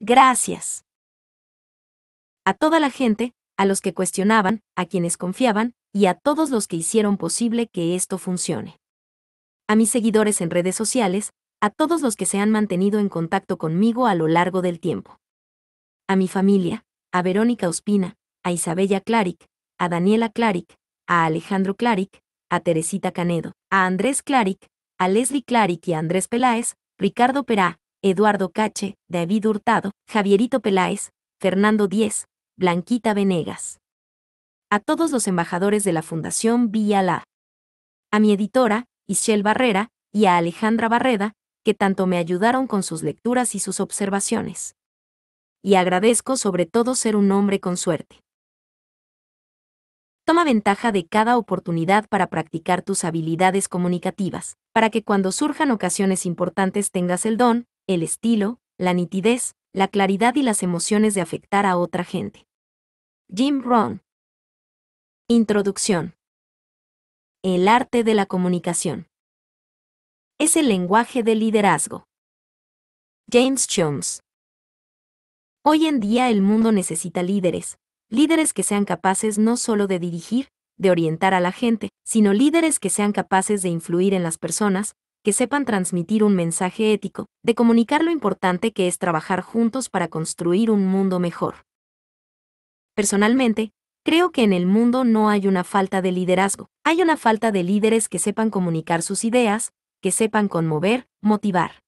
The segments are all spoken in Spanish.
Gracias. A toda la gente, a los que cuestionaban, a quienes confiaban, y a todos los que hicieron posible que esto funcione. A mis seguidores en redes sociales, a todos los que se han mantenido en contacto conmigo a lo largo del tiempo. A mi familia, a Verónica Ospina, a Isabella Claric, a Daniela Claric, a Alejandro Claric, a Teresita Canedo, a Andrés Claric, a Leslie Claric y a Andrés Peláez, Ricardo Perá, Eduardo Cache, David Hurtado, Javierito Peláez, Fernando Díez, Blanquita Venegas. A todos los embajadores de la Fundación Vía La. A mi editora, Ischel Barrera, y a Alejandra Barreda, que tanto me ayudaron con sus lecturas y sus observaciones. Y agradezco sobre todo ser un hombre con suerte. Toma ventaja de cada oportunidad para practicar tus habilidades comunicativas, para que cuando surjan ocasiones importantes tengas el don, el estilo, la nitidez, la claridad y las emociones de afectar a otra gente. Jim Rohn. Introducción. El arte de la comunicación. Es el lenguaje del liderazgo. James Jones. Hoy en día el mundo necesita líderes, líderes que sean capaces no solo de dirigir, de orientar a la gente, sino líderes que sean capaces de influir en las personas, que sepan transmitir un mensaje ético, de comunicar lo importante que es trabajar juntos para construir un mundo mejor. Personalmente, creo que en el mundo no hay una falta de liderazgo, hay una falta de líderes que sepan comunicar sus ideas, que sepan conmover, motivar.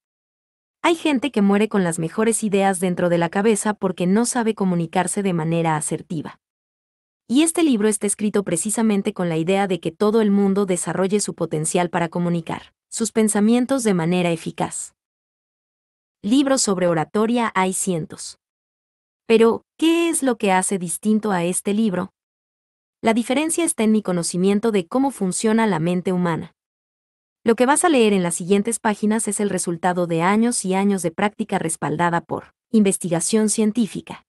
Hay gente que muere con las mejores ideas dentro de la cabeza porque no sabe comunicarse de manera asertiva. Y este libro está escrito precisamente con la idea de que todo el mundo desarrolle su potencial para comunicar sus pensamientos de manera eficaz. Libros sobre oratoria hay cientos. Pero, ¿qué es lo que hace distinto a este libro? La diferencia está en mi conocimiento de cómo funciona la mente humana. Lo que vas a leer en las siguientes páginas es el resultado de años y años de práctica respaldada por investigación científica.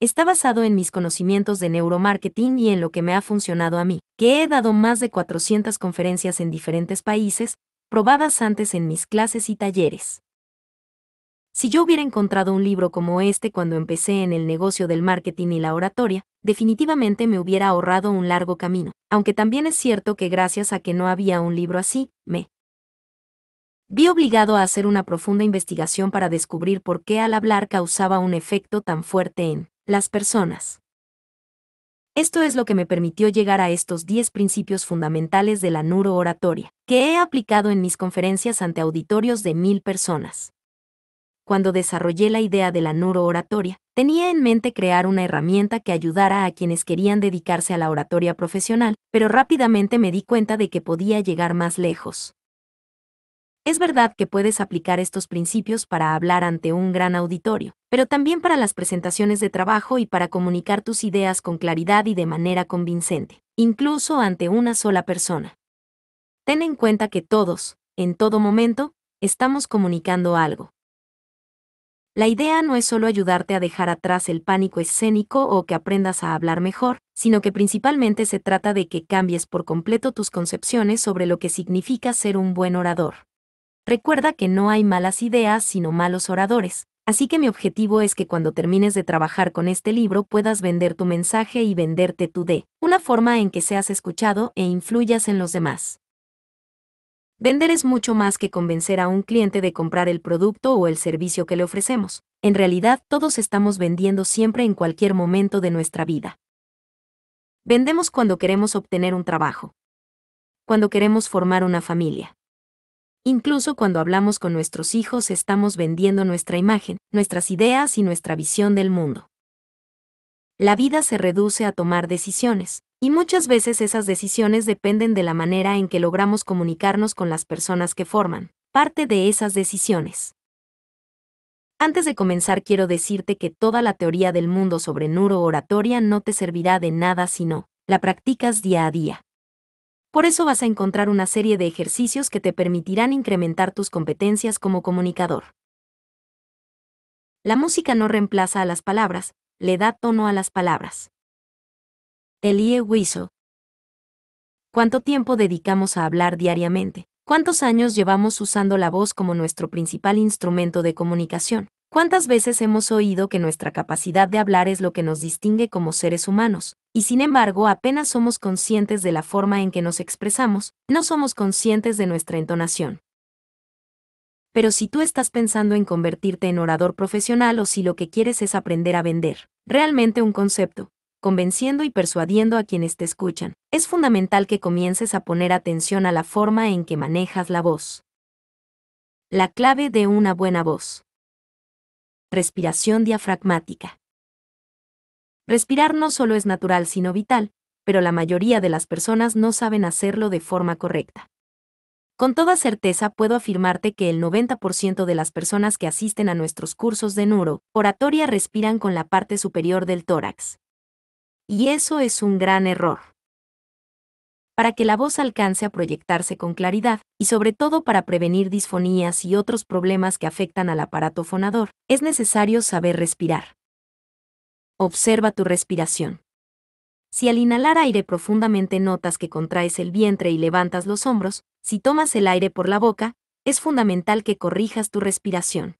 Está basado en mis conocimientos de neuromarketing y en lo que me ha funcionado a mí, que he dado más de 400 conferencias en diferentes países, probadas antes en mis clases y talleres. Si yo hubiera encontrado un libro como este cuando empecé en el negocio del marketing y la oratoria, definitivamente me hubiera ahorrado un largo camino, aunque también es cierto que gracias a que no había un libro así, me vi obligado a hacer una profunda investigación para descubrir por qué al hablar causaba un efecto tan fuerte en las personas. Esto es lo que me permitió llegar a estos 10 principios fundamentales de la neurooratoria, que he aplicado en mis conferencias ante auditorios de mil personas. Cuando desarrollé la idea de la neurooratoria, tenía en mente crear una herramienta que ayudara a quienes querían dedicarse a la oratoria profesional, pero rápidamente me di cuenta de que podía llegar más lejos. Es verdad que puedes aplicar estos principios para hablar ante un gran auditorio, pero también para las presentaciones de trabajo y para comunicar tus ideas con claridad y de manera convincente, incluso ante una sola persona. Ten en cuenta que todos, en todo momento, estamos comunicando algo. La idea no es solo ayudarte a dejar atrás el pánico escénico o que aprendas a hablar mejor, sino que principalmente se trata de que cambies por completo tus concepciones sobre lo que significa ser un buen orador. Recuerda que no hay malas ideas sino malos oradores, así que mi objetivo es que cuando termines de trabajar con este libro puedas vender tu mensaje y venderte tu D, una forma en que seas escuchado e influyas en los demás. Vender es mucho más que convencer a un cliente de comprar el producto o el servicio que le ofrecemos. En realidad, todos estamos vendiendo siempre en cualquier momento de nuestra vida. Vendemos cuando queremos obtener un trabajo. Cuando queremos formar una familia. Incluso cuando hablamos con nuestros hijos estamos vendiendo nuestra imagen, nuestras ideas y nuestra visión del mundo. La vida se reduce a tomar decisiones, y muchas veces esas decisiones dependen de la manera en que logramos comunicarnos con las personas que forman parte de esas decisiones. Antes de comenzar quiero decirte que toda la teoría del mundo sobre Oratoria no te servirá de nada si no la practicas día a día. Por eso vas a encontrar una serie de ejercicios que te permitirán incrementar tus competencias como comunicador. La música no reemplaza a las palabras, le da tono a las palabras. Elie Wiso. ¿Cuánto tiempo dedicamos a hablar diariamente? ¿Cuántos años llevamos usando la voz como nuestro principal instrumento de comunicación? ¿Cuántas veces hemos oído que nuestra capacidad de hablar es lo que nos distingue como seres humanos, y sin embargo apenas somos conscientes de la forma en que nos expresamos, no somos conscientes de nuestra entonación? Pero si tú estás pensando en convertirte en orador profesional o si lo que quieres es aprender a vender, realmente un concepto, convenciendo y persuadiendo a quienes te escuchan, es fundamental que comiences a poner atención a la forma en que manejas la voz. La clave de una buena voz respiración diafragmática. Respirar no solo es natural sino vital, pero la mayoría de las personas no saben hacerlo de forma correcta. Con toda certeza puedo afirmarte que el 90% de las personas que asisten a nuestros cursos de neuro, oratoria respiran con la parte superior del tórax. Y eso es un gran error para que la voz alcance a proyectarse con claridad, y sobre todo para prevenir disfonías y otros problemas que afectan al aparato fonador, es necesario saber respirar. Observa tu respiración. Si al inhalar aire profundamente notas que contraes el vientre y levantas los hombros, si tomas el aire por la boca, es fundamental que corrijas tu respiración.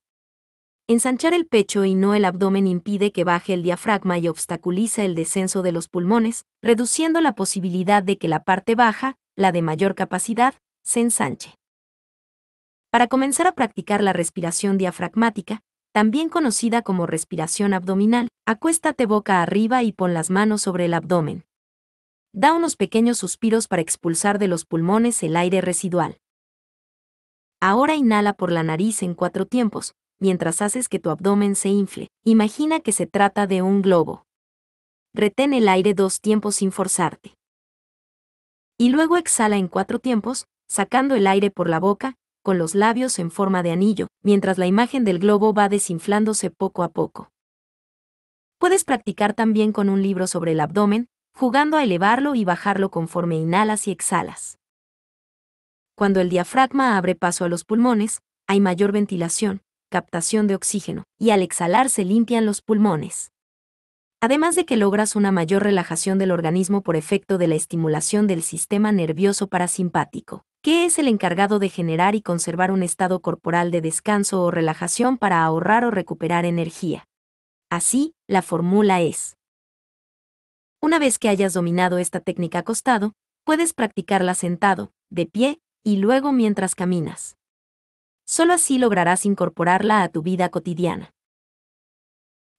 Ensanchar el pecho y no el abdomen impide que baje el diafragma y obstaculiza el descenso de los pulmones, reduciendo la posibilidad de que la parte baja, la de mayor capacidad, se ensanche. Para comenzar a practicar la respiración diafragmática, también conocida como respiración abdominal, acuéstate boca arriba y pon las manos sobre el abdomen. Da unos pequeños suspiros para expulsar de los pulmones el aire residual. Ahora inhala por la nariz en cuatro tiempos, mientras haces que tu abdomen se infle. Imagina que se trata de un globo. Retén el aire dos tiempos sin forzarte. Y luego exhala en cuatro tiempos, sacando el aire por la boca, con los labios en forma de anillo, mientras la imagen del globo va desinflándose poco a poco. Puedes practicar también con un libro sobre el abdomen, jugando a elevarlo y bajarlo conforme inhalas y exhalas. Cuando el diafragma abre paso a los pulmones, hay mayor ventilación, captación de oxígeno, y al exhalar se limpian los pulmones. Además de que logras una mayor relajación del organismo por efecto de la estimulación del sistema nervioso parasimpático, que es el encargado de generar y conservar un estado corporal de descanso o relajación para ahorrar o recuperar energía. Así, la fórmula es. Una vez que hayas dominado esta técnica acostado, puedes practicarla sentado, de pie, y luego mientras caminas. Solo así lograrás incorporarla a tu vida cotidiana.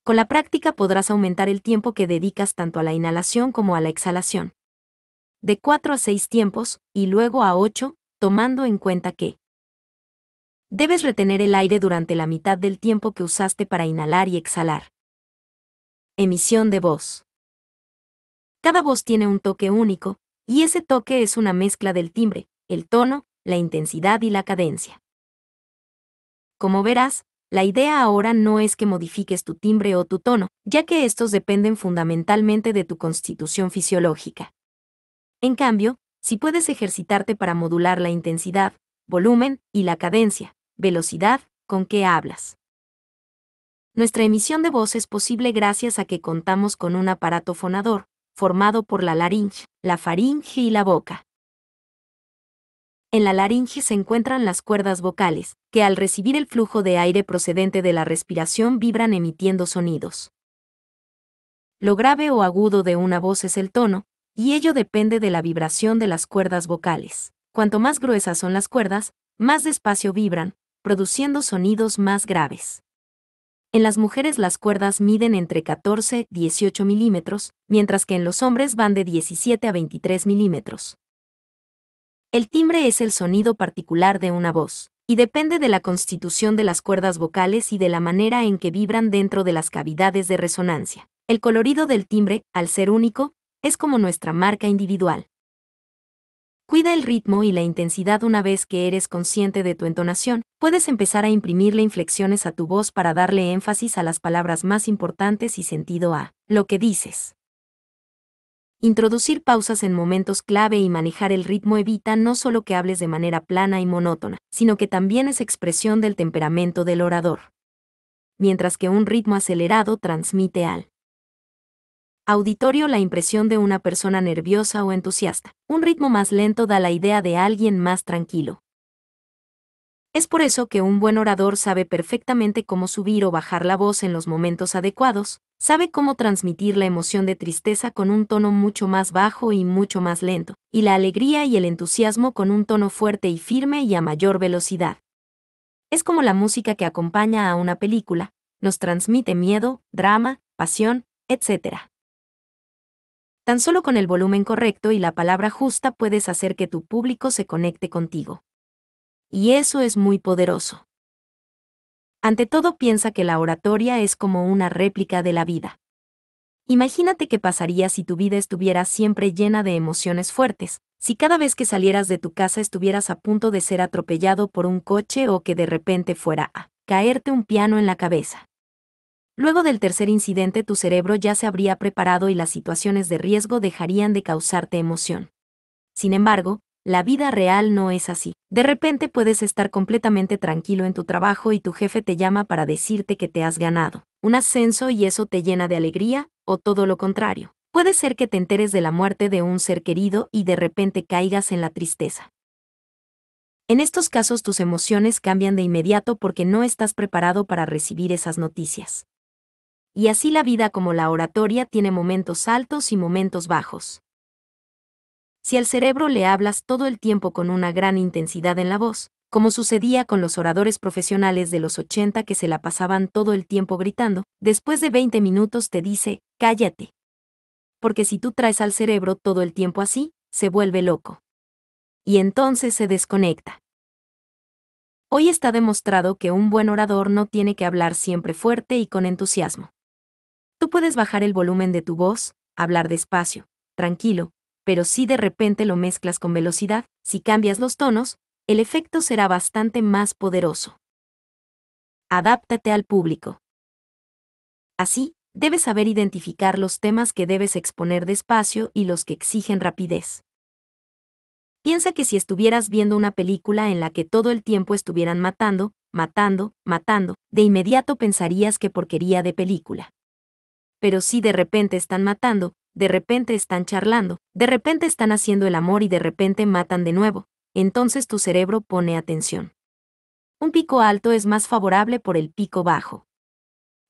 Con la práctica podrás aumentar el tiempo que dedicas tanto a la inhalación como a la exhalación. De 4 a 6 tiempos, y luego a 8, tomando en cuenta que debes retener el aire durante la mitad del tiempo que usaste para inhalar y exhalar. Emisión de voz. Cada voz tiene un toque único, y ese toque es una mezcla del timbre, el tono, la intensidad y la cadencia. Como verás, la idea ahora no es que modifiques tu timbre o tu tono, ya que estos dependen fundamentalmente de tu constitución fisiológica. En cambio, si puedes ejercitarte para modular la intensidad, volumen y la cadencia, velocidad, con que hablas. Nuestra emisión de voz es posible gracias a que contamos con un aparato fonador, formado por la laringe, la faringe y la boca. En la laringe se encuentran las cuerdas vocales, que al recibir el flujo de aire procedente de la respiración vibran emitiendo sonidos. Lo grave o agudo de una voz es el tono, y ello depende de la vibración de las cuerdas vocales. Cuanto más gruesas son las cuerdas, más despacio vibran, produciendo sonidos más graves. En las mujeres las cuerdas miden entre 14 y 18 milímetros, mientras que en los hombres van de 17 a 23 milímetros. El timbre es el sonido particular de una voz, y depende de la constitución de las cuerdas vocales y de la manera en que vibran dentro de las cavidades de resonancia. El colorido del timbre, al ser único, es como nuestra marca individual. Cuida el ritmo y la intensidad una vez que eres consciente de tu entonación. Puedes empezar a imprimirle inflexiones a tu voz para darle énfasis a las palabras más importantes y sentido a lo que dices. Introducir pausas en momentos clave y manejar el ritmo evita no solo que hables de manera plana y monótona, sino que también es expresión del temperamento del orador. Mientras que un ritmo acelerado transmite al auditorio la impresión de una persona nerviosa o entusiasta. Un ritmo más lento da la idea de alguien más tranquilo. Es por eso que un buen orador sabe perfectamente cómo subir o bajar la voz en los momentos adecuados, Sabe cómo transmitir la emoción de tristeza con un tono mucho más bajo y mucho más lento, y la alegría y el entusiasmo con un tono fuerte y firme y a mayor velocidad. Es como la música que acompaña a una película, nos transmite miedo, drama, pasión, etc. Tan solo con el volumen correcto y la palabra justa puedes hacer que tu público se conecte contigo. Y eso es muy poderoso. Ante todo piensa que la oratoria es como una réplica de la vida. Imagínate qué pasaría si tu vida estuviera siempre llena de emociones fuertes, si cada vez que salieras de tu casa estuvieras a punto de ser atropellado por un coche o que de repente fuera a caerte un piano en la cabeza. Luego del tercer incidente tu cerebro ya se habría preparado y las situaciones de riesgo dejarían de causarte emoción. Sin embargo, la vida real no es así. De repente puedes estar completamente tranquilo en tu trabajo y tu jefe te llama para decirte que te has ganado un ascenso y eso te llena de alegría, o todo lo contrario. Puede ser que te enteres de la muerte de un ser querido y de repente caigas en la tristeza. En estos casos tus emociones cambian de inmediato porque no estás preparado para recibir esas noticias. Y así la vida como la oratoria tiene momentos altos y momentos bajos. Si al cerebro le hablas todo el tiempo con una gran intensidad en la voz, como sucedía con los oradores profesionales de los 80 que se la pasaban todo el tiempo gritando, después de 20 minutos te dice, cállate. Porque si tú traes al cerebro todo el tiempo así, se vuelve loco. Y entonces se desconecta. Hoy está demostrado que un buen orador no tiene que hablar siempre fuerte y con entusiasmo. Tú puedes bajar el volumen de tu voz, hablar despacio, tranquilo, pero si de repente lo mezclas con velocidad, si cambias los tonos, el efecto será bastante más poderoso. Adáptate al público. Así, debes saber identificar los temas que debes exponer despacio y los que exigen rapidez. Piensa que si estuvieras viendo una película en la que todo el tiempo estuvieran matando, matando, matando, de inmediato pensarías que porquería de película. Pero si de repente están matando, de repente están charlando, de repente están haciendo el amor y de repente matan de nuevo, entonces tu cerebro pone atención. Un pico alto es más favorable por el pico bajo.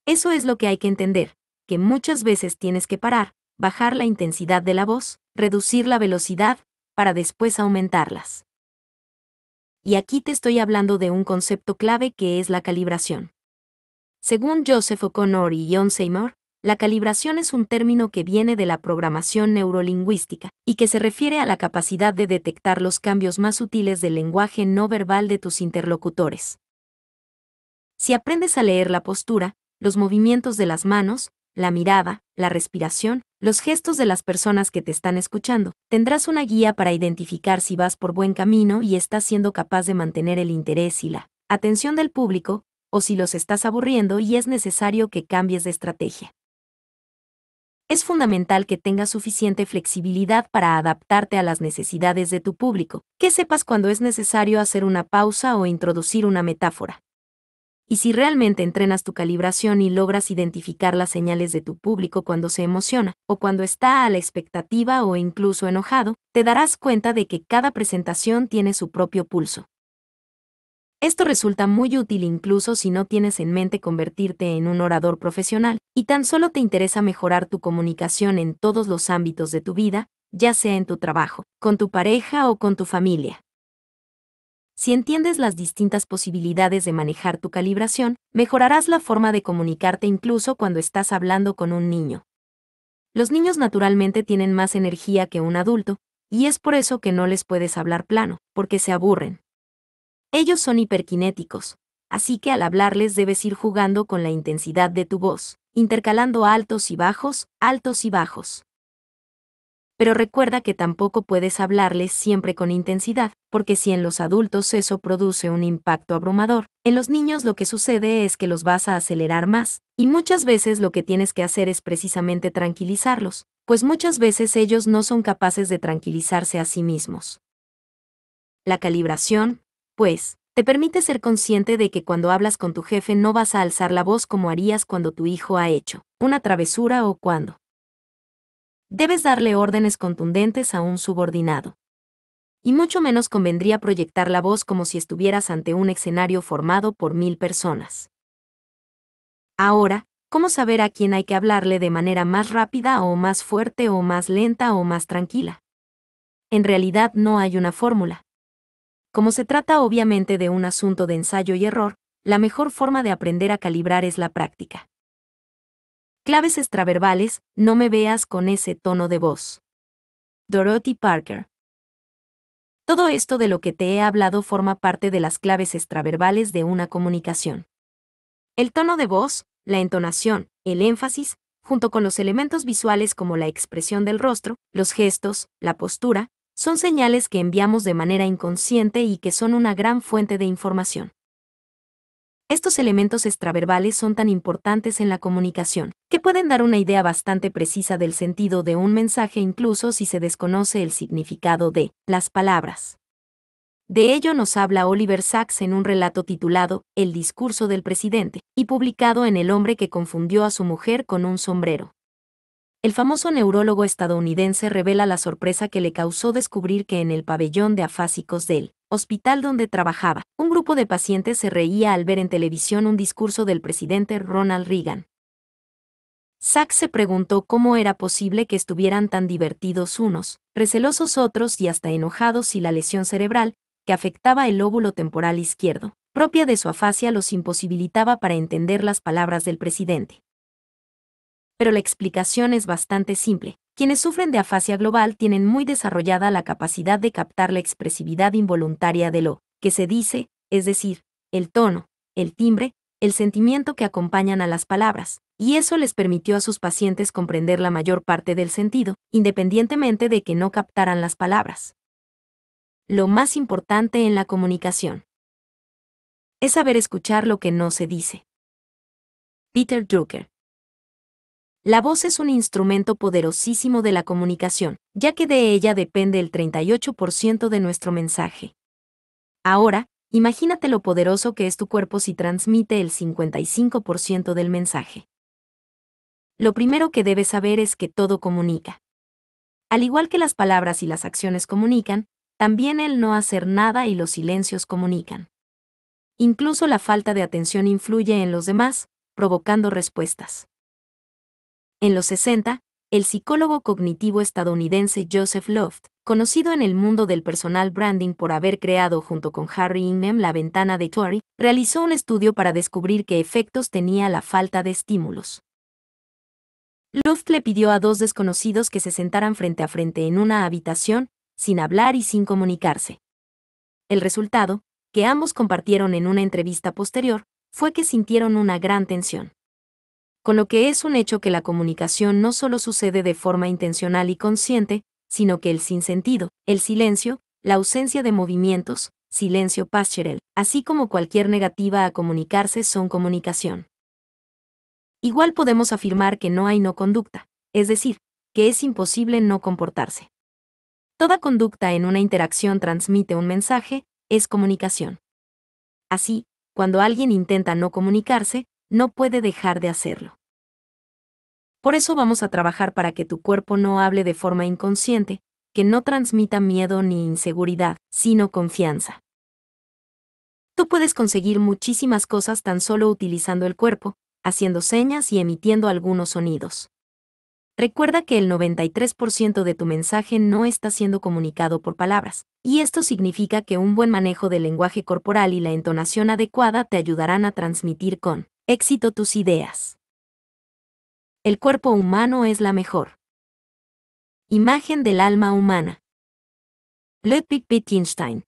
Eso es lo que hay que entender, que muchas veces tienes que parar, bajar la intensidad de la voz, reducir la velocidad, para después aumentarlas. Y aquí te estoy hablando de un concepto clave que es la calibración. Según Joseph O'Connor y John Seymour, la calibración es un término que viene de la programación neurolingüística y que se refiere a la capacidad de detectar los cambios más sutiles del lenguaje no verbal de tus interlocutores. Si aprendes a leer la postura, los movimientos de las manos, la mirada, la respiración, los gestos de las personas que te están escuchando, tendrás una guía para identificar si vas por buen camino y estás siendo capaz de mantener el interés y la atención del público, o si los estás aburriendo y es necesario que cambies de estrategia es fundamental que tengas suficiente flexibilidad para adaptarte a las necesidades de tu público, que sepas cuando es necesario hacer una pausa o introducir una metáfora. Y si realmente entrenas tu calibración y logras identificar las señales de tu público cuando se emociona, o cuando está a la expectativa o incluso enojado, te darás cuenta de que cada presentación tiene su propio pulso. Esto resulta muy útil incluso si no tienes en mente convertirte en un orador profesional y tan solo te interesa mejorar tu comunicación en todos los ámbitos de tu vida, ya sea en tu trabajo, con tu pareja o con tu familia. Si entiendes las distintas posibilidades de manejar tu calibración, mejorarás la forma de comunicarte incluso cuando estás hablando con un niño. Los niños naturalmente tienen más energía que un adulto, y es por eso que no les puedes hablar plano, porque se aburren. Ellos son hiperkinéticos, así que al hablarles debes ir jugando con la intensidad de tu voz, intercalando altos y bajos, altos y bajos. Pero recuerda que tampoco puedes hablarles siempre con intensidad, porque si en los adultos eso produce un impacto abrumador, en los niños lo que sucede es que los vas a acelerar más, y muchas veces lo que tienes que hacer es precisamente tranquilizarlos, pues muchas veces ellos no son capaces de tranquilizarse a sí mismos. La calibración, pues, te permite ser consciente de que cuando hablas con tu jefe no vas a alzar la voz como harías cuando tu hijo ha hecho una travesura o cuando debes darle órdenes contundentes a un subordinado. Y mucho menos convendría proyectar la voz como si estuvieras ante un escenario formado por mil personas. Ahora, ¿cómo saber a quién hay que hablarle de manera más rápida o más fuerte o más lenta o más tranquila? En realidad no hay una fórmula. Como se trata obviamente de un asunto de ensayo y error, la mejor forma de aprender a calibrar es la práctica. Claves extraverbales, no me veas con ese tono de voz. Dorothy Parker. Todo esto de lo que te he hablado forma parte de las claves extraverbales de una comunicación. El tono de voz, la entonación, el énfasis, junto con los elementos visuales como la expresión del rostro, los gestos, la postura, son señales que enviamos de manera inconsciente y que son una gran fuente de información. Estos elementos extraverbales son tan importantes en la comunicación, que pueden dar una idea bastante precisa del sentido de un mensaje incluso si se desconoce el significado de las palabras. De ello nos habla Oliver Sacks en un relato titulado El discurso del presidente, y publicado en El hombre que confundió a su mujer con un sombrero el famoso neurólogo estadounidense revela la sorpresa que le causó descubrir que en el pabellón de afásicos del hospital donde trabajaba, un grupo de pacientes se reía al ver en televisión un discurso del presidente Ronald Reagan. Sachs se preguntó cómo era posible que estuvieran tan divertidos unos, recelosos otros y hasta enojados si la lesión cerebral, que afectaba el lóbulo temporal izquierdo, propia de su afasia los imposibilitaba para entender las palabras del presidente pero la explicación es bastante simple. Quienes sufren de afasia global tienen muy desarrollada la capacidad de captar la expresividad involuntaria de lo que se dice, es decir, el tono, el timbre, el sentimiento que acompañan a las palabras, y eso les permitió a sus pacientes comprender la mayor parte del sentido, independientemente de que no captaran las palabras. Lo más importante en la comunicación es saber escuchar lo que no se dice. Peter Drucker la voz es un instrumento poderosísimo de la comunicación, ya que de ella depende el 38% de nuestro mensaje. Ahora, imagínate lo poderoso que es tu cuerpo si transmite el 55% del mensaje. Lo primero que debes saber es que todo comunica. Al igual que las palabras y las acciones comunican, también el no hacer nada y los silencios comunican. Incluso la falta de atención influye en los demás, provocando respuestas. En los 60, el psicólogo cognitivo estadounidense Joseph Loft, conocido en el mundo del personal branding por haber creado junto con Harry Ingham la ventana de Tuary, realizó un estudio para descubrir qué efectos tenía la falta de estímulos. Loft le pidió a dos desconocidos que se sentaran frente a frente en una habitación, sin hablar y sin comunicarse. El resultado, que ambos compartieron en una entrevista posterior, fue que sintieron una gran tensión con lo que es un hecho que la comunicación no solo sucede de forma intencional y consciente, sino que el sinsentido, el silencio, la ausencia de movimientos, silencio pastoral, así como cualquier negativa a comunicarse son comunicación. Igual podemos afirmar que no hay no conducta, es decir, que es imposible no comportarse. Toda conducta en una interacción transmite un mensaje, es comunicación. Así, cuando alguien intenta no comunicarse, no puede dejar de hacerlo. Por eso vamos a trabajar para que tu cuerpo no hable de forma inconsciente, que no transmita miedo ni inseguridad, sino confianza. Tú puedes conseguir muchísimas cosas tan solo utilizando el cuerpo, haciendo señas y emitiendo algunos sonidos. Recuerda que el 93% de tu mensaje no está siendo comunicado por palabras, y esto significa que un buen manejo del lenguaje corporal y la entonación adecuada te ayudarán a transmitir con éxito tus ideas. El cuerpo humano es la mejor. Imagen del alma humana. Ludwig Wittgenstein.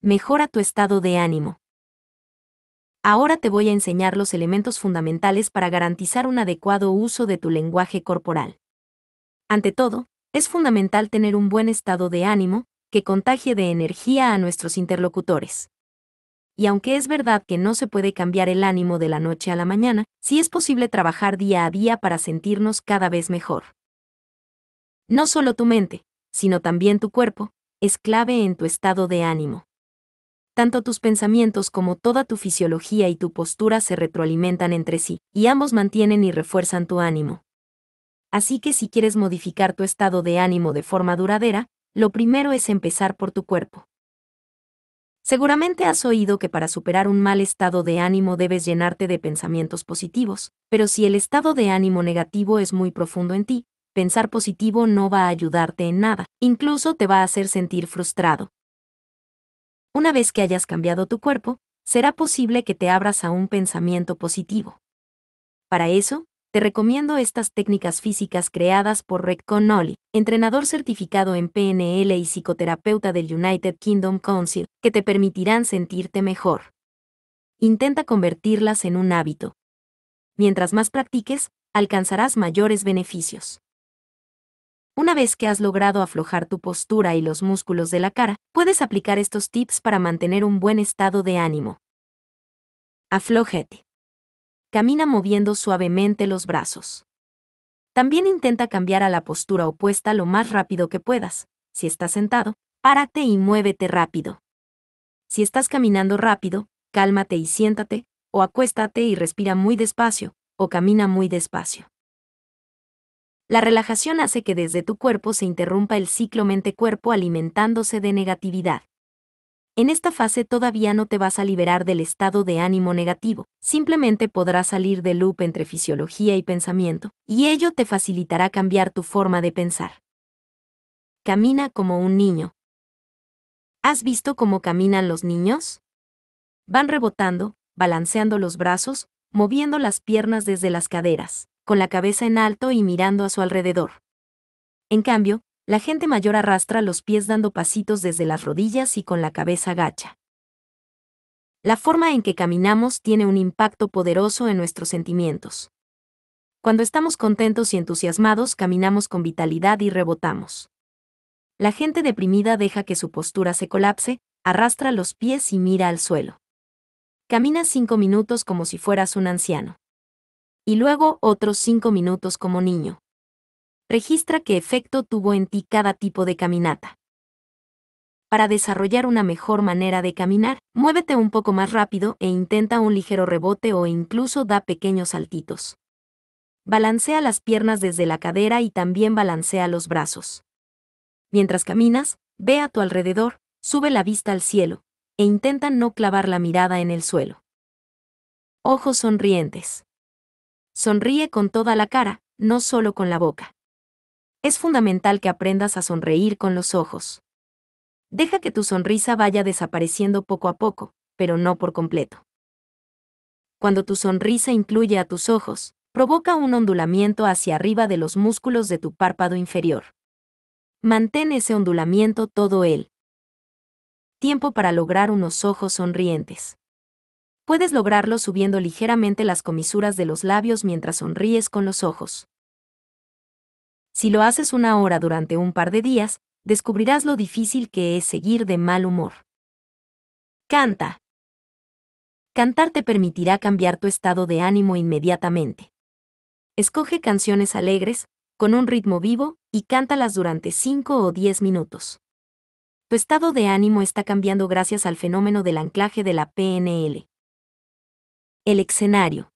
Mejora tu estado de ánimo. Ahora te voy a enseñar los elementos fundamentales para garantizar un adecuado uso de tu lenguaje corporal. Ante todo, es fundamental tener un buen estado de ánimo, que contagie de energía a nuestros interlocutores y aunque es verdad que no se puede cambiar el ánimo de la noche a la mañana, sí es posible trabajar día a día para sentirnos cada vez mejor. No solo tu mente, sino también tu cuerpo, es clave en tu estado de ánimo. Tanto tus pensamientos como toda tu fisiología y tu postura se retroalimentan entre sí, y ambos mantienen y refuerzan tu ánimo. Así que si quieres modificar tu estado de ánimo de forma duradera, lo primero es empezar por tu cuerpo. Seguramente has oído que para superar un mal estado de ánimo debes llenarte de pensamientos positivos, pero si el estado de ánimo negativo es muy profundo en ti, pensar positivo no va a ayudarte en nada, incluso te va a hacer sentir frustrado. Una vez que hayas cambiado tu cuerpo, será posible que te abras a un pensamiento positivo. Para eso, recomiendo estas técnicas físicas creadas por Rick Connolly, entrenador certificado en PNL y psicoterapeuta del United Kingdom Council, que te permitirán sentirte mejor. Intenta convertirlas en un hábito. Mientras más practiques, alcanzarás mayores beneficios. Una vez que has logrado aflojar tu postura y los músculos de la cara, puedes aplicar estos tips para mantener un buen estado de ánimo. Aflójate camina moviendo suavemente los brazos. También intenta cambiar a la postura opuesta lo más rápido que puedas. Si estás sentado, párate y muévete rápido. Si estás caminando rápido, cálmate y siéntate, o acuéstate y respira muy despacio, o camina muy despacio. La relajación hace que desde tu cuerpo se interrumpa el ciclo mente-cuerpo alimentándose de negatividad. En esta fase todavía no te vas a liberar del estado de ánimo negativo, simplemente podrás salir del loop entre fisiología y pensamiento, y ello te facilitará cambiar tu forma de pensar. Camina como un niño. ¿Has visto cómo caminan los niños? Van rebotando, balanceando los brazos, moviendo las piernas desde las caderas, con la cabeza en alto y mirando a su alrededor. En cambio, la gente mayor arrastra los pies dando pasitos desde las rodillas y con la cabeza gacha. La forma en que caminamos tiene un impacto poderoso en nuestros sentimientos. Cuando estamos contentos y entusiasmados, caminamos con vitalidad y rebotamos. La gente deprimida deja que su postura se colapse, arrastra los pies y mira al suelo. Camina cinco minutos como si fueras un anciano. Y luego otros cinco minutos como niño registra qué efecto tuvo en ti cada tipo de caminata. Para desarrollar una mejor manera de caminar, muévete un poco más rápido e intenta un ligero rebote o incluso da pequeños saltitos. Balancea las piernas desde la cadera y también balancea los brazos. Mientras caminas, ve a tu alrededor, sube la vista al cielo, e intenta no clavar la mirada en el suelo. Ojos sonrientes. Sonríe con toda la cara, no solo con la boca es fundamental que aprendas a sonreír con los ojos. Deja que tu sonrisa vaya desapareciendo poco a poco, pero no por completo. Cuando tu sonrisa incluye a tus ojos, provoca un ondulamiento hacia arriba de los músculos de tu párpado inferior. Mantén ese ondulamiento todo el tiempo para lograr unos ojos sonrientes. Puedes lograrlo subiendo ligeramente las comisuras de los labios mientras sonríes con los ojos. Si lo haces una hora durante un par de días, descubrirás lo difícil que es seguir de mal humor. Canta. Cantar te permitirá cambiar tu estado de ánimo inmediatamente. Escoge canciones alegres, con un ritmo vivo, y cántalas durante 5 o 10 minutos. Tu estado de ánimo está cambiando gracias al fenómeno del anclaje de la PNL. El escenario.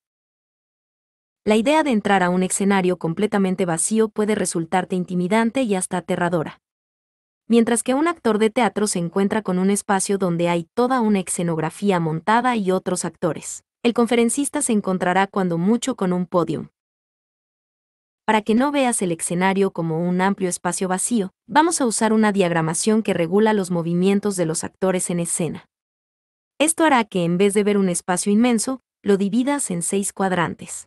La idea de entrar a un escenario completamente vacío puede resultarte intimidante y hasta aterradora. Mientras que un actor de teatro se encuentra con un espacio donde hay toda una escenografía montada y otros actores, el conferencista se encontrará cuando mucho con un podium. Para que no veas el escenario como un amplio espacio vacío, vamos a usar una diagramación que regula los movimientos de los actores en escena. Esto hará que en vez de ver un espacio inmenso, lo dividas en seis cuadrantes.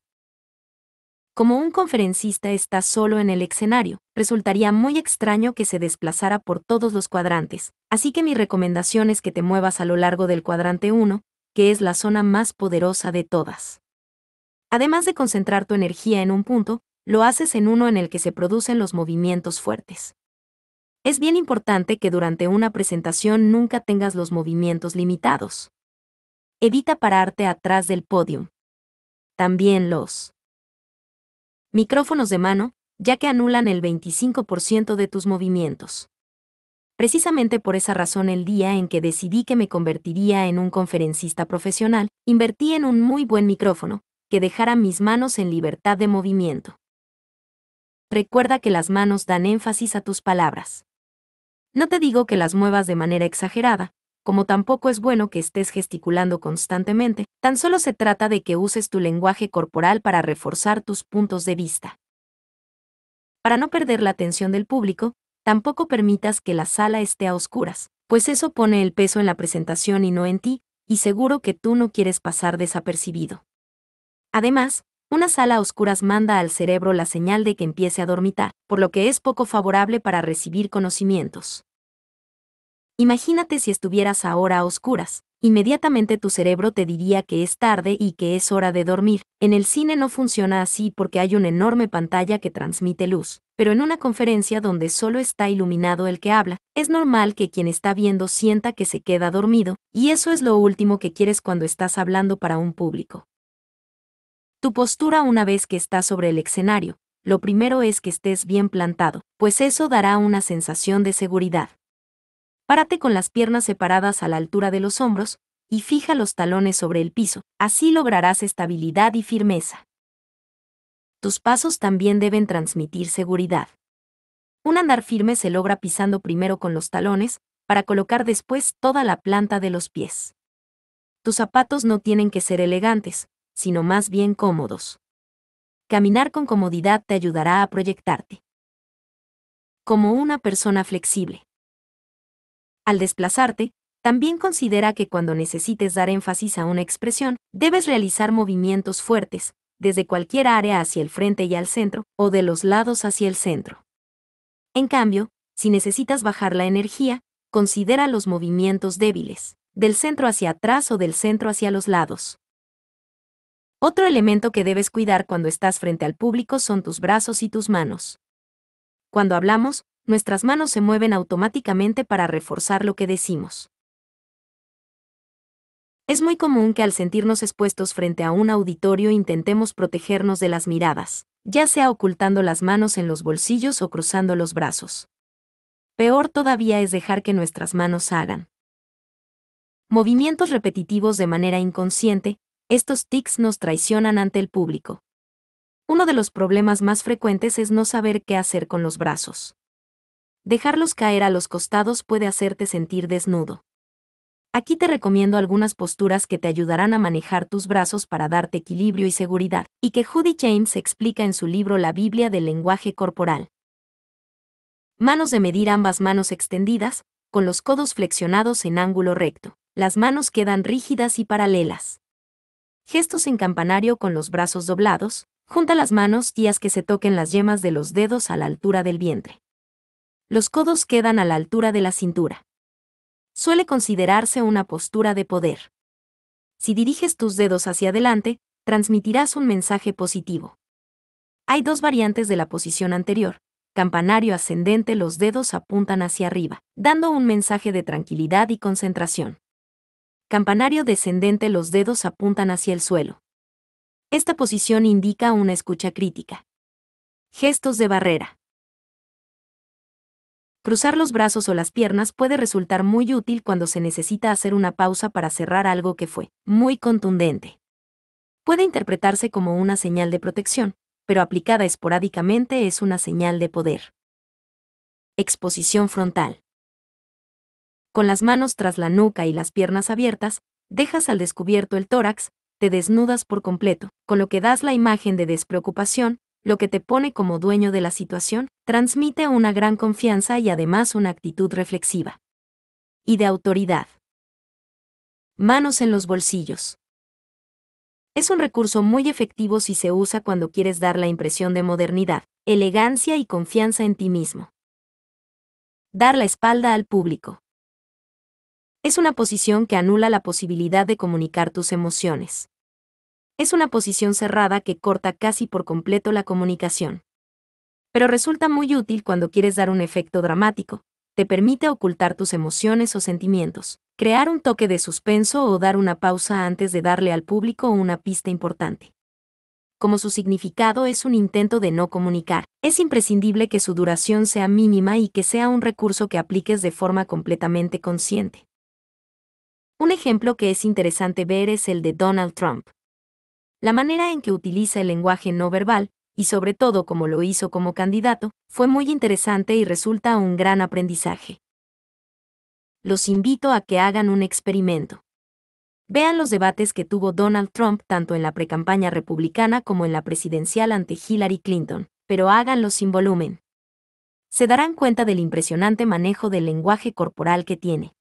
Como un conferencista está solo en el escenario, resultaría muy extraño que se desplazara por todos los cuadrantes, así que mi recomendación es que te muevas a lo largo del cuadrante 1, que es la zona más poderosa de todas. Además de concentrar tu energía en un punto, lo haces en uno en el que se producen los movimientos fuertes. Es bien importante que durante una presentación nunca tengas los movimientos limitados. Evita pararte atrás del podium. También los micrófonos de mano, ya que anulan el 25% de tus movimientos. Precisamente por esa razón el día en que decidí que me convertiría en un conferencista profesional, invertí en un muy buen micrófono, que dejara mis manos en libertad de movimiento. Recuerda que las manos dan énfasis a tus palabras. No te digo que las muevas de manera exagerada, como tampoco es bueno que estés gesticulando constantemente, tan solo se trata de que uses tu lenguaje corporal para reforzar tus puntos de vista. Para no perder la atención del público, tampoco permitas que la sala esté a oscuras, pues eso pone el peso en la presentación y no en ti, y seguro que tú no quieres pasar desapercibido. Además, una sala a oscuras manda al cerebro la señal de que empiece a dormitar, por lo que es poco favorable para recibir conocimientos. Imagínate si estuvieras ahora a oscuras. Inmediatamente tu cerebro te diría que es tarde y que es hora de dormir. En el cine no funciona así porque hay una enorme pantalla que transmite luz, pero en una conferencia donde solo está iluminado el que habla, es normal que quien está viendo sienta que se queda dormido, y eso es lo último que quieres cuando estás hablando para un público. Tu postura una vez que estás sobre el escenario, lo primero es que estés bien plantado, pues eso dará una sensación de seguridad. Párate con las piernas separadas a la altura de los hombros y fija los talones sobre el piso, así lograrás estabilidad y firmeza. Tus pasos también deben transmitir seguridad. Un andar firme se logra pisando primero con los talones, para colocar después toda la planta de los pies. Tus zapatos no tienen que ser elegantes, sino más bien cómodos. Caminar con comodidad te ayudará a proyectarte. Como una persona flexible al desplazarte, también considera que cuando necesites dar énfasis a una expresión, debes realizar movimientos fuertes, desde cualquier área hacia el frente y al centro, o de los lados hacia el centro. En cambio, si necesitas bajar la energía, considera los movimientos débiles, del centro hacia atrás o del centro hacia los lados. Otro elemento que debes cuidar cuando estás frente al público son tus brazos y tus manos. Cuando hablamos, nuestras manos se mueven automáticamente para reforzar lo que decimos. Es muy común que al sentirnos expuestos frente a un auditorio intentemos protegernos de las miradas, ya sea ocultando las manos en los bolsillos o cruzando los brazos. Peor todavía es dejar que nuestras manos hagan. Movimientos repetitivos de manera inconsciente, estos tics nos traicionan ante el público. Uno de los problemas más frecuentes es no saber qué hacer con los brazos. Dejarlos caer a los costados puede hacerte sentir desnudo. Aquí te recomiendo algunas posturas que te ayudarán a manejar tus brazos para darte equilibrio y seguridad, y que Judy James explica en su libro La Biblia del lenguaje corporal. Manos de medir ambas manos extendidas, con los codos flexionados en ángulo recto. Las manos quedan rígidas y paralelas. Gestos en campanario con los brazos doblados, junta las manos y haz que se toquen las yemas de los dedos a la altura del vientre. Los codos quedan a la altura de la cintura. Suele considerarse una postura de poder. Si diriges tus dedos hacia adelante, transmitirás un mensaje positivo. Hay dos variantes de la posición anterior. Campanario ascendente los dedos apuntan hacia arriba, dando un mensaje de tranquilidad y concentración. Campanario descendente los dedos apuntan hacia el suelo. Esta posición indica una escucha crítica. Gestos de barrera. Cruzar los brazos o las piernas puede resultar muy útil cuando se necesita hacer una pausa para cerrar algo que fue muy contundente. Puede interpretarse como una señal de protección, pero aplicada esporádicamente es una señal de poder. Exposición frontal. Con las manos tras la nuca y las piernas abiertas, dejas al descubierto el tórax, te desnudas por completo, con lo que das la imagen de despreocupación, lo que te pone como dueño de la situación, transmite una gran confianza y además una actitud reflexiva. Y de autoridad. Manos en los bolsillos. Es un recurso muy efectivo si se usa cuando quieres dar la impresión de modernidad, elegancia y confianza en ti mismo. Dar la espalda al público. Es una posición que anula la posibilidad de comunicar tus emociones es una posición cerrada que corta casi por completo la comunicación. Pero resulta muy útil cuando quieres dar un efecto dramático, te permite ocultar tus emociones o sentimientos, crear un toque de suspenso o dar una pausa antes de darle al público una pista importante. Como su significado es un intento de no comunicar, es imprescindible que su duración sea mínima y que sea un recurso que apliques de forma completamente consciente. Un ejemplo que es interesante ver es el de Donald Trump, la manera en que utiliza el lenguaje no verbal, y sobre todo como lo hizo como candidato, fue muy interesante y resulta un gran aprendizaje. Los invito a que hagan un experimento. Vean los debates que tuvo Donald Trump tanto en la precampaña republicana como en la presidencial ante Hillary Clinton, pero háganlo sin volumen. Se darán cuenta del impresionante manejo del lenguaje corporal que tiene.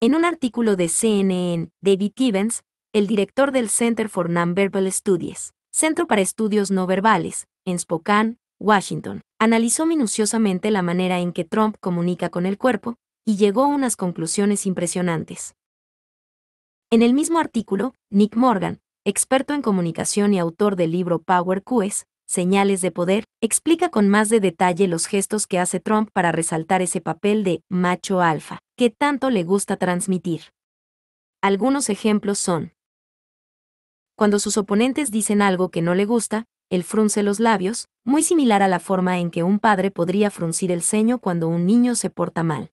En un artículo de CNN, David Gibbons, el director del Center for Nonverbal Studies, Centro para Estudios No Verbales, en Spokane, Washington, analizó minuciosamente la manera en que Trump comunica con el cuerpo y llegó a unas conclusiones impresionantes. En el mismo artículo, Nick Morgan, experto en comunicación y autor del libro Power Cues, Señales de Poder, explica con más de detalle los gestos que hace Trump para resaltar ese papel de macho alfa, que tanto le gusta transmitir. Algunos ejemplos son cuando sus oponentes dicen algo que no le gusta, él frunce los labios, muy similar a la forma en que un padre podría fruncir el ceño cuando un niño se porta mal.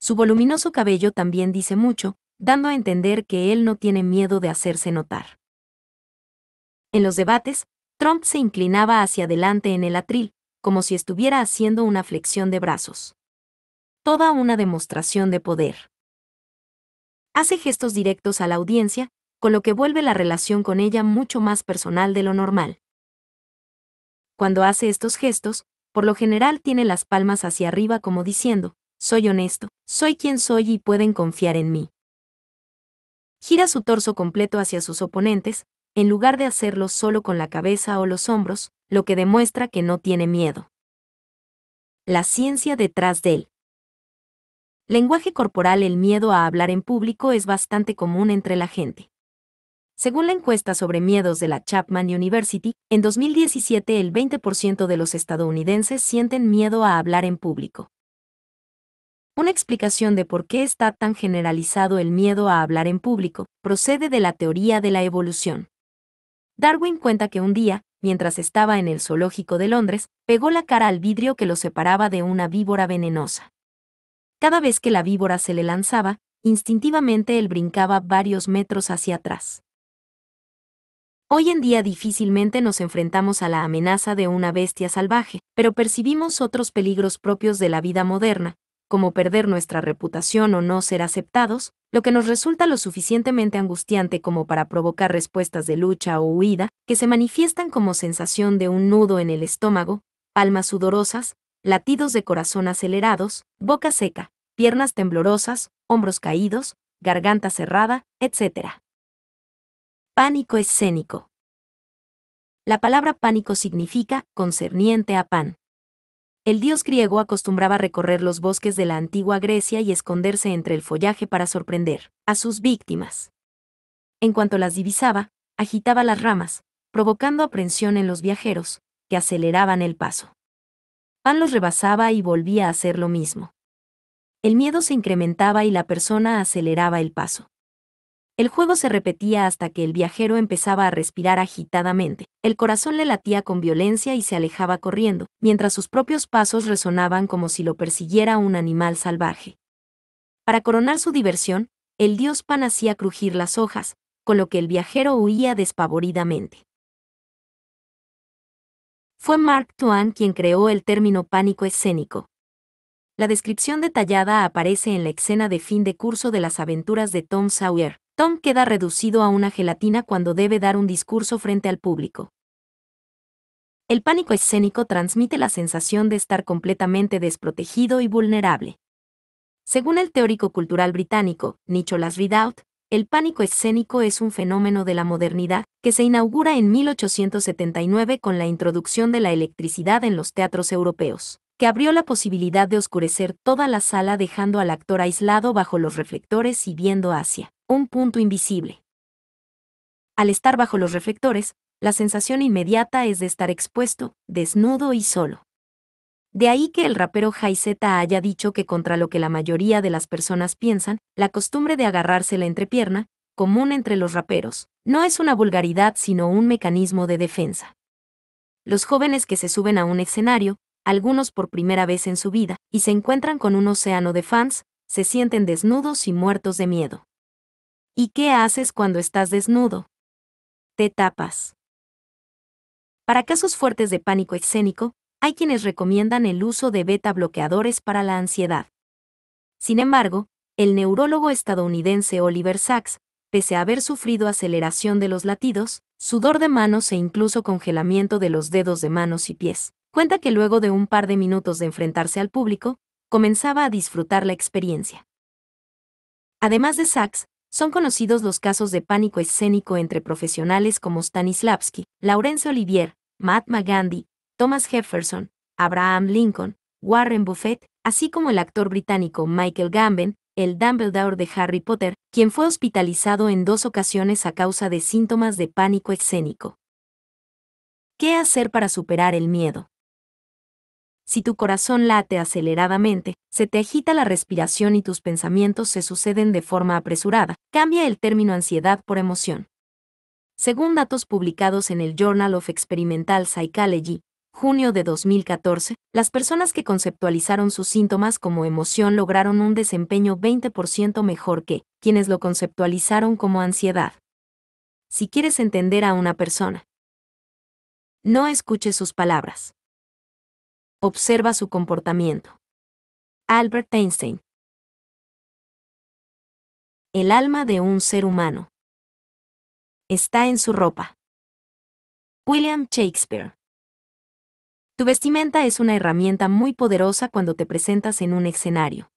Su voluminoso cabello también dice mucho, dando a entender que él no tiene miedo de hacerse notar. En los debates, Trump se inclinaba hacia adelante en el atril, como si estuviera haciendo una flexión de brazos. Toda una demostración de poder. Hace gestos directos a la audiencia, con lo que vuelve la relación con ella mucho más personal de lo normal. Cuando hace estos gestos, por lo general tiene las palmas hacia arriba como diciendo, soy honesto, soy quien soy y pueden confiar en mí. Gira su torso completo hacia sus oponentes, en lugar de hacerlo solo con la cabeza o los hombros, lo que demuestra que no tiene miedo. La ciencia detrás de él. lenguaje corporal El miedo a hablar en público es bastante común entre la gente. Según la encuesta sobre miedos de la Chapman University, en 2017 el 20% de los estadounidenses sienten miedo a hablar en público. Una explicación de por qué está tan generalizado el miedo a hablar en público procede de la teoría de la evolución. Darwin cuenta que un día, mientras estaba en el zoológico de Londres, pegó la cara al vidrio que lo separaba de una víbora venenosa. Cada vez que la víbora se le lanzaba, instintivamente él brincaba varios metros hacia atrás. Hoy en día difícilmente nos enfrentamos a la amenaza de una bestia salvaje, pero percibimos otros peligros propios de la vida moderna, como perder nuestra reputación o no ser aceptados, lo que nos resulta lo suficientemente angustiante como para provocar respuestas de lucha o huida, que se manifiestan como sensación de un nudo en el estómago, palmas sudorosas, latidos de corazón acelerados, boca seca, piernas temblorosas, hombros caídos, garganta cerrada, etc. Pánico escénico. La palabra pánico significa concerniente a pan. El dios griego acostumbraba recorrer los bosques de la antigua Grecia y esconderse entre el follaje para sorprender a sus víctimas. En cuanto las divisaba, agitaba las ramas, provocando aprensión en los viajeros, que aceleraban el paso. Pan los rebasaba y volvía a hacer lo mismo. El miedo se incrementaba y la persona aceleraba el paso. El juego se repetía hasta que el viajero empezaba a respirar agitadamente. El corazón le latía con violencia y se alejaba corriendo, mientras sus propios pasos resonaban como si lo persiguiera un animal salvaje. Para coronar su diversión, el dios Pan hacía crujir las hojas, con lo que el viajero huía despavoridamente. Fue Mark Twain quien creó el término pánico escénico. La descripción detallada aparece en la escena de fin de curso de las aventuras de Tom Sawyer, Tom queda reducido a una gelatina cuando debe dar un discurso frente al público. El pánico escénico transmite la sensación de estar completamente desprotegido y vulnerable. Según el teórico cultural británico, Nicholas Ridout, el pánico escénico es un fenómeno de la modernidad que se inaugura en 1879 con la introducción de la electricidad en los teatros europeos, que abrió la posibilidad de oscurecer toda la sala dejando al actor aislado bajo los reflectores y viendo hacia un punto invisible. Al estar bajo los reflectores, la sensación inmediata es de estar expuesto, desnudo y solo. De ahí que el rapero Jai Z haya dicho que contra lo que la mayoría de las personas piensan, la costumbre de agarrarse la entrepierna, común entre los raperos, no es una vulgaridad sino un mecanismo de defensa. Los jóvenes que se suben a un escenario, algunos por primera vez en su vida, y se encuentran con un océano de fans, se sienten desnudos y muertos de miedo. ¿Y qué haces cuando estás desnudo? Te tapas. Para casos fuertes de pánico escénico, hay quienes recomiendan el uso de beta bloqueadores para la ansiedad. Sin embargo, el neurólogo estadounidense Oliver Sacks, pese a haber sufrido aceleración de los latidos, sudor de manos e incluso congelamiento de los dedos de manos y pies, cuenta que luego de un par de minutos de enfrentarse al público, comenzaba a disfrutar la experiencia. Además de Sachs, son conocidos los casos de pánico escénico entre profesionales como Stanislavski, Laurence Olivier, Mahatma Gandhi, Thomas Jefferson, Abraham Lincoln, Warren Buffett, así como el actor británico Michael Gambon, el Dumbledore de Harry Potter, quien fue hospitalizado en dos ocasiones a causa de síntomas de pánico escénico. ¿Qué hacer para superar el miedo? Si tu corazón late aceleradamente, se te agita la respiración y tus pensamientos se suceden de forma apresurada, cambia el término ansiedad por emoción. Según datos publicados en el Journal of Experimental Psychology, junio de 2014, las personas que conceptualizaron sus síntomas como emoción lograron un desempeño 20% mejor que quienes lo conceptualizaron como ansiedad. Si quieres entender a una persona, no escuches sus palabras. Observa su comportamiento. Albert Einstein. El alma de un ser humano. Está en su ropa. William Shakespeare. Tu vestimenta es una herramienta muy poderosa cuando te presentas en un escenario.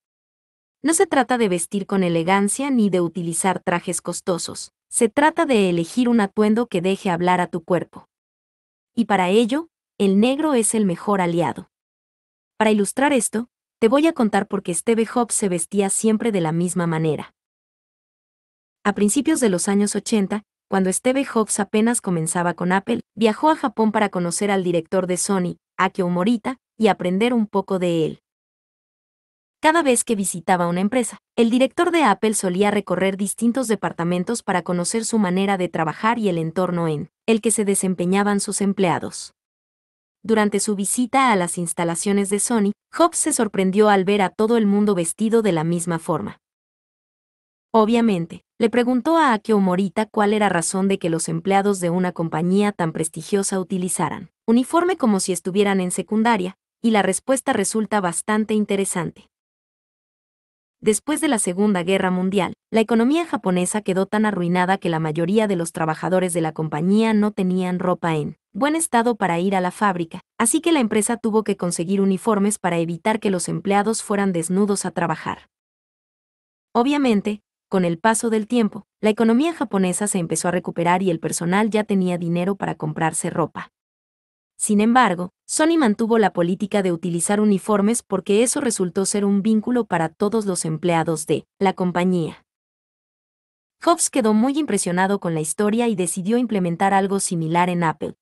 No se trata de vestir con elegancia ni de utilizar trajes costosos, se trata de elegir un atuendo que deje hablar a tu cuerpo. Y para ello, el negro es el mejor aliado. Para ilustrar esto, te voy a contar por qué Steve Jobs se vestía siempre de la misma manera. A principios de los años 80, cuando Steve Jobs apenas comenzaba con Apple, viajó a Japón para conocer al director de Sony, Akio Morita, y aprender un poco de él. Cada vez que visitaba una empresa, el director de Apple solía recorrer distintos departamentos para conocer su manera de trabajar y el entorno en el que se desempeñaban sus empleados. Durante su visita a las instalaciones de Sony, Jobs se sorprendió al ver a todo el mundo vestido de la misma forma. Obviamente, le preguntó a Akio Morita cuál era razón de que los empleados de una compañía tan prestigiosa utilizaran uniforme como si estuvieran en secundaria, y la respuesta resulta bastante interesante. Después de la Segunda Guerra Mundial, la economía japonesa quedó tan arruinada que la mayoría de los trabajadores de la compañía no tenían ropa en buen estado para ir a la fábrica, así que la empresa tuvo que conseguir uniformes para evitar que los empleados fueran desnudos a trabajar. Obviamente, con el paso del tiempo, la economía japonesa se empezó a recuperar y el personal ya tenía dinero para comprarse ropa. Sin embargo, Sony mantuvo la política de utilizar uniformes porque eso resultó ser un vínculo para todos los empleados de la compañía. Jobs quedó muy impresionado con la historia y decidió implementar algo similar en Apple.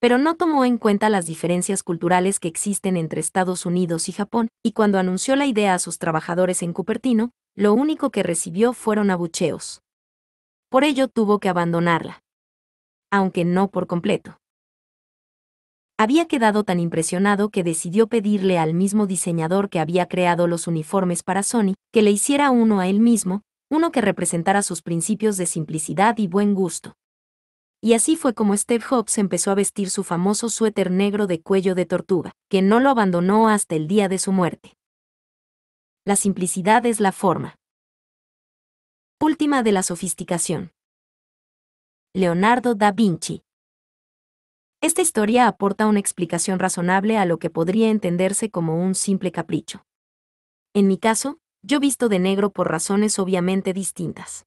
Pero no tomó en cuenta las diferencias culturales que existen entre Estados Unidos y Japón, y cuando anunció la idea a sus trabajadores en Cupertino, lo único que recibió fueron abucheos. Por ello tuvo que abandonarla. Aunque no por completo. Había quedado tan impresionado que decidió pedirle al mismo diseñador que había creado los uniformes para Sony, que le hiciera uno a él mismo, uno que representara sus principios de simplicidad y buen gusto. Y así fue como Steve Jobs empezó a vestir su famoso suéter negro de cuello de tortuga, que no lo abandonó hasta el día de su muerte. La simplicidad es la forma. Última de la sofisticación. Leonardo da Vinci esta historia aporta una explicación razonable a lo que podría entenderse como un simple capricho. En mi caso, yo visto de negro por razones obviamente distintas.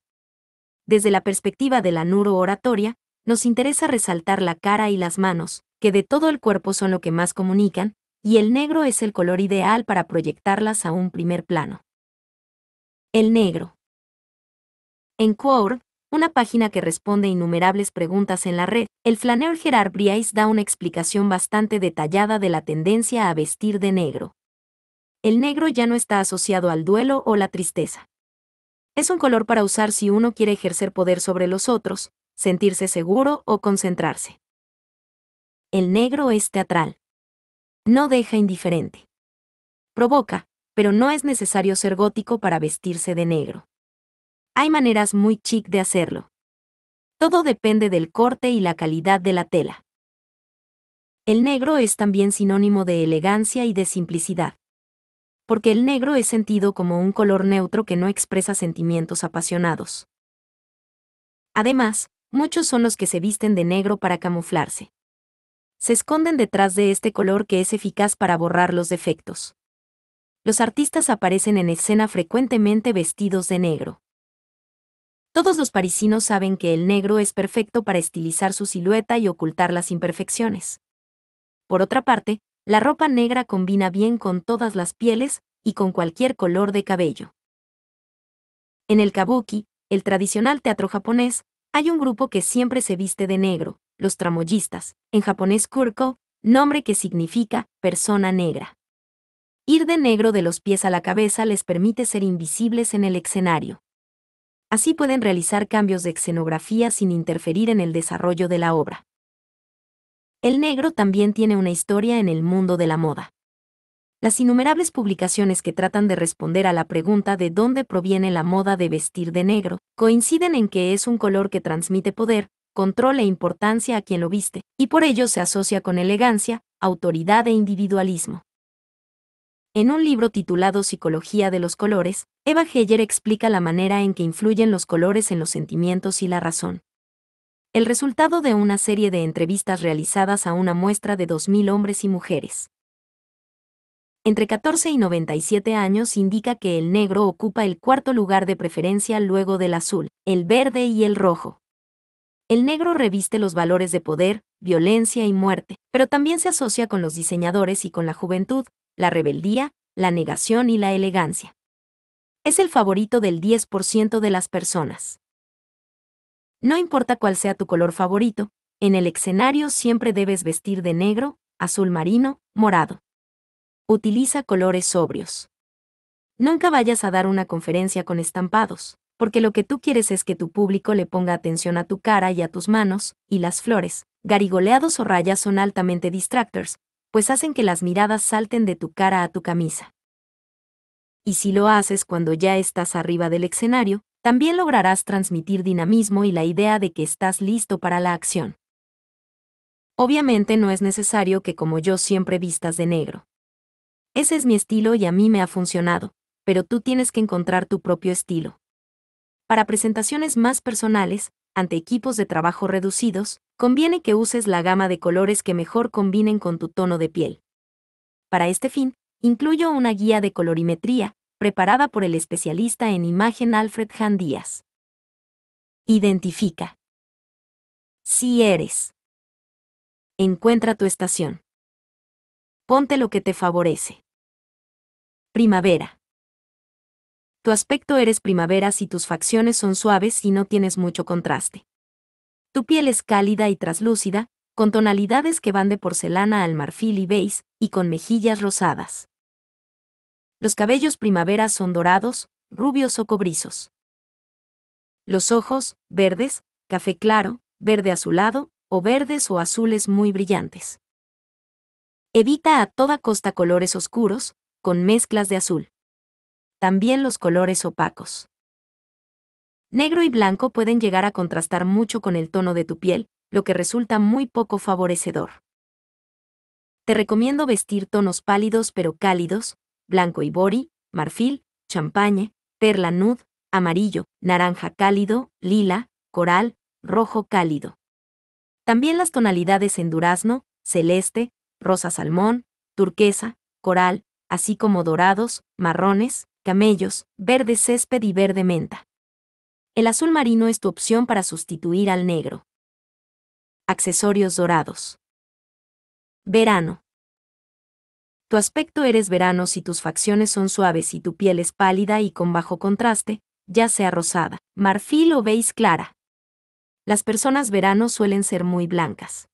Desde la perspectiva de la oratoria, nos interesa resaltar la cara y las manos, que de todo el cuerpo son lo que más comunican, y el negro es el color ideal para proyectarlas a un primer plano. El negro. En Quor, una página que responde innumerables preguntas en la red, el flaneur Gerard Briais da una explicación bastante detallada de la tendencia a vestir de negro. El negro ya no está asociado al duelo o la tristeza. Es un color para usar si uno quiere ejercer poder sobre los otros, sentirse seguro o concentrarse. El negro es teatral. No deja indiferente. Provoca, pero no es necesario ser gótico para vestirse de negro hay maneras muy chic de hacerlo. Todo depende del corte y la calidad de la tela. El negro es también sinónimo de elegancia y de simplicidad. Porque el negro es sentido como un color neutro que no expresa sentimientos apasionados. Además, muchos son los que se visten de negro para camuflarse. Se esconden detrás de este color que es eficaz para borrar los defectos. Los artistas aparecen en escena frecuentemente vestidos de negro. Todos los parisinos saben que el negro es perfecto para estilizar su silueta y ocultar las imperfecciones. Por otra parte, la ropa negra combina bien con todas las pieles y con cualquier color de cabello. En el kabuki, el tradicional teatro japonés, hay un grupo que siempre se viste de negro, los tramoyistas, en japonés kurko, nombre que significa persona negra. Ir de negro de los pies a la cabeza les permite ser invisibles en el escenario. Así pueden realizar cambios de escenografía sin interferir en el desarrollo de la obra. El negro también tiene una historia en el mundo de la moda. Las innumerables publicaciones que tratan de responder a la pregunta de dónde proviene la moda de vestir de negro, coinciden en que es un color que transmite poder, control e importancia a quien lo viste, y por ello se asocia con elegancia, autoridad e individualismo. En un libro titulado Psicología de los Colores, Eva Heyer explica la manera en que influyen los colores en los sentimientos y la razón. El resultado de una serie de entrevistas realizadas a una muestra de 2.000 hombres y mujeres. Entre 14 y 97 años indica que el negro ocupa el cuarto lugar de preferencia luego del azul, el verde y el rojo. El negro reviste los valores de poder, violencia y muerte, pero también se asocia con los diseñadores y con la juventud, la rebeldía, la negación y la elegancia. Es el favorito del 10% de las personas. No importa cuál sea tu color favorito, en el escenario siempre debes vestir de negro, azul marino, morado. Utiliza colores sobrios. Nunca vayas a dar una conferencia con estampados porque lo que tú quieres es que tu público le ponga atención a tu cara y a tus manos, y las flores, garigoleados o rayas son altamente distractors, pues hacen que las miradas salten de tu cara a tu camisa. Y si lo haces cuando ya estás arriba del escenario, también lograrás transmitir dinamismo y la idea de que estás listo para la acción. Obviamente no es necesario que como yo siempre vistas de negro. Ese es mi estilo y a mí me ha funcionado, pero tú tienes que encontrar tu propio estilo. Para presentaciones más personales, ante equipos de trabajo reducidos, conviene que uses la gama de colores que mejor combinen con tu tono de piel. Para este fin, incluyo una guía de colorimetría, preparada por el especialista en imagen Alfred Han Díaz. Identifica. Si eres. Encuentra tu estación. Ponte lo que te favorece. Primavera. Tu aspecto eres primavera si tus facciones son suaves y no tienes mucho contraste. Tu piel es cálida y traslúcida, con tonalidades que van de porcelana al marfil y beige, y con mejillas rosadas. Los cabellos primavera son dorados, rubios o cobrizos. Los ojos, verdes, café claro, verde azulado, o verdes o azules muy brillantes. Evita a toda costa colores oscuros, con mezclas de azul también los colores opacos. Negro y blanco pueden llegar a contrastar mucho con el tono de tu piel, lo que resulta muy poco favorecedor. Te recomiendo vestir tonos pálidos pero cálidos, blanco y bori, marfil, champaña, perla nude, amarillo, naranja cálido, lila, coral, rojo cálido. También las tonalidades en durazno, celeste, rosa salmón, turquesa, coral, así como dorados, marrones, camellos, verde césped y verde menta. El azul marino es tu opción para sustituir al negro. Accesorios dorados. Verano. Tu aspecto eres verano si tus facciones son suaves y tu piel es pálida y con bajo contraste, ya sea rosada, marfil o beige clara. Las personas verano suelen ser muy blancas.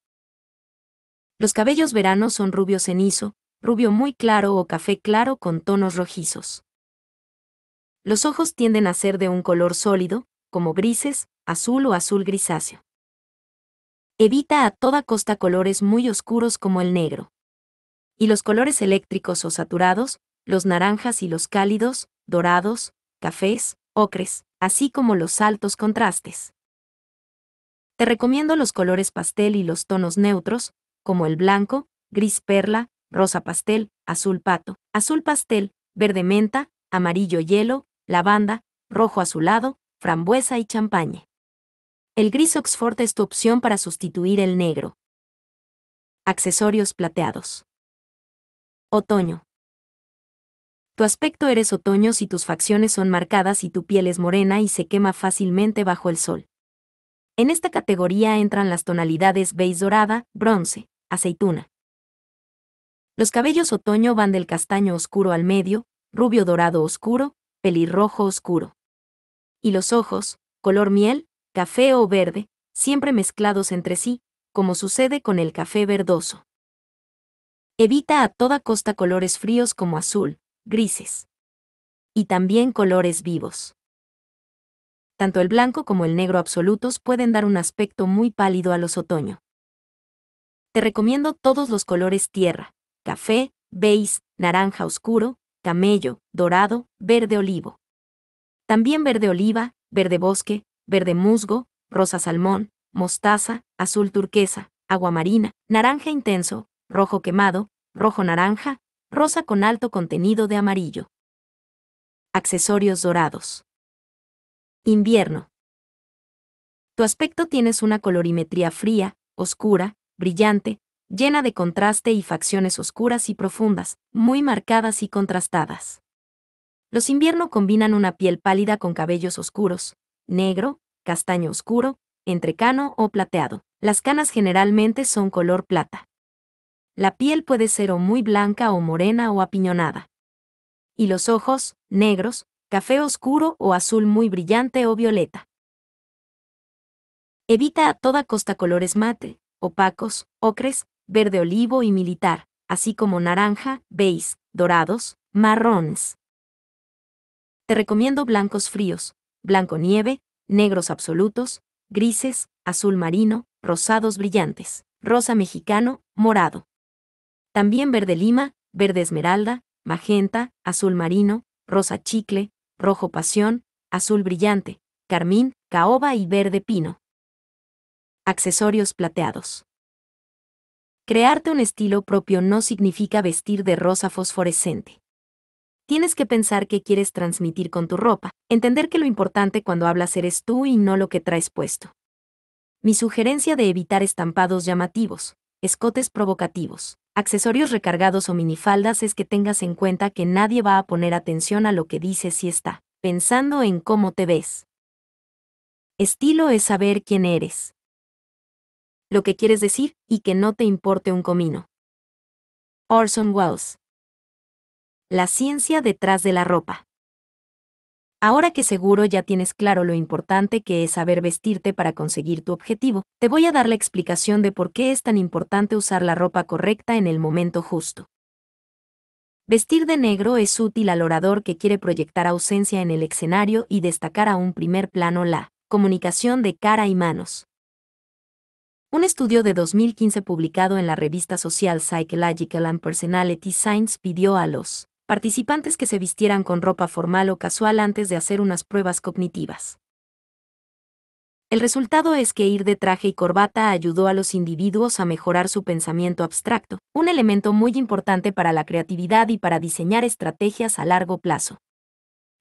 Los cabellos verano son rubio cenizo, rubio muy claro o café claro con tonos rojizos. Los ojos tienden a ser de un color sólido, como grises, azul o azul grisáceo. Evita a toda costa colores muy oscuros como el negro. Y los colores eléctricos o saturados, los naranjas y los cálidos, dorados, cafés, ocres, así como los altos contrastes. Te recomiendo los colores pastel y los tonos neutros, como el blanco, gris perla, rosa pastel, azul pato, azul pastel, verde menta, amarillo hielo, lavanda, rojo azulado, frambuesa y champaña. El gris Oxford es tu opción para sustituir el negro. Accesorios plateados. Otoño. Tu aspecto eres otoño si tus facciones son marcadas y tu piel es morena y se quema fácilmente bajo el sol. En esta categoría entran las tonalidades beige dorada, bronce, aceituna. Los cabellos otoño van del castaño oscuro al medio, rubio dorado oscuro, pelirrojo oscuro. Y los ojos, color miel, café o verde, siempre mezclados entre sí, como sucede con el café verdoso. Evita a toda costa colores fríos como azul, grises. Y también colores vivos. Tanto el blanco como el negro absolutos pueden dar un aspecto muy pálido a los otoño. Te recomiendo todos los colores tierra, café, beige, naranja oscuro, camello, dorado, verde olivo. También verde oliva, verde bosque, verde musgo, rosa salmón, mostaza, azul turquesa, agua marina, naranja intenso, rojo quemado, rojo naranja, rosa con alto contenido de amarillo. Accesorios dorados. Invierno. Tu aspecto tienes una colorimetría fría, oscura, brillante, llena de contraste y facciones oscuras y profundas, muy marcadas y contrastadas. Los invierno combinan una piel pálida con cabellos oscuros, negro, castaño oscuro, entrecano o plateado. Las canas generalmente son color plata. La piel puede ser o muy blanca o morena o apiñonada. Y los ojos, negros, café oscuro o azul muy brillante o violeta. Evita a toda costa colores mate, opacos, ocres, verde olivo y militar, así como naranja, beige, dorados, marrones. Te recomiendo blancos fríos, blanco nieve, negros absolutos, grises, azul marino, rosados brillantes, rosa mexicano, morado. También verde lima, verde esmeralda, magenta, azul marino, rosa chicle, rojo pasión, azul brillante, carmín, caoba y verde pino. Accesorios plateados. Crearte un estilo propio no significa vestir de rosa fosforescente. Tienes que pensar qué quieres transmitir con tu ropa, entender que lo importante cuando hablas eres tú y no lo que traes puesto. Mi sugerencia de evitar estampados llamativos, escotes provocativos, accesorios recargados o minifaldas es que tengas en cuenta que nadie va a poner atención a lo que dices si está, pensando en cómo te ves. Estilo es saber quién eres lo que quieres decir y que no te importe un comino. Orson Welles. La ciencia detrás de la ropa. Ahora que seguro ya tienes claro lo importante que es saber vestirte para conseguir tu objetivo, te voy a dar la explicación de por qué es tan importante usar la ropa correcta en el momento justo. Vestir de negro es útil al orador que quiere proyectar ausencia en el escenario y destacar a un primer plano la comunicación de cara y manos. Un estudio de 2015 publicado en la revista social Psychological and Personality Science pidió a los participantes que se vistieran con ropa formal o casual antes de hacer unas pruebas cognitivas. El resultado es que ir de traje y corbata ayudó a los individuos a mejorar su pensamiento abstracto, un elemento muy importante para la creatividad y para diseñar estrategias a largo plazo.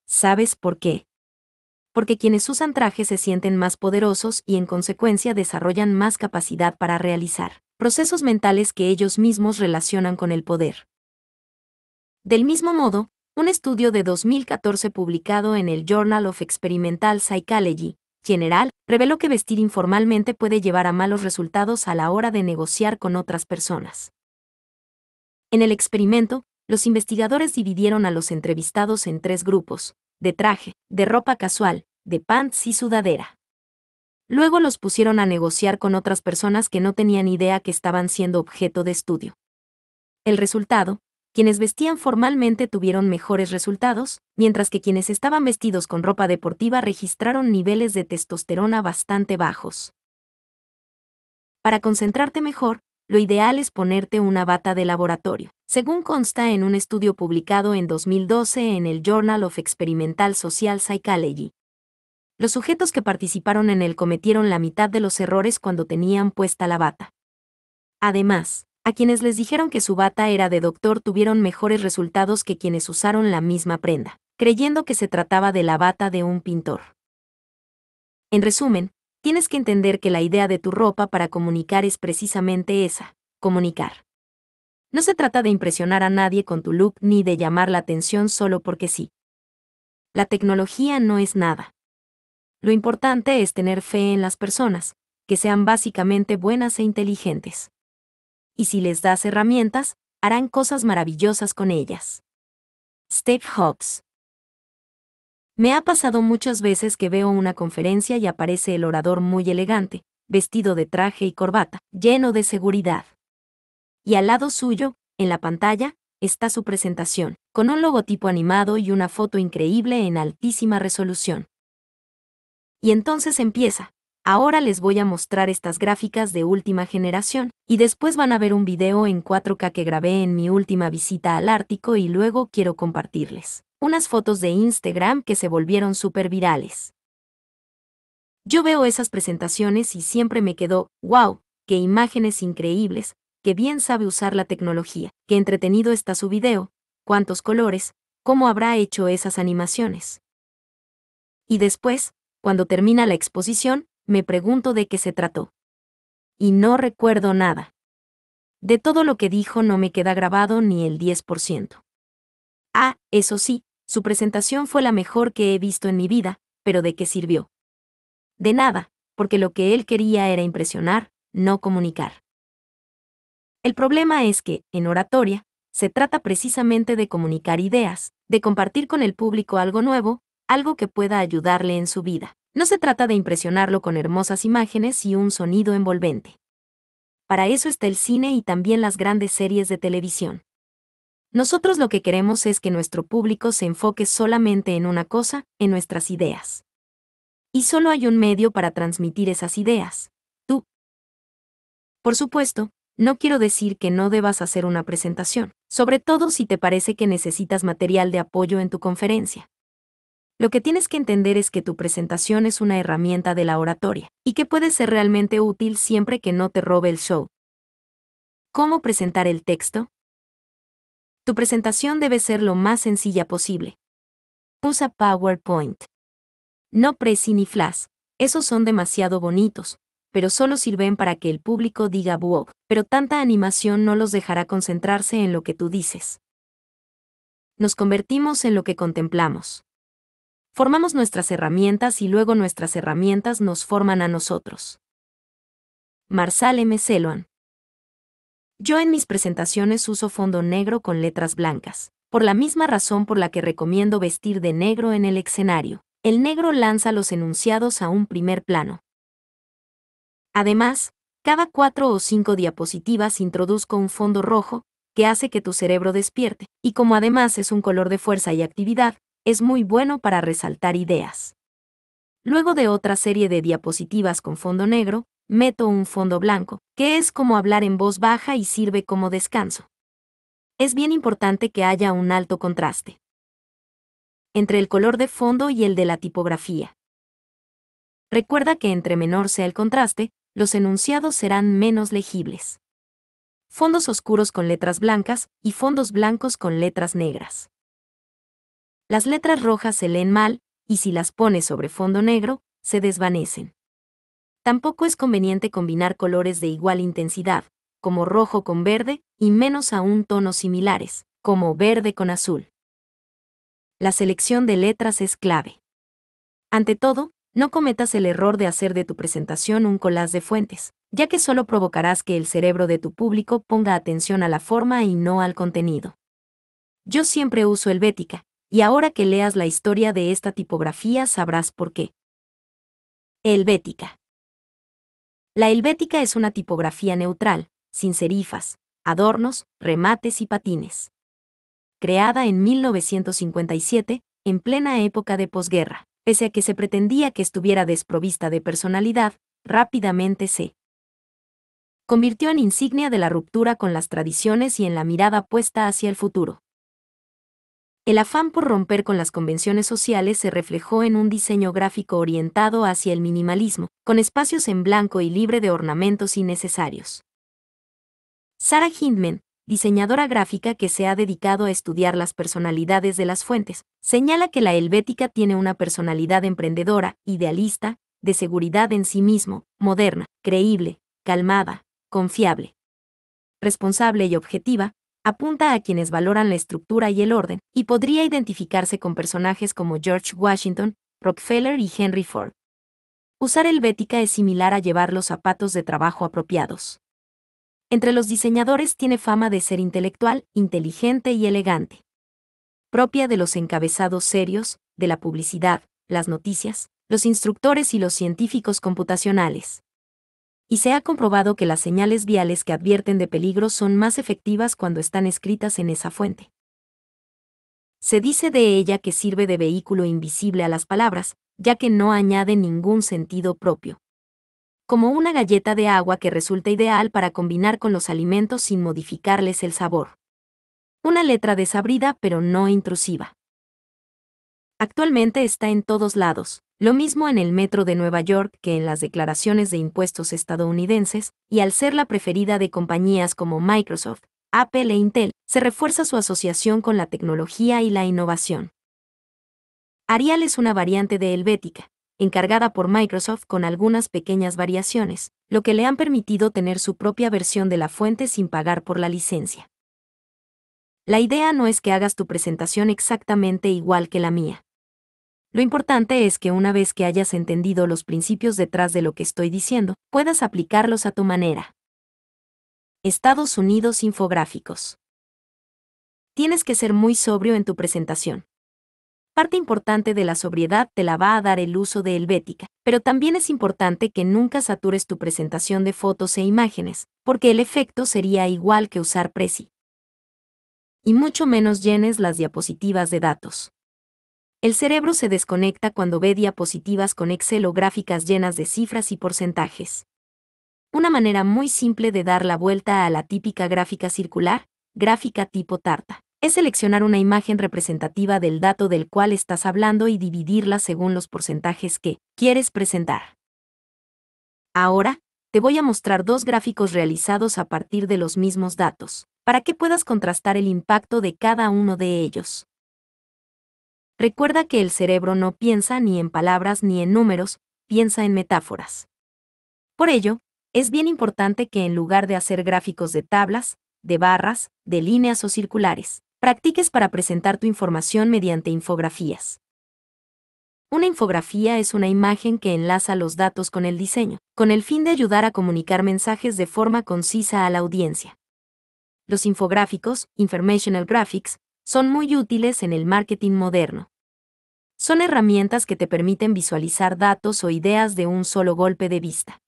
¿Sabes por qué? porque quienes usan trajes se sienten más poderosos y en consecuencia desarrollan más capacidad para realizar procesos mentales que ellos mismos relacionan con el poder. Del mismo modo, un estudio de 2014 publicado en el Journal of Experimental Psychology, General, reveló que vestir informalmente puede llevar a malos resultados a la hora de negociar con otras personas. En el experimento, los investigadores dividieron a los entrevistados en tres grupos, de traje, de ropa casual, de pants y sudadera. Luego los pusieron a negociar con otras personas que no tenían idea que estaban siendo objeto de estudio. El resultado, quienes vestían formalmente tuvieron mejores resultados, mientras que quienes estaban vestidos con ropa deportiva registraron niveles de testosterona bastante bajos. Para concentrarte mejor, lo ideal es ponerte una bata de laboratorio, según consta en un estudio publicado en 2012 en el Journal of Experimental Social Psychology. Los sujetos que participaron en él cometieron la mitad de los errores cuando tenían puesta la bata. Además, a quienes les dijeron que su bata era de doctor tuvieron mejores resultados que quienes usaron la misma prenda, creyendo que se trataba de la bata de un pintor. En resumen, tienes que entender que la idea de tu ropa para comunicar es precisamente esa, comunicar. No se trata de impresionar a nadie con tu look ni de llamar la atención solo porque sí. La tecnología no es nada. Lo importante es tener fe en las personas, que sean básicamente buenas e inteligentes. Y si les das herramientas, harán cosas maravillosas con ellas. Steve Hobbs me ha pasado muchas veces que veo una conferencia y aparece el orador muy elegante, vestido de traje y corbata, lleno de seguridad. Y al lado suyo, en la pantalla, está su presentación, con un logotipo animado y una foto increíble en altísima resolución. Y entonces empieza. Ahora les voy a mostrar estas gráficas de última generación, y después van a ver un video en 4K que grabé en mi última visita al Ártico y luego quiero compartirles unas fotos de Instagram que se volvieron súper virales. Yo veo esas presentaciones y siempre me quedo, wow, qué imágenes increíbles, qué bien sabe usar la tecnología, qué entretenido está su video, cuántos colores, cómo habrá hecho esas animaciones. Y después, cuando termina la exposición, me pregunto de qué se trató. Y no recuerdo nada. De todo lo que dijo no me queda grabado ni el 10%. Ah, eso sí, su presentación fue la mejor que he visto en mi vida, pero ¿de qué sirvió? De nada, porque lo que él quería era impresionar, no comunicar. El problema es que, en oratoria, se trata precisamente de comunicar ideas, de compartir con el público algo nuevo, algo que pueda ayudarle en su vida. No se trata de impresionarlo con hermosas imágenes y un sonido envolvente. Para eso está el cine y también las grandes series de televisión. Nosotros lo que queremos es que nuestro público se enfoque solamente en una cosa, en nuestras ideas. Y solo hay un medio para transmitir esas ideas. Tú. Por supuesto, no quiero decir que no debas hacer una presentación, sobre todo si te parece que necesitas material de apoyo en tu conferencia. Lo que tienes que entender es que tu presentación es una herramienta de la oratoria, y que puede ser realmente útil siempre que no te robe el show. ¿Cómo presentar el texto? Tu presentación debe ser lo más sencilla posible. Usa PowerPoint. No Prezi ni Flash. Esos son demasiado bonitos, pero solo sirven para que el público diga wow, pero tanta animación no los dejará concentrarse en lo que tú dices. Nos convertimos en lo que contemplamos. Formamos nuestras herramientas y luego nuestras herramientas nos forman a nosotros. Marsal M. Yo en mis presentaciones uso fondo negro con letras blancas, por la misma razón por la que recomiendo vestir de negro en el escenario. El negro lanza los enunciados a un primer plano. Además, cada cuatro o cinco diapositivas introduzco un fondo rojo, que hace que tu cerebro despierte, y como además es un color de fuerza y actividad, es muy bueno para resaltar ideas. Luego de otra serie de diapositivas con fondo negro, meto un fondo blanco, que es como hablar en voz baja y sirve como descanso. Es bien importante que haya un alto contraste entre el color de fondo y el de la tipografía. Recuerda que entre menor sea el contraste, los enunciados serán menos legibles. Fondos oscuros con letras blancas y fondos blancos con letras negras. Las letras rojas se leen mal, y si las pones sobre fondo negro, se desvanecen. Tampoco es conveniente combinar colores de igual intensidad, como rojo con verde, y menos aún tonos similares, como verde con azul. La selección de letras es clave. Ante todo, no cometas el error de hacer de tu presentación un colás de fuentes, ya que solo provocarás que el cerebro de tu público ponga atención a la forma y no al contenido. Yo siempre uso Helvética, y ahora que leas la historia de esta tipografía sabrás por qué. Helvética. La helvética es una tipografía neutral, sin serifas, adornos, remates y patines. Creada en 1957, en plena época de posguerra, pese a que se pretendía que estuviera desprovista de personalidad, rápidamente se convirtió en insignia de la ruptura con las tradiciones y en la mirada puesta hacia el futuro. El afán por romper con las convenciones sociales se reflejó en un diseño gráfico orientado hacia el minimalismo, con espacios en blanco y libre de ornamentos innecesarios. Sara Hindman, diseñadora gráfica que se ha dedicado a estudiar las personalidades de las fuentes, señala que la helvética tiene una personalidad emprendedora, idealista, de seguridad en sí mismo, moderna, creíble, calmada, confiable, responsable y objetiva, apunta a quienes valoran la estructura y el orden, y podría identificarse con personajes como George Washington, Rockefeller y Henry Ford. Usar helvética es similar a llevar los zapatos de trabajo apropiados. Entre los diseñadores tiene fama de ser intelectual, inteligente y elegante. Propia de los encabezados serios, de la publicidad, las noticias, los instructores y los científicos computacionales y se ha comprobado que las señales viales que advierten de peligro son más efectivas cuando están escritas en esa fuente. Se dice de ella que sirve de vehículo invisible a las palabras, ya que no añade ningún sentido propio. Como una galleta de agua que resulta ideal para combinar con los alimentos sin modificarles el sabor. Una letra desabrida pero no intrusiva. Actualmente está en todos lados, lo mismo en el metro de Nueva York que en las declaraciones de impuestos estadounidenses, y al ser la preferida de compañías como Microsoft, Apple e Intel, se refuerza su asociación con la tecnología y la innovación. Arial es una variante de Helvética, encargada por Microsoft con algunas pequeñas variaciones, lo que le han permitido tener su propia versión de la fuente sin pagar por la licencia. La idea no es que hagas tu presentación exactamente igual que la mía, lo importante es que una vez que hayas entendido los principios detrás de lo que estoy diciendo, puedas aplicarlos a tu manera. Estados Unidos Infográficos. Tienes que ser muy sobrio en tu presentación. Parte importante de la sobriedad te la va a dar el uso de Helvética, pero también es importante que nunca satures tu presentación de fotos e imágenes, porque el efecto sería igual que usar Prezi. Y mucho menos llenes las diapositivas de datos. El cerebro se desconecta cuando ve diapositivas con Excel o gráficas llenas de cifras y porcentajes. Una manera muy simple de dar la vuelta a la típica gráfica circular, gráfica tipo tarta, es seleccionar una imagen representativa del dato del cual estás hablando y dividirla según los porcentajes que quieres presentar. Ahora, te voy a mostrar dos gráficos realizados a partir de los mismos datos, para que puedas contrastar el impacto de cada uno de ellos. Recuerda que el cerebro no piensa ni en palabras ni en números, piensa en metáforas. Por ello, es bien importante que en lugar de hacer gráficos de tablas, de barras, de líneas o circulares, practiques para presentar tu información mediante infografías. Una infografía es una imagen que enlaza los datos con el diseño, con el fin de ayudar a comunicar mensajes de forma concisa a la audiencia. Los infográficos, Informational Graphics, son muy útiles en el marketing moderno son herramientas que te permiten visualizar datos o ideas de un solo golpe de vista.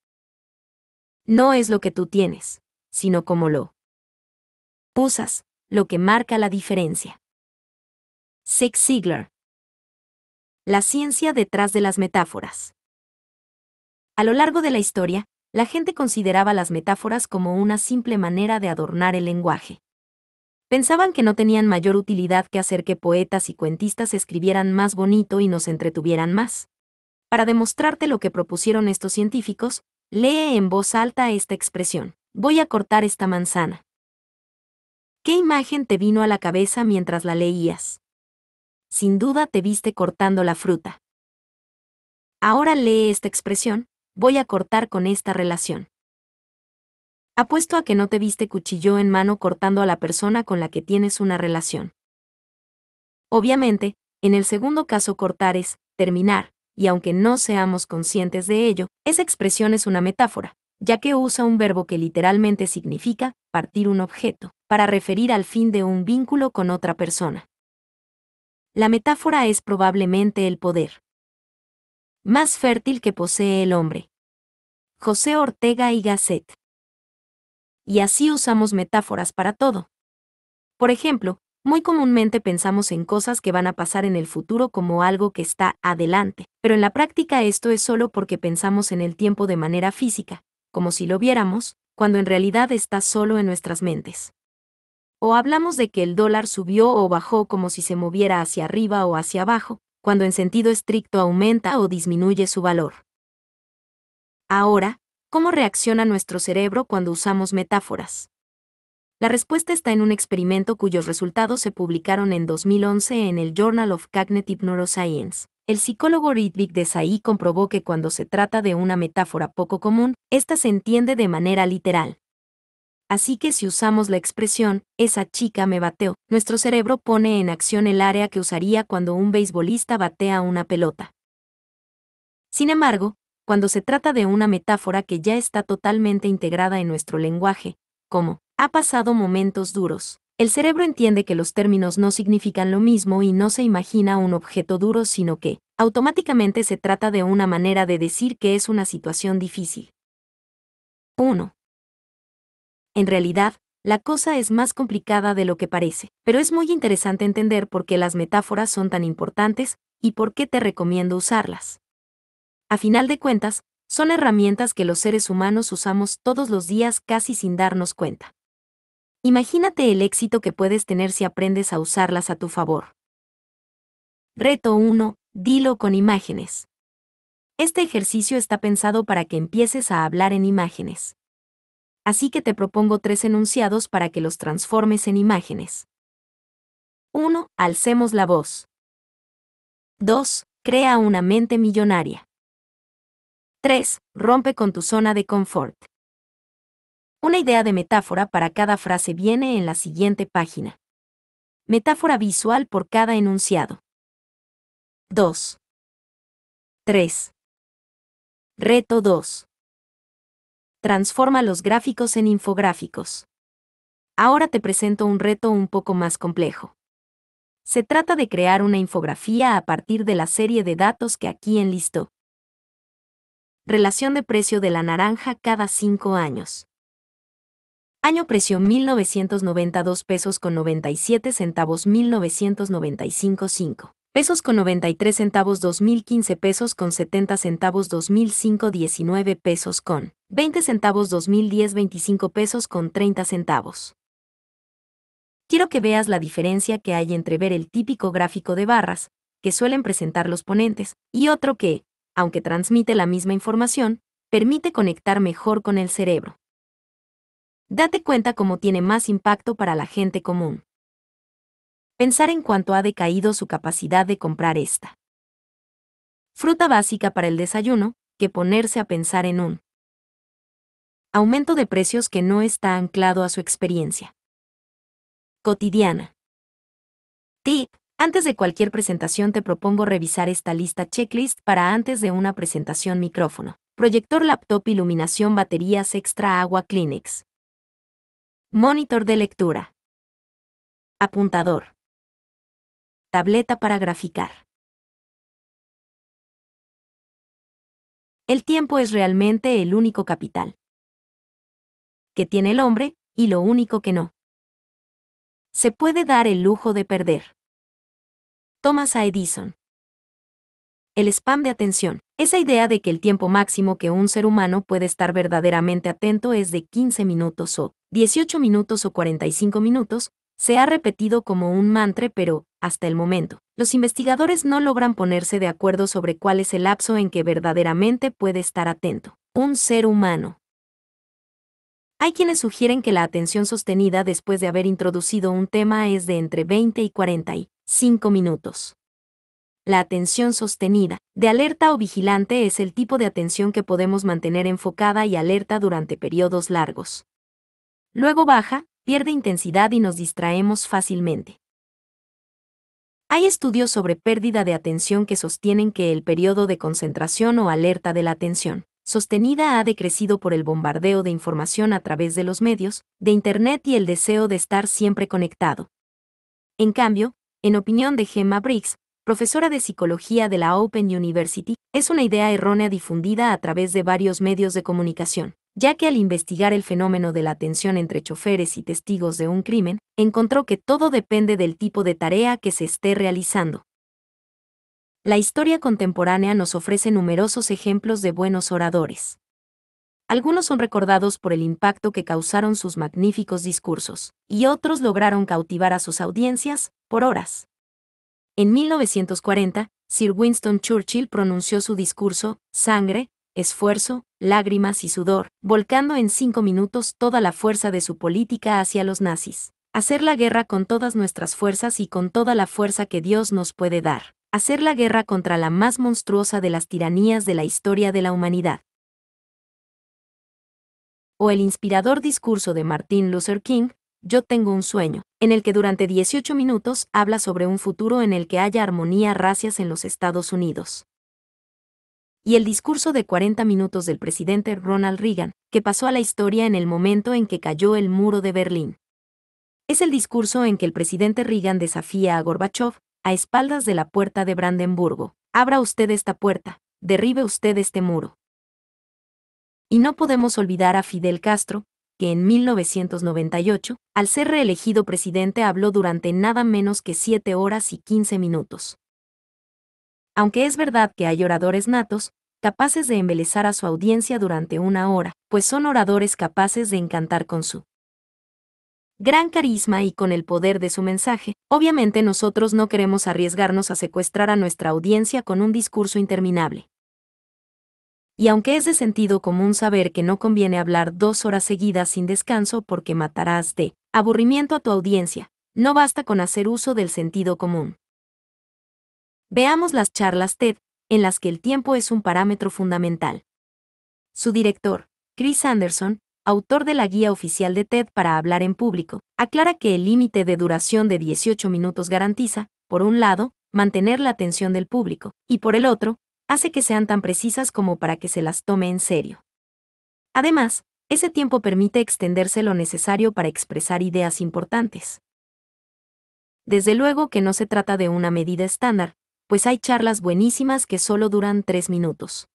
No es lo que tú tienes, sino cómo lo usas, lo que marca la diferencia. Zig Ziglar La ciencia detrás de las metáforas. A lo largo de la historia, la gente consideraba las metáforas como una simple manera de adornar el lenguaje pensaban que no tenían mayor utilidad que hacer que poetas y cuentistas escribieran más bonito y nos entretuvieran más. Para demostrarte lo que propusieron estos científicos, lee en voz alta esta expresión. Voy a cortar esta manzana. ¿Qué imagen te vino a la cabeza mientras la leías? Sin duda te viste cortando la fruta. Ahora lee esta expresión, voy a cortar con esta relación. Apuesto a que no te viste cuchillo en mano cortando a la persona con la que tienes una relación. Obviamente, en el segundo caso cortar es terminar, y aunque no seamos conscientes de ello, esa expresión es una metáfora, ya que usa un verbo que literalmente significa partir un objeto, para referir al fin de un vínculo con otra persona. La metáfora es probablemente el poder más fértil que posee el hombre. José Ortega y Gasset y así usamos metáforas para todo. Por ejemplo, muy comúnmente pensamos en cosas que van a pasar en el futuro como algo que está adelante, pero en la práctica esto es solo porque pensamos en el tiempo de manera física, como si lo viéramos, cuando en realidad está solo en nuestras mentes. O hablamos de que el dólar subió o bajó como si se moviera hacia arriba o hacia abajo, cuando en sentido estricto aumenta o disminuye su valor. Ahora, ¿Cómo reacciona nuestro cerebro cuando usamos metáforas? La respuesta está en un experimento cuyos resultados se publicaron en 2011 en el Journal of Cognitive Neuroscience. El psicólogo de Desai comprobó que cuando se trata de una metáfora poco común, ésta se entiende de manera literal. Así que si usamos la expresión, esa chica me bateó, nuestro cerebro pone en acción el área que usaría cuando un beisbolista batea una pelota. Sin embargo, cuando se trata de una metáfora que ya está totalmente integrada en nuestro lenguaje, como, ha pasado momentos duros. El cerebro entiende que los términos no significan lo mismo y no se imagina un objeto duro, sino que, automáticamente se trata de una manera de decir que es una situación difícil. 1. En realidad, la cosa es más complicada de lo que parece, pero es muy interesante entender por qué las metáforas son tan importantes y por qué te recomiendo usarlas. A final de cuentas, son herramientas que los seres humanos usamos todos los días casi sin darnos cuenta. Imagínate el éxito que puedes tener si aprendes a usarlas a tu favor. Reto 1. Dilo con imágenes. Este ejercicio está pensado para que empieces a hablar en imágenes. Así que te propongo tres enunciados para que los transformes en imágenes. 1. Alcemos la voz. 2. Crea una mente millonaria. 3. Rompe con tu zona de confort. Una idea de metáfora para cada frase viene en la siguiente página. Metáfora visual por cada enunciado. 2. 3. Reto 2. Transforma los gráficos en infográficos. Ahora te presento un reto un poco más complejo. Se trata de crear una infografía a partir de la serie de datos que aquí enlistó. Relación de precio de la naranja cada 5 años. Año precio 1992 pesos con 97 centavos 1995 5 pesos con 93 centavos 2015 pesos con 70 centavos 2005 19 pesos con 20 centavos 2010 25 pesos con 30 centavos. Quiero que veas la diferencia que hay entre ver el típico gráfico de barras, que suelen presentar los ponentes, y otro que, aunque transmite la misma información, permite conectar mejor con el cerebro. Date cuenta cómo tiene más impacto para la gente común. Pensar en cuánto ha decaído su capacidad de comprar esta. Fruta básica para el desayuno, que ponerse a pensar en un aumento de precios que no está anclado a su experiencia cotidiana. Tip antes de cualquier presentación te propongo revisar esta lista checklist para antes de una presentación micrófono. Proyector laptop, iluminación, baterías extra, agua, Kleenex. Monitor de lectura. Apuntador. Tableta para graficar. El tiempo es realmente el único capital que tiene el hombre y lo único que no. Se puede dar el lujo de perder. Thomas A. Edison. El spam de atención. Esa idea de que el tiempo máximo que un ser humano puede estar verdaderamente atento es de 15 minutos o 18 minutos o 45 minutos, se ha repetido como un mantra, pero, hasta el momento, los investigadores no logran ponerse de acuerdo sobre cuál es el lapso en que verdaderamente puede estar atento un ser humano. Hay quienes sugieren que la atención sostenida después de haber introducido un tema es de entre 20 y 40 y 5 minutos. La atención sostenida, de alerta o vigilante es el tipo de atención que podemos mantener enfocada y alerta durante periodos largos. Luego baja, pierde intensidad y nos distraemos fácilmente. Hay estudios sobre pérdida de atención que sostienen que el periodo de concentración o alerta de la atención sostenida ha decrecido por el bombardeo de información a través de los medios, de Internet y el deseo de estar siempre conectado. En cambio, en opinión de Gemma Briggs, profesora de psicología de la Open University, es una idea errónea difundida a través de varios medios de comunicación, ya que al investigar el fenómeno de la tensión entre choferes y testigos de un crimen, encontró que todo depende del tipo de tarea que se esté realizando. La historia contemporánea nos ofrece numerosos ejemplos de buenos oradores. Algunos son recordados por el impacto que causaron sus magníficos discursos, y otros lograron cautivar a sus audiencias, por horas. En 1940, Sir Winston Churchill pronunció su discurso, Sangre, esfuerzo, lágrimas y sudor, volcando en cinco minutos toda la fuerza de su política hacia los nazis. Hacer la guerra con todas nuestras fuerzas y con toda la fuerza que Dios nos puede dar. Hacer la guerra contra la más monstruosa de las tiranías de la historia de la humanidad o el inspirador discurso de Martin Luther King, Yo tengo un sueño, en el que durante 18 minutos habla sobre un futuro en el que haya armonía racias en los Estados Unidos. Y el discurso de 40 minutos del presidente Ronald Reagan, que pasó a la historia en el momento en que cayó el muro de Berlín. Es el discurso en que el presidente Reagan desafía a Gorbachev, a espaldas de la puerta de Brandenburgo. Abra usted esta puerta, derribe usted este muro. Y no podemos olvidar a Fidel Castro, que en 1998, al ser reelegido presidente, habló durante nada menos que 7 horas y 15 minutos. Aunque es verdad que hay oradores natos, capaces de embelezar a su audiencia durante una hora, pues son oradores capaces de encantar con su gran carisma y con el poder de su mensaje, obviamente nosotros no queremos arriesgarnos a secuestrar a nuestra audiencia con un discurso interminable. Y aunque es de sentido común saber que no conviene hablar dos horas seguidas sin descanso porque matarás de aburrimiento a tu audiencia, no basta con hacer uso del sentido común. Veamos las charlas TED, en las que el tiempo es un parámetro fundamental. Su director, Chris Anderson, autor de la guía oficial de TED para hablar en público, aclara que el límite de duración de 18 minutos garantiza, por un lado, mantener la atención del público, y por el otro, hace que sean tan precisas como para que se las tome en serio. Además, ese tiempo permite extenderse lo necesario para expresar ideas importantes. Desde luego que no se trata de una medida estándar, pues hay charlas buenísimas que solo duran tres minutos.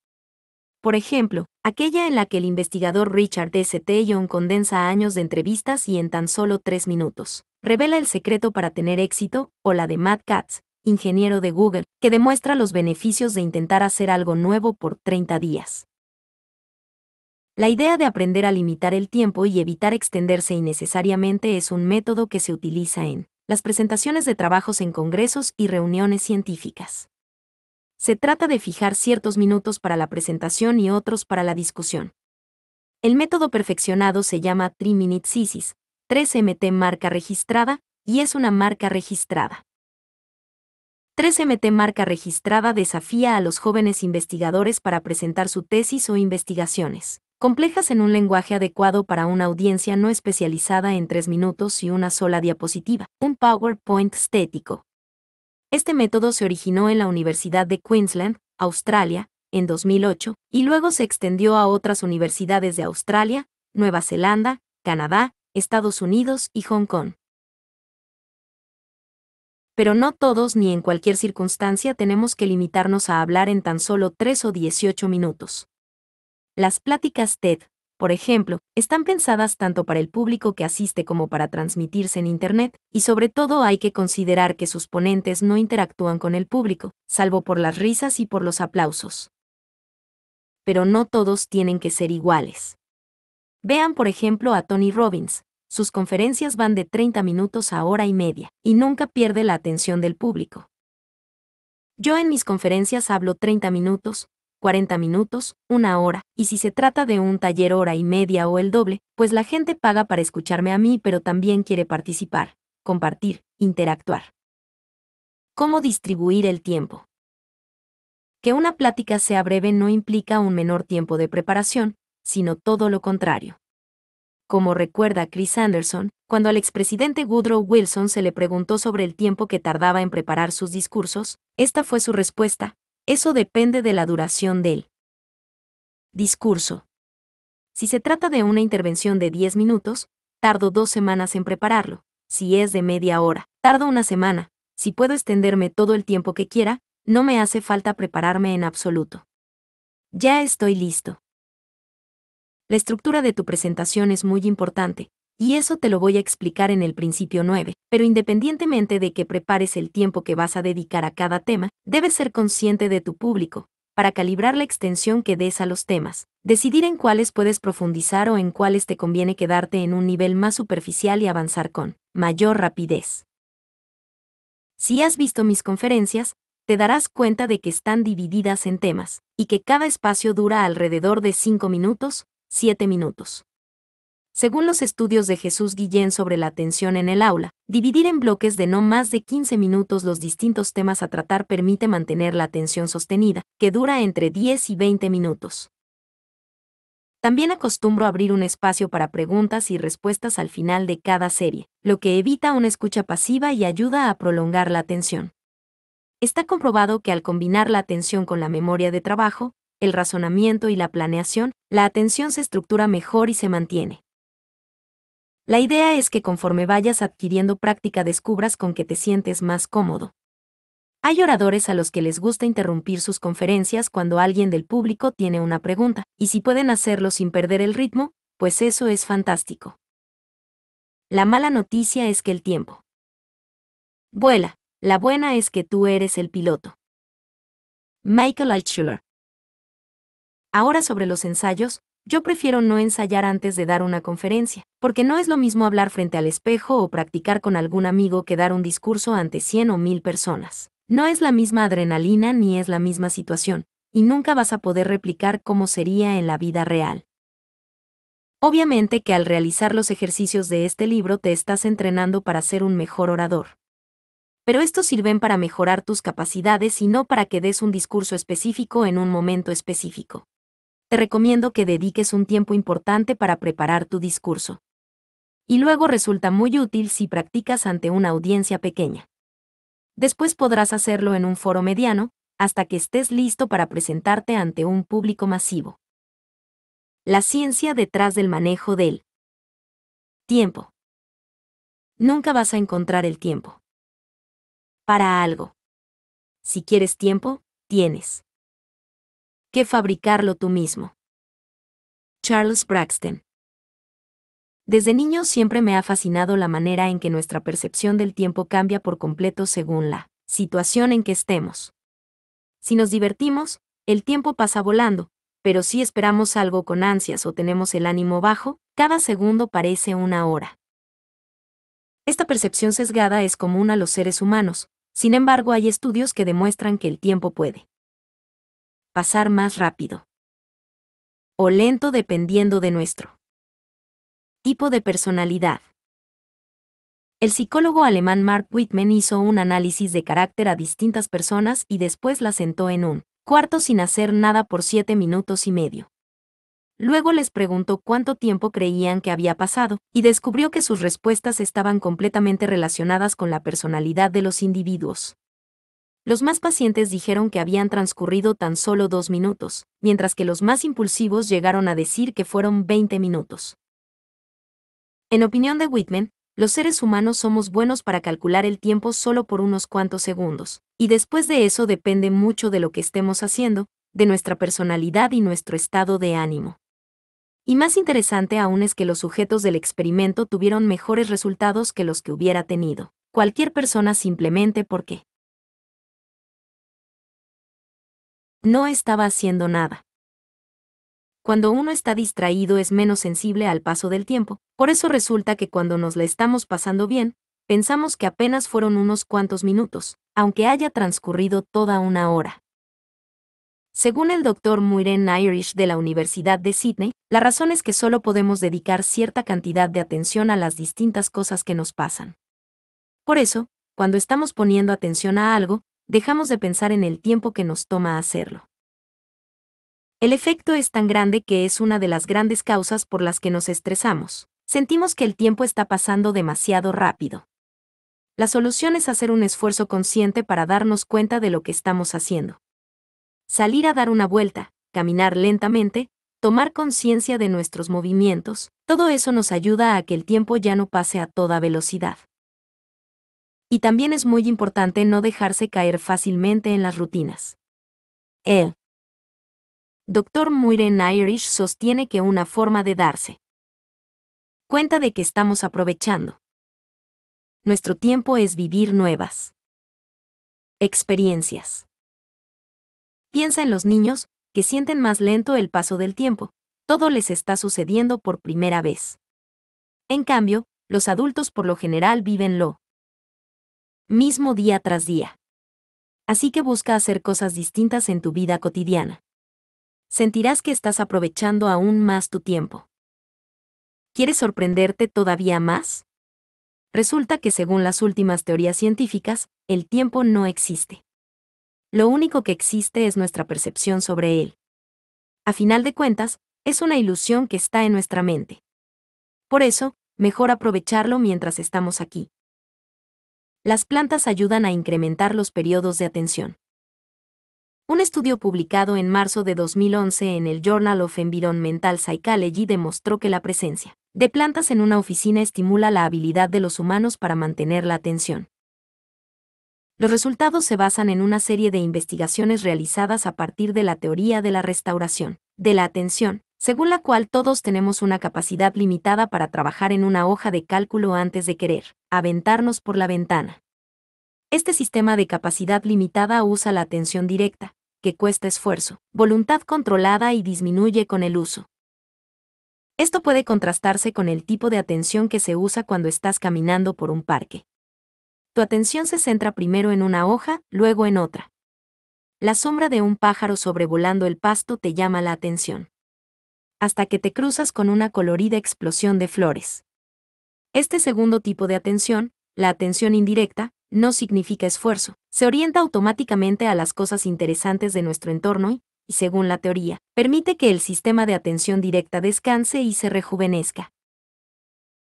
Por ejemplo, aquella en la que el investigador Richard S. John condensa años de entrevistas y en tan solo tres minutos, revela el secreto para tener éxito, o la de Matt Katz, ingeniero de Google, que demuestra los beneficios de intentar hacer algo nuevo por 30 días. La idea de aprender a limitar el tiempo y evitar extenderse innecesariamente es un método que se utiliza en las presentaciones de trabajos en congresos y reuniones científicas. Se trata de fijar ciertos minutos para la presentación y otros para la discusión. El método perfeccionado se llama 3 Minute 3 MT marca registrada, y es una marca registrada. 3MT marca registrada desafía a los jóvenes investigadores para presentar su tesis o investigaciones, complejas en un lenguaje adecuado para una audiencia no especializada en tres minutos y una sola diapositiva, un PowerPoint estético. Este método se originó en la Universidad de Queensland, Australia, en 2008, y luego se extendió a otras universidades de Australia, Nueva Zelanda, Canadá, Estados Unidos y Hong Kong pero no todos ni en cualquier circunstancia tenemos que limitarnos a hablar en tan solo 3 o 18 minutos. Las pláticas TED, por ejemplo, están pensadas tanto para el público que asiste como para transmitirse en Internet, y sobre todo hay que considerar que sus ponentes no interactúan con el público, salvo por las risas y por los aplausos. Pero no todos tienen que ser iguales. Vean por ejemplo a Tony Robbins, sus conferencias van de 30 minutos a hora y media, y nunca pierde la atención del público. Yo en mis conferencias hablo 30 minutos, 40 minutos, una hora, y si se trata de un taller hora y media o el doble, pues la gente paga para escucharme a mí pero también quiere participar, compartir, interactuar. ¿Cómo distribuir el tiempo? Que una plática sea breve no implica un menor tiempo de preparación, sino todo lo contrario como recuerda Chris Anderson, cuando al expresidente Woodrow Wilson se le preguntó sobre el tiempo que tardaba en preparar sus discursos, esta fue su respuesta, eso depende de la duración del discurso. Si se trata de una intervención de 10 minutos, tardo dos semanas en prepararlo, si es de media hora, tardo una semana, si puedo extenderme todo el tiempo que quiera, no me hace falta prepararme en absoluto. Ya estoy listo. La estructura de tu presentación es muy importante, y eso te lo voy a explicar en el principio 9, pero independientemente de que prepares el tiempo que vas a dedicar a cada tema, debes ser consciente de tu público, para calibrar la extensión que des a los temas, decidir en cuáles puedes profundizar o en cuáles te conviene quedarte en un nivel más superficial y avanzar con mayor rapidez. Si has visto mis conferencias, te darás cuenta de que están divididas en temas, y que cada espacio dura alrededor de 5 minutos, 7 minutos. Según los estudios de Jesús Guillén sobre la atención en el aula, dividir en bloques de no más de 15 minutos los distintos temas a tratar permite mantener la atención sostenida, que dura entre 10 y 20 minutos. También acostumbro abrir un espacio para preguntas y respuestas al final de cada serie, lo que evita una escucha pasiva y ayuda a prolongar la atención. Está comprobado que al combinar la atención con la memoria de trabajo, el razonamiento y la planeación, la atención se estructura mejor y se mantiene. La idea es que conforme vayas adquiriendo práctica descubras con que te sientes más cómodo. Hay oradores a los que les gusta interrumpir sus conferencias cuando alguien del público tiene una pregunta, y si pueden hacerlo sin perder el ritmo, pues eso es fantástico. La mala noticia es que el tiempo vuela, la buena es que tú eres el piloto. Michael Altshuler Ahora sobre los ensayos, yo prefiero no ensayar antes de dar una conferencia, porque no es lo mismo hablar frente al espejo o practicar con algún amigo que dar un discurso ante 100 o 1000 personas. No es la misma adrenalina ni es la misma situación, y nunca vas a poder replicar cómo sería en la vida real. Obviamente que al realizar los ejercicios de este libro te estás entrenando para ser un mejor orador. Pero estos sirven para mejorar tus capacidades y no para que des un discurso específico en un momento específico te recomiendo que dediques un tiempo importante para preparar tu discurso. Y luego resulta muy útil si practicas ante una audiencia pequeña. Después podrás hacerlo en un foro mediano, hasta que estés listo para presentarte ante un público masivo. La ciencia detrás del manejo del tiempo. Nunca vas a encontrar el tiempo. Para algo. Si quieres tiempo, tienes que fabricarlo tú mismo. Charles Braxton Desde niño siempre me ha fascinado la manera en que nuestra percepción del tiempo cambia por completo según la situación en que estemos. Si nos divertimos, el tiempo pasa volando, pero si esperamos algo con ansias o tenemos el ánimo bajo, cada segundo parece una hora. Esta percepción sesgada es común a los seres humanos, sin embargo hay estudios que demuestran que el tiempo puede pasar más rápido. O lento dependiendo de nuestro tipo de personalidad. El psicólogo alemán Mark Whitman hizo un análisis de carácter a distintas personas y después las sentó en un cuarto sin hacer nada por siete minutos y medio. Luego les preguntó cuánto tiempo creían que había pasado, y descubrió que sus respuestas estaban completamente relacionadas con la personalidad de los individuos. Los más pacientes dijeron que habían transcurrido tan solo dos minutos, mientras que los más impulsivos llegaron a decir que fueron 20 minutos. En opinión de Whitman, los seres humanos somos buenos para calcular el tiempo solo por unos cuantos segundos, y después de eso depende mucho de lo que estemos haciendo, de nuestra personalidad y nuestro estado de ánimo. Y más interesante aún es que los sujetos del experimento tuvieron mejores resultados que los que hubiera tenido cualquier persona simplemente porque No estaba haciendo nada. Cuando uno está distraído es menos sensible al paso del tiempo, por eso resulta que cuando nos la estamos pasando bien, pensamos que apenas fueron unos cuantos minutos, aunque haya transcurrido toda una hora. Según el doctor Muiren Irish de la Universidad de Sydney, la razón es que solo podemos dedicar cierta cantidad de atención a las distintas cosas que nos pasan. Por eso, cuando estamos poniendo atención a algo, dejamos de pensar en el tiempo que nos toma hacerlo. El efecto es tan grande que es una de las grandes causas por las que nos estresamos. Sentimos que el tiempo está pasando demasiado rápido. La solución es hacer un esfuerzo consciente para darnos cuenta de lo que estamos haciendo. Salir a dar una vuelta, caminar lentamente, tomar conciencia de nuestros movimientos, todo eso nos ayuda a que el tiempo ya no pase a toda velocidad. Y también es muy importante no dejarse caer fácilmente en las rutinas. El Dr. Muir Irish sostiene que una forma de darse cuenta de que estamos aprovechando nuestro tiempo es vivir nuevas experiencias. Piensa en los niños, que sienten más lento el paso del tiempo, todo les está sucediendo por primera vez. En cambio, los adultos por lo general viven lo mismo día tras día. Así que busca hacer cosas distintas en tu vida cotidiana. Sentirás que estás aprovechando aún más tu tiempo. ¿Quieres sorprenderte todavía más? Resulta que según las últimas teorías científicas, el tiempo no existe. Lo único que existe es nuestra percepción sobre él. A final de cuentas, es una ilusión que está en nuestra mente. Por eso, mejor aprovecharlo mientras estamos aquí. Las plantas ayudan a incrementar los periodos de atención. Un estudio publicado en marzo de 2011 en el Journal of Environmental Psychology demostró que la presencia de plantas en una oficina estimula la habilidad de los humanos para mantener la atención. Los resultados se basan en una serie de investigaciones realizadas a partir de la teoría de la restauración de la atención, según la cual todos tenemos una capacidad limitada para trabajar en una hoja de cálculo antes de querer aventarnos por la ventana. Este sistema de capacidad limitada usa la atención directa, que cuesta esfuerzo, voluntad controlada y disminuye con el uso. Esto puede contrastarse con el tipo de atención que se usa cuando estás caminando por un parque. Tu atención se centra primero en una hoja, luego en otra. La sombra de un pájaro sobrevolando el pasto te llama la atención hasta que te cruzas con una colorida explosión de flores. Este segundo tipo de atención, la atención indirecta, no significa esfuerzo, se orienta automáticamente a las cosas interesantes de nuestro entorno y, según la teoría, permite que el sistema de atención directa descanse y se rejuvenezca.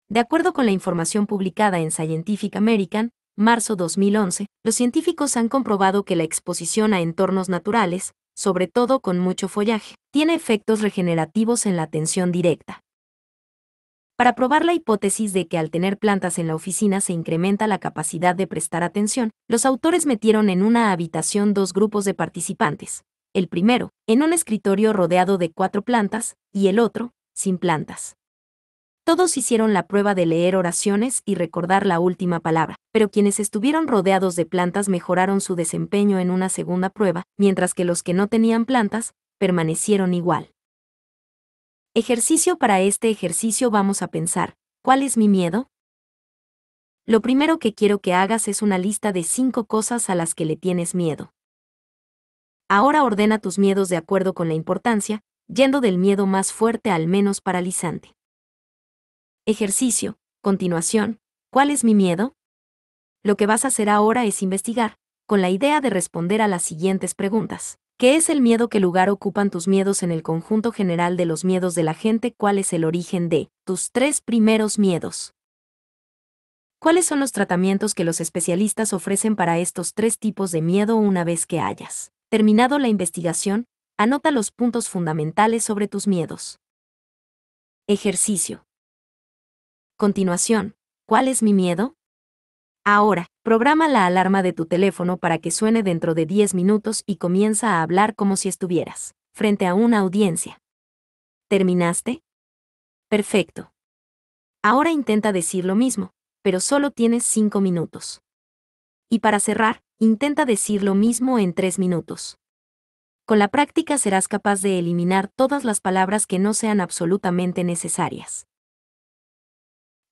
De acuerdo con la información publicada en Scientific American, marzo 2011, los científicos han comprobado que la exposición a entornos naturales, sobre todo con mucho follaje. Tiene efectos regenerativos en la atención directa. Para probar la hipótesis de que al tener plantas en la oficina se incrementa la capacidad de prestar atención, los autores metieron en una habitación dos grupos de participantes. El primero, en un escritorio rodeado de cuatro plantas, y el otro, sin plantas. Todos hicieron la prueba de leer oraciones y recordar la última palabra, pero quienes estuvieron rodeados de plantas mejoraron su desempeño en una segunda prueba, mientras que los que no tenían plantas, permanecieron igual. Ejercicio para este ejercicio vamos a pensar, ¿cuál es mi miedo? Lo primero que quiero que hagas es una lista de cinco cosas a las que le tienes miedo. Ahora ordena tus miedos de acuerdo con la importancia, yendo del miedo más fuerte al menos paralizante. Ejercicio. Continuación. ¿Cuál es mi miedo? Lo que vas a hacer ahora es investigar, con la idea de responder a las siguientes preguntas. ¿Qué es el miedo? ¿Qué lugar ocupan tus miedos en el conjunto general de los miedos de la gente? ¿Cuál es el origen de tus tres primeros miedos? ¿Cuáles son los tratamientos que los especialistas ofrecen para estos tres tipos de miedo una vez que hayas terminado la investigación? Anota los puntos fundamentales sobre tus miedos. Ejercicio. Continuación. ¿Cuál es mi miedo? Ahora, programa la alarma de tu teléfono para que suene dentro de 10 minutos y comienza a hablar como si estuvieras frente a una audiencia. ¿Terminaste? Perfecto. Ahora intenta decir lo mismo, pero solo tienes 5 minutos. Y para cerrar, intenta decir lo mismo en 3 minutos. Con la práctica serás capaz de eliminar todas las palabras que no sean absolutamente necesarias.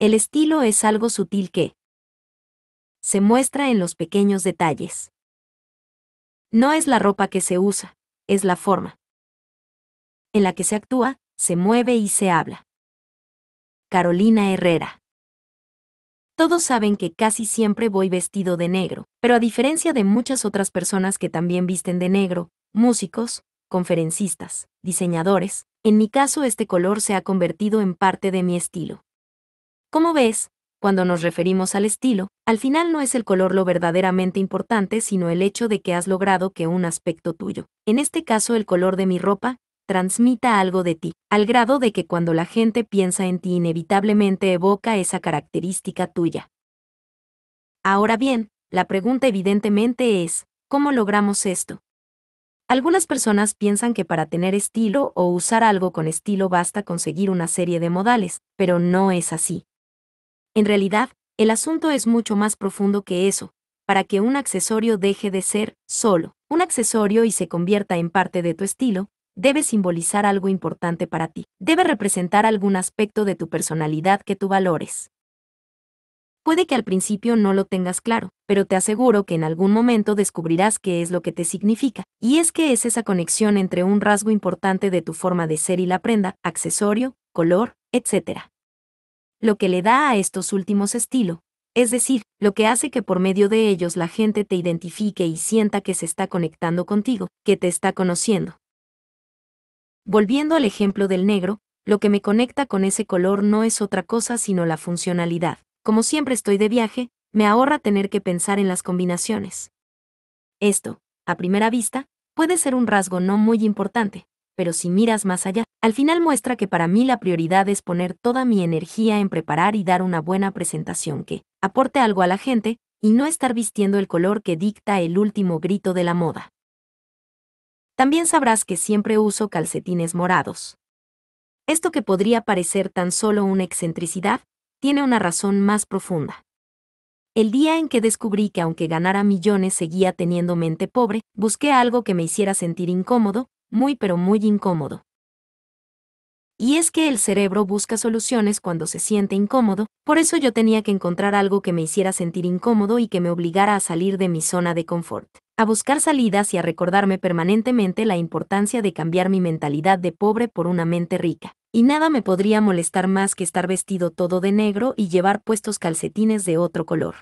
El estilo es algo sutil que se muestra en los pequeños detalles. No es la ropa que se usa, es la forma en la que se actúa, se mueve y se habla. Carolina Herrera. Todos saben que casi siempre voy vestido de negro, pero a diferencia de muchas otras personas que también visten de negro, músicos, conferencistas, diseñadores, en mi caso este color se ha convertido en parte de mi estilo. Como ves, cuando nos referimos al estilo, al final no es el color lo verdaderamente importante, sino el hecho de que has logrado que un aspecto tuyo, en este caso el color de mi ropa, transmita algo de ti, al grado de que cuando la gente piensa en ti inevitablemente evoca esa característica tuya. Ahora bien, la pregunta evidentemente es, ¿cómo logramos esto? Algunas personas piensan que para tener estilo o usar algo con estilo basta conseguir una serie de modales, pero no es así. En realidad, el asunto es mucho más profundo que eso, para que un accesorio deje de ser solo un accesorio y se convierta en parte de tu estilo, debe simbolizar algo importante para ti, debe representar algún aspecto de tu personalidad que tú valores. Puede que al principio no lo tengas claro, pero te aseguro que en algún momento descubrirás qué es lo que te significa, y es que es esa conexión entre un rasgo importante de tu forma de ser y la prenda, accesorio, color, etc lo que le da a estos últimos estilo, es decir, lo que hace que por medio de ellos la gente te identifique y sienta que se está conectando contigo, que te está conociendo. Volviendo al ejemplo del negro, lo que me conecta con ese color no es otra cosa sino la funcionalidad. Como siempre estoy de viaje, me ahorra tener que pensar en las combinaciones. Esto, a primera vista, puede ser un rasgo no muy importante, pero si miras más allá, al final muestra que para mí la prioridad es poner toda mi energía en preparar y dar una buena presentación que aporte algo a la gente y no estar vistiendo el color que dicta el último grito de la moda. También sabrás que siempre uso calcetines morados. Esto que podría parecer tan solo una excentricidad, tiene una razón más profunda. El día en que descubrí que aunque ganara millones seguía teniendo mente pobre, busqué algo que me hiciera sentir incómodo, muy pero muy incómodo y es que el cerebro busca soluciones cuando se siente incómodo, por eso yo tenía que encontrar algo que me hiciera sentir incómodo y que me obligara a salir de mi zona de confort, a buscar salidas y a recordarme permanentemente la importancia de cambiar mi mentalidad de pobre por una mente rica. Y nada me podría molestar más que estar vestido todo de negro y llevar puestos calcetines de otro color.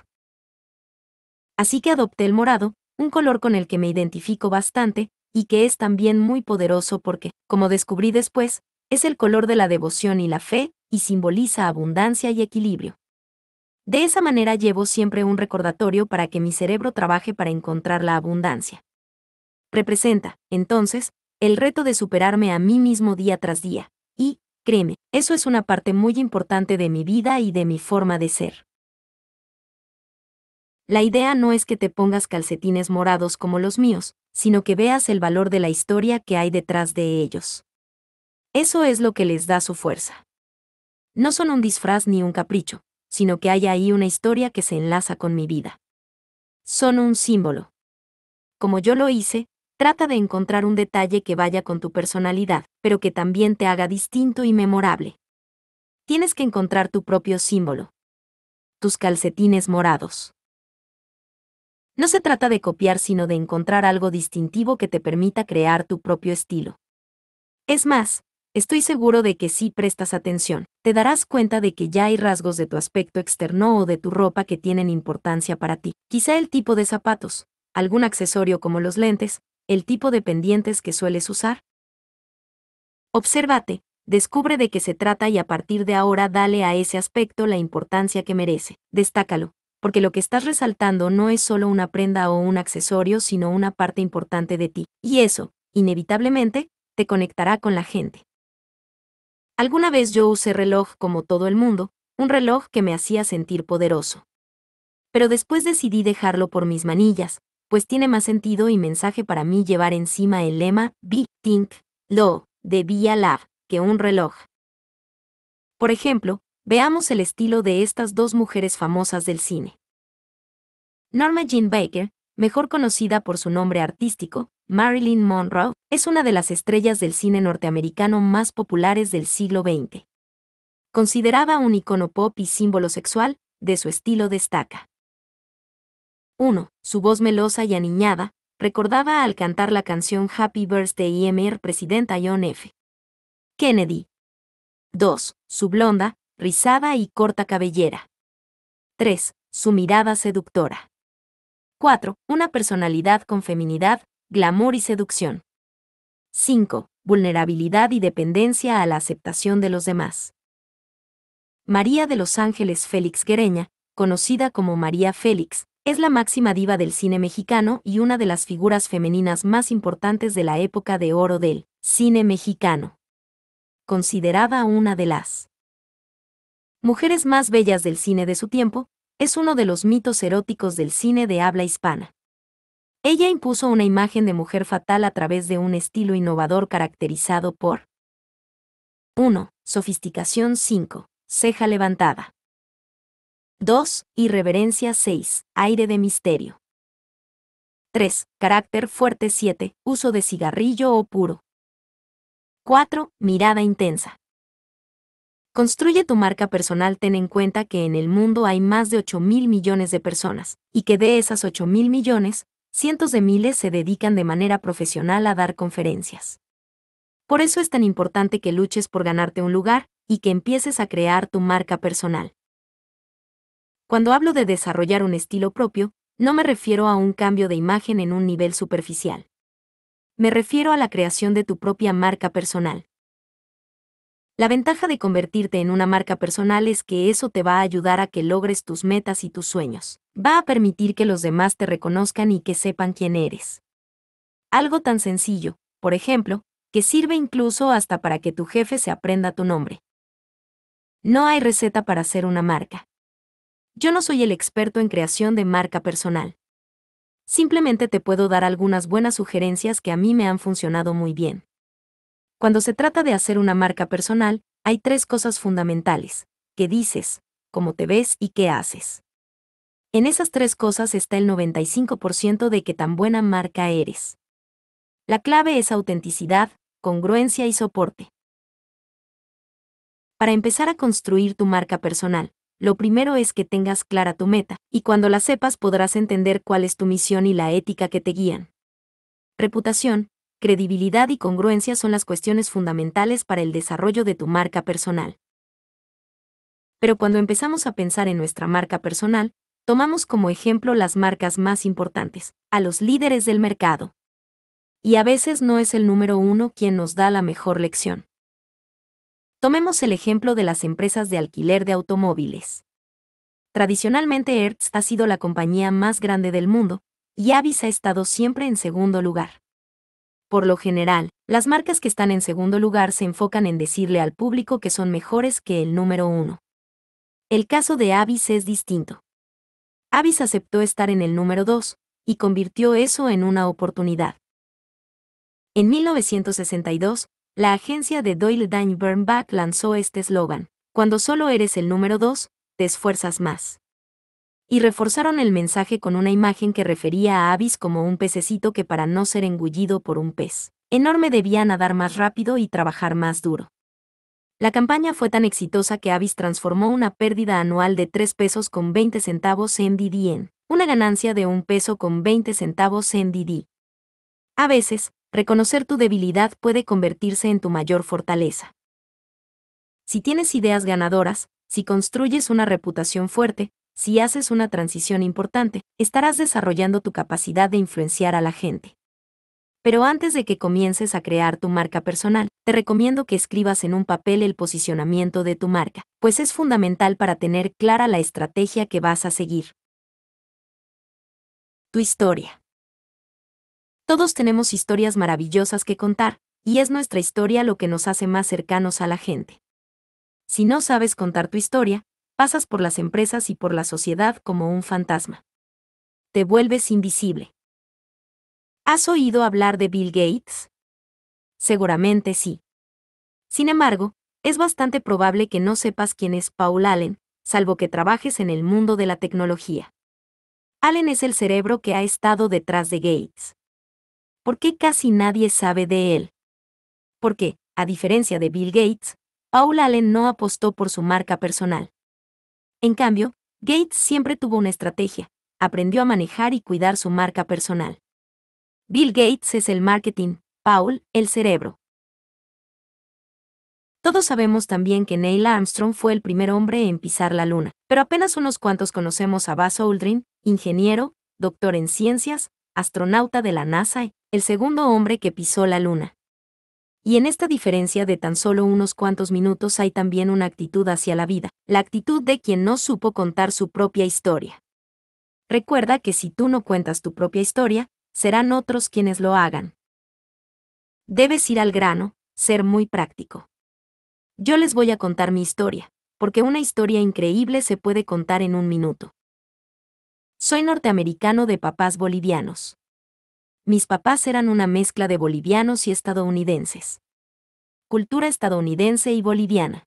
Así que adopté el morado, un color con el que me identifico bastante, y que es también muy poderoso porque, como descubrí después, es el color de la devoción y la fe, y simboliza abundancia y equilibrio. De esa manera llevo siempre un recordatorio para que mi cerebro trabaje para encontrar la abundancia. Representa, entonces, el reto de superarme a mí mismo día tras día, y, créeme, eso es una parte muy importante de mi vida y de mi forma de ser. La idea no es que te pongas calcetines morados como los míos, sino que veas el valor de la historia que hay detrás de ellos. Eso es lo que les da su fuerza. No son un disfraz ni un capricho, sino que hay ahí una historia que se enlaza con mi vida. Son un símbolo. Como yo lo hice, trata de encontrar un detalle que vaya con tu personalidad, pero que también te haga distinto y memorable. Tienes que encontrar tu propio símbolo. Tus calcetines morados. No se trata de copiar, sino de encontrar algo distintivo que te permita crear tu propio estilo. Es más, Estoy seguro de que si prestas atención, te darás cuenta de que ya hay rasgos de tu aspecto externo o de tu ropa que tienen importancia para ti. Quizá el tipo de zapatos, algún accesorio como los lentes, el tipo de pendientes que sueles usar. Obsérvate, descubre de qué se trata y a partir de ahora dale a ese aspecto la importancia que merece. Destácalo, porque lo que estás resaltando no es solo una prenda o un accesorio, sino una parte importante de ti. Y eso, inevitablemente, te conectará con la gente. Alguna vez yo usé reloj como todo el mundo, un reloj que me hacía sentir poderoso. Pero después decidí dejarlo por mis manillas, pues tiene más sentido y mensaje para mí llevar encima el lema Be Think Low de Via que un reloj. Por ejemplo, veamos el estilo de estas dos mujeres famosas del cine. Norma Jean Baker, mejor conocida por su nombre artístico, Marilyn Monroe, es una de las estrellas del cine norteamericano más populares del siglo XX. Considerada un icono pop y símbolo sexual, de su estilo destaca. 1. Su voz melosa y aniñada, recordaba al cantar la canción Happy Birthday IMR e Presidenta John F. Kennedy. 2. Su blonda, rizada y corta cabellera. 3. Su mirada seductora. 4. Una personalidad con feminidad, glamour y seducción. 5. Vulnerabilidad y dependencia a la aceptación de los demás. María de los Ángeles Félix Guereña, conocida como María Félix, es la máxima diva del cine mexicano y una de las figuras femeninas más importantes de la época de oro del cine mexicano. Considerada una de las mujeres más bellas del cine de su tiempo, es uno de los mitos eróticos del cine de habla hispana. Ella impuso una imagen de mujer fatal a través de un estilo innovador caracterizado por 1. Sofisticación 5. Ceja levantada. 2. Irreverencia 6. Aire de misterio. 3. Carácter fuerte 7. Uso de cigarrillo o puro. 4. Mirada intensa. Construye tu marca personal, ten en cuenta que en el mundo hay más de 8 mil millones de personas, y que de esas 8 mil millones, cientos de miles se dedican de manera profesional a dar conferencias. Por eso es tan importante que luches por ganarte un lugar y que empieces a crear tu marca personal. Cuando hablo de desarrollar un estilo propio, no me refiero a un cambio de imagen en un nivel superficial. Me refiero a la creación de tu propia marca personal. La ventaja de convertirte en una marca personal es que eso te va a ayudar a que logres tus metas y tus sueños. Va a permitir que los demás te reconozcan y que sepan quién eres. Algo tan sencillo, por ejemplo, que sirve incluso hasta para que tu jefe se aprenda tu nombre. No hay receta para hacer una marca. Yo no soy el experto en creación de marca personal. Simplemente te puedo dar algunas buenas sugerencias que a mí me han funcionado muy bien. Cuando se trata de hacer una marca personal, hay tres cosas fundamentales, qué dices, cómo te ves y qué haces. En esas tres cosas está el 95% de qué tan buena marca eres. La clave es autenticidad, congruencia y soporte. Para empezar a construir tu marca personal, lo primero es que tengas clara tu meta, y cuando la sepas podrás entender cuál es tu misión y la ética que te guían. Reputación, credibilidad y congruencia son las cuestiones fundamentales para el desarrollo de tu marca personal. Pero cuando empezamos a pensar en nuestra marca personal, tomamos como ejemplo las marcas más importantes, a los líderes del mercado. Y a veces no es el número uno quien nos da la mejor lección. Tomemos el ejemplo de las empresas de alquiler de automóviles. Tradicionalmente Hertz ha sido la compañía más grande del mundo, y Avis ha estado siempre en segundo lugar. Por lo general, las marcas que están en segundo lugar se enfocan en decirle al público que son mejores que el número uno. El caso de Avis es distinto. Avis aceptó estar en el número dos y convirtió eso en una oportunidad. En 1962, la agencia de Doyle Dine Bernbach lanzó este eslogan, Cuando solo eres el número dos, te esfuerzas más y reforzaron el mensaje con una imagen que refería a Avis como un pececito que para no ser engullido por un pez enorme debía nadar más rápido y trabajar más duro. La campaña fue tan exitosa que Avis transformó una pérdida anual de 3 pesos con 20 centavos en Didi en una ganancia de 1 peso con 20 centavos en Didi. A veces, reconocer tu debilidad puede convertirse en tu mayor fortaleza. Si tienes ideas ganadoras, si construyes una reputación fuerte, si haces una transición importante, estarás desarrollando tu capacidad de influenciar a la gente. Pero antes de que comiences a crear tu marca personal, te recomiendo que escribas en un papel el posicionamiento de tu marca, pues es fundamental para tener clara la estrategia que vas a seguir. Tu historia. Todos tenemos historias maravillosas que contar, y es nuestra historia lo que nos hace más cercanos a la gente. Si no sabes contar tu historia, pasas por las empresas y por la sociedad como un fantasma. Te vuelves invisible. ¿Has oído hablar de Bill Gates? Seguramente sí. Sin embargo, es bastante probable que no sepas quién es Paul Allen, salvo que trabajes en el mundo de la tecnología. Allen es el cerebro que ha estado detrás de Gates. ¿Por qué casi nadie sabe de él? Porque, a diferencia de Bill Gates, Paul Allen no apostó por su marca personal. En cambio, Gates siempre tuvo una estrategia, aprendió a manejar y cuidar su marca personal. Bill Gates es el marketing, Paul, el cerebro. Todos sabemos también que Neil Armstrong fue el primer hombre en pisar la luna, pero apenas unos cuantos conocemos a Buzz Aldrin, ingeniero, doctor en ciencias, astronauta de la NASA el segundo hombre que pisó la luna. Y en esta diferencia de tan solo unos cuantos minutos hay también una actitud hacia la vida, la actitud de quien no supo contar su propia historia. Recuerda que si tú no cuentas tu propia historia, serán otros quienes lo hagan. Debes ir al grano, ser muy práctico. Yo les voy a contar mi historia, porque una historia increíble se puede contar en un minuto. Soy norteamericano de papás bolivianos. Mis papás eran una mezcla de bolivianos y estadounidenses. Cultura estadounidense y boliviana.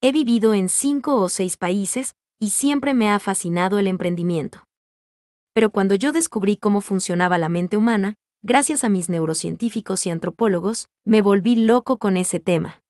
He vivido en cinco o seis países y siempre me ha fascinado el emprendimiento. Pero cuando yo descubrí cómo funcionaba la mente humana, gracias a mis neurocientíficos y antropólogos, me volví loco con ese tema.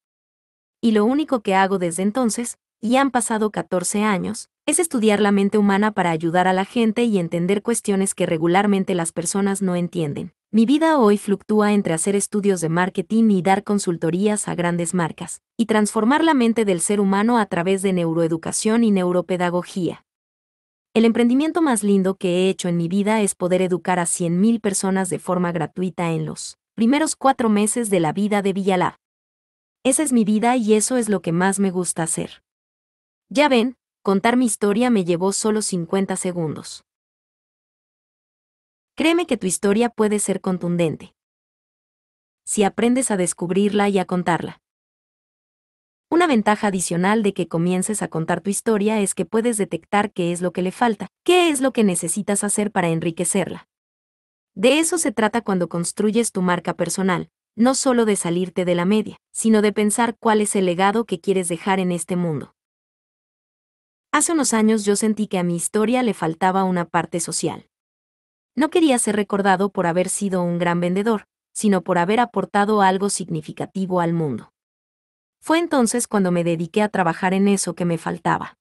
Y lo único que hago desde entonces, y han pasado 14 años, es estudiar la mente humana para ayudar a la gente y entender cuestiones que regularmente las personas no entienden. Mi vida hoy fluctúa entre hacer estudios de marketing y dar consultorías a grandes marcas, y transformar la mente del ser humano a través de neuroeducación y neuropedagogía. El emprendimiento más lindo que he hecho en mi vida es poder educar a 100.000 personas de forma gratuita en los primeros cuatro meses de la vida de Villalab. Esa es mi vida y eso es lo que más me gusta hacer. Ya ven, Contar mi historia me llevó solo 50 segundos. Créeme que tu historia puede ser contundente. Si aprendes a descubrirla y a contarla. Una ventaja adicional de que comiences a contar tu historia es que puedes detectar qué es lo que le falta, qué es lo que necesitas hacer para enriquecerla. De eso se trata cuando construyes tu marca personal, no solo de salirte de la media, sino de pensar cuál es el legado que quieres dejar en este mundo. Hace unos años yo sentí que a mi historia le faltaba una parte social. No quería ser recordado por haber sido un gran vendedor, sino por haber aportado algo significativo al mundo. Fue entonces cuando me dediqué a trabajar en eso que me faltaba.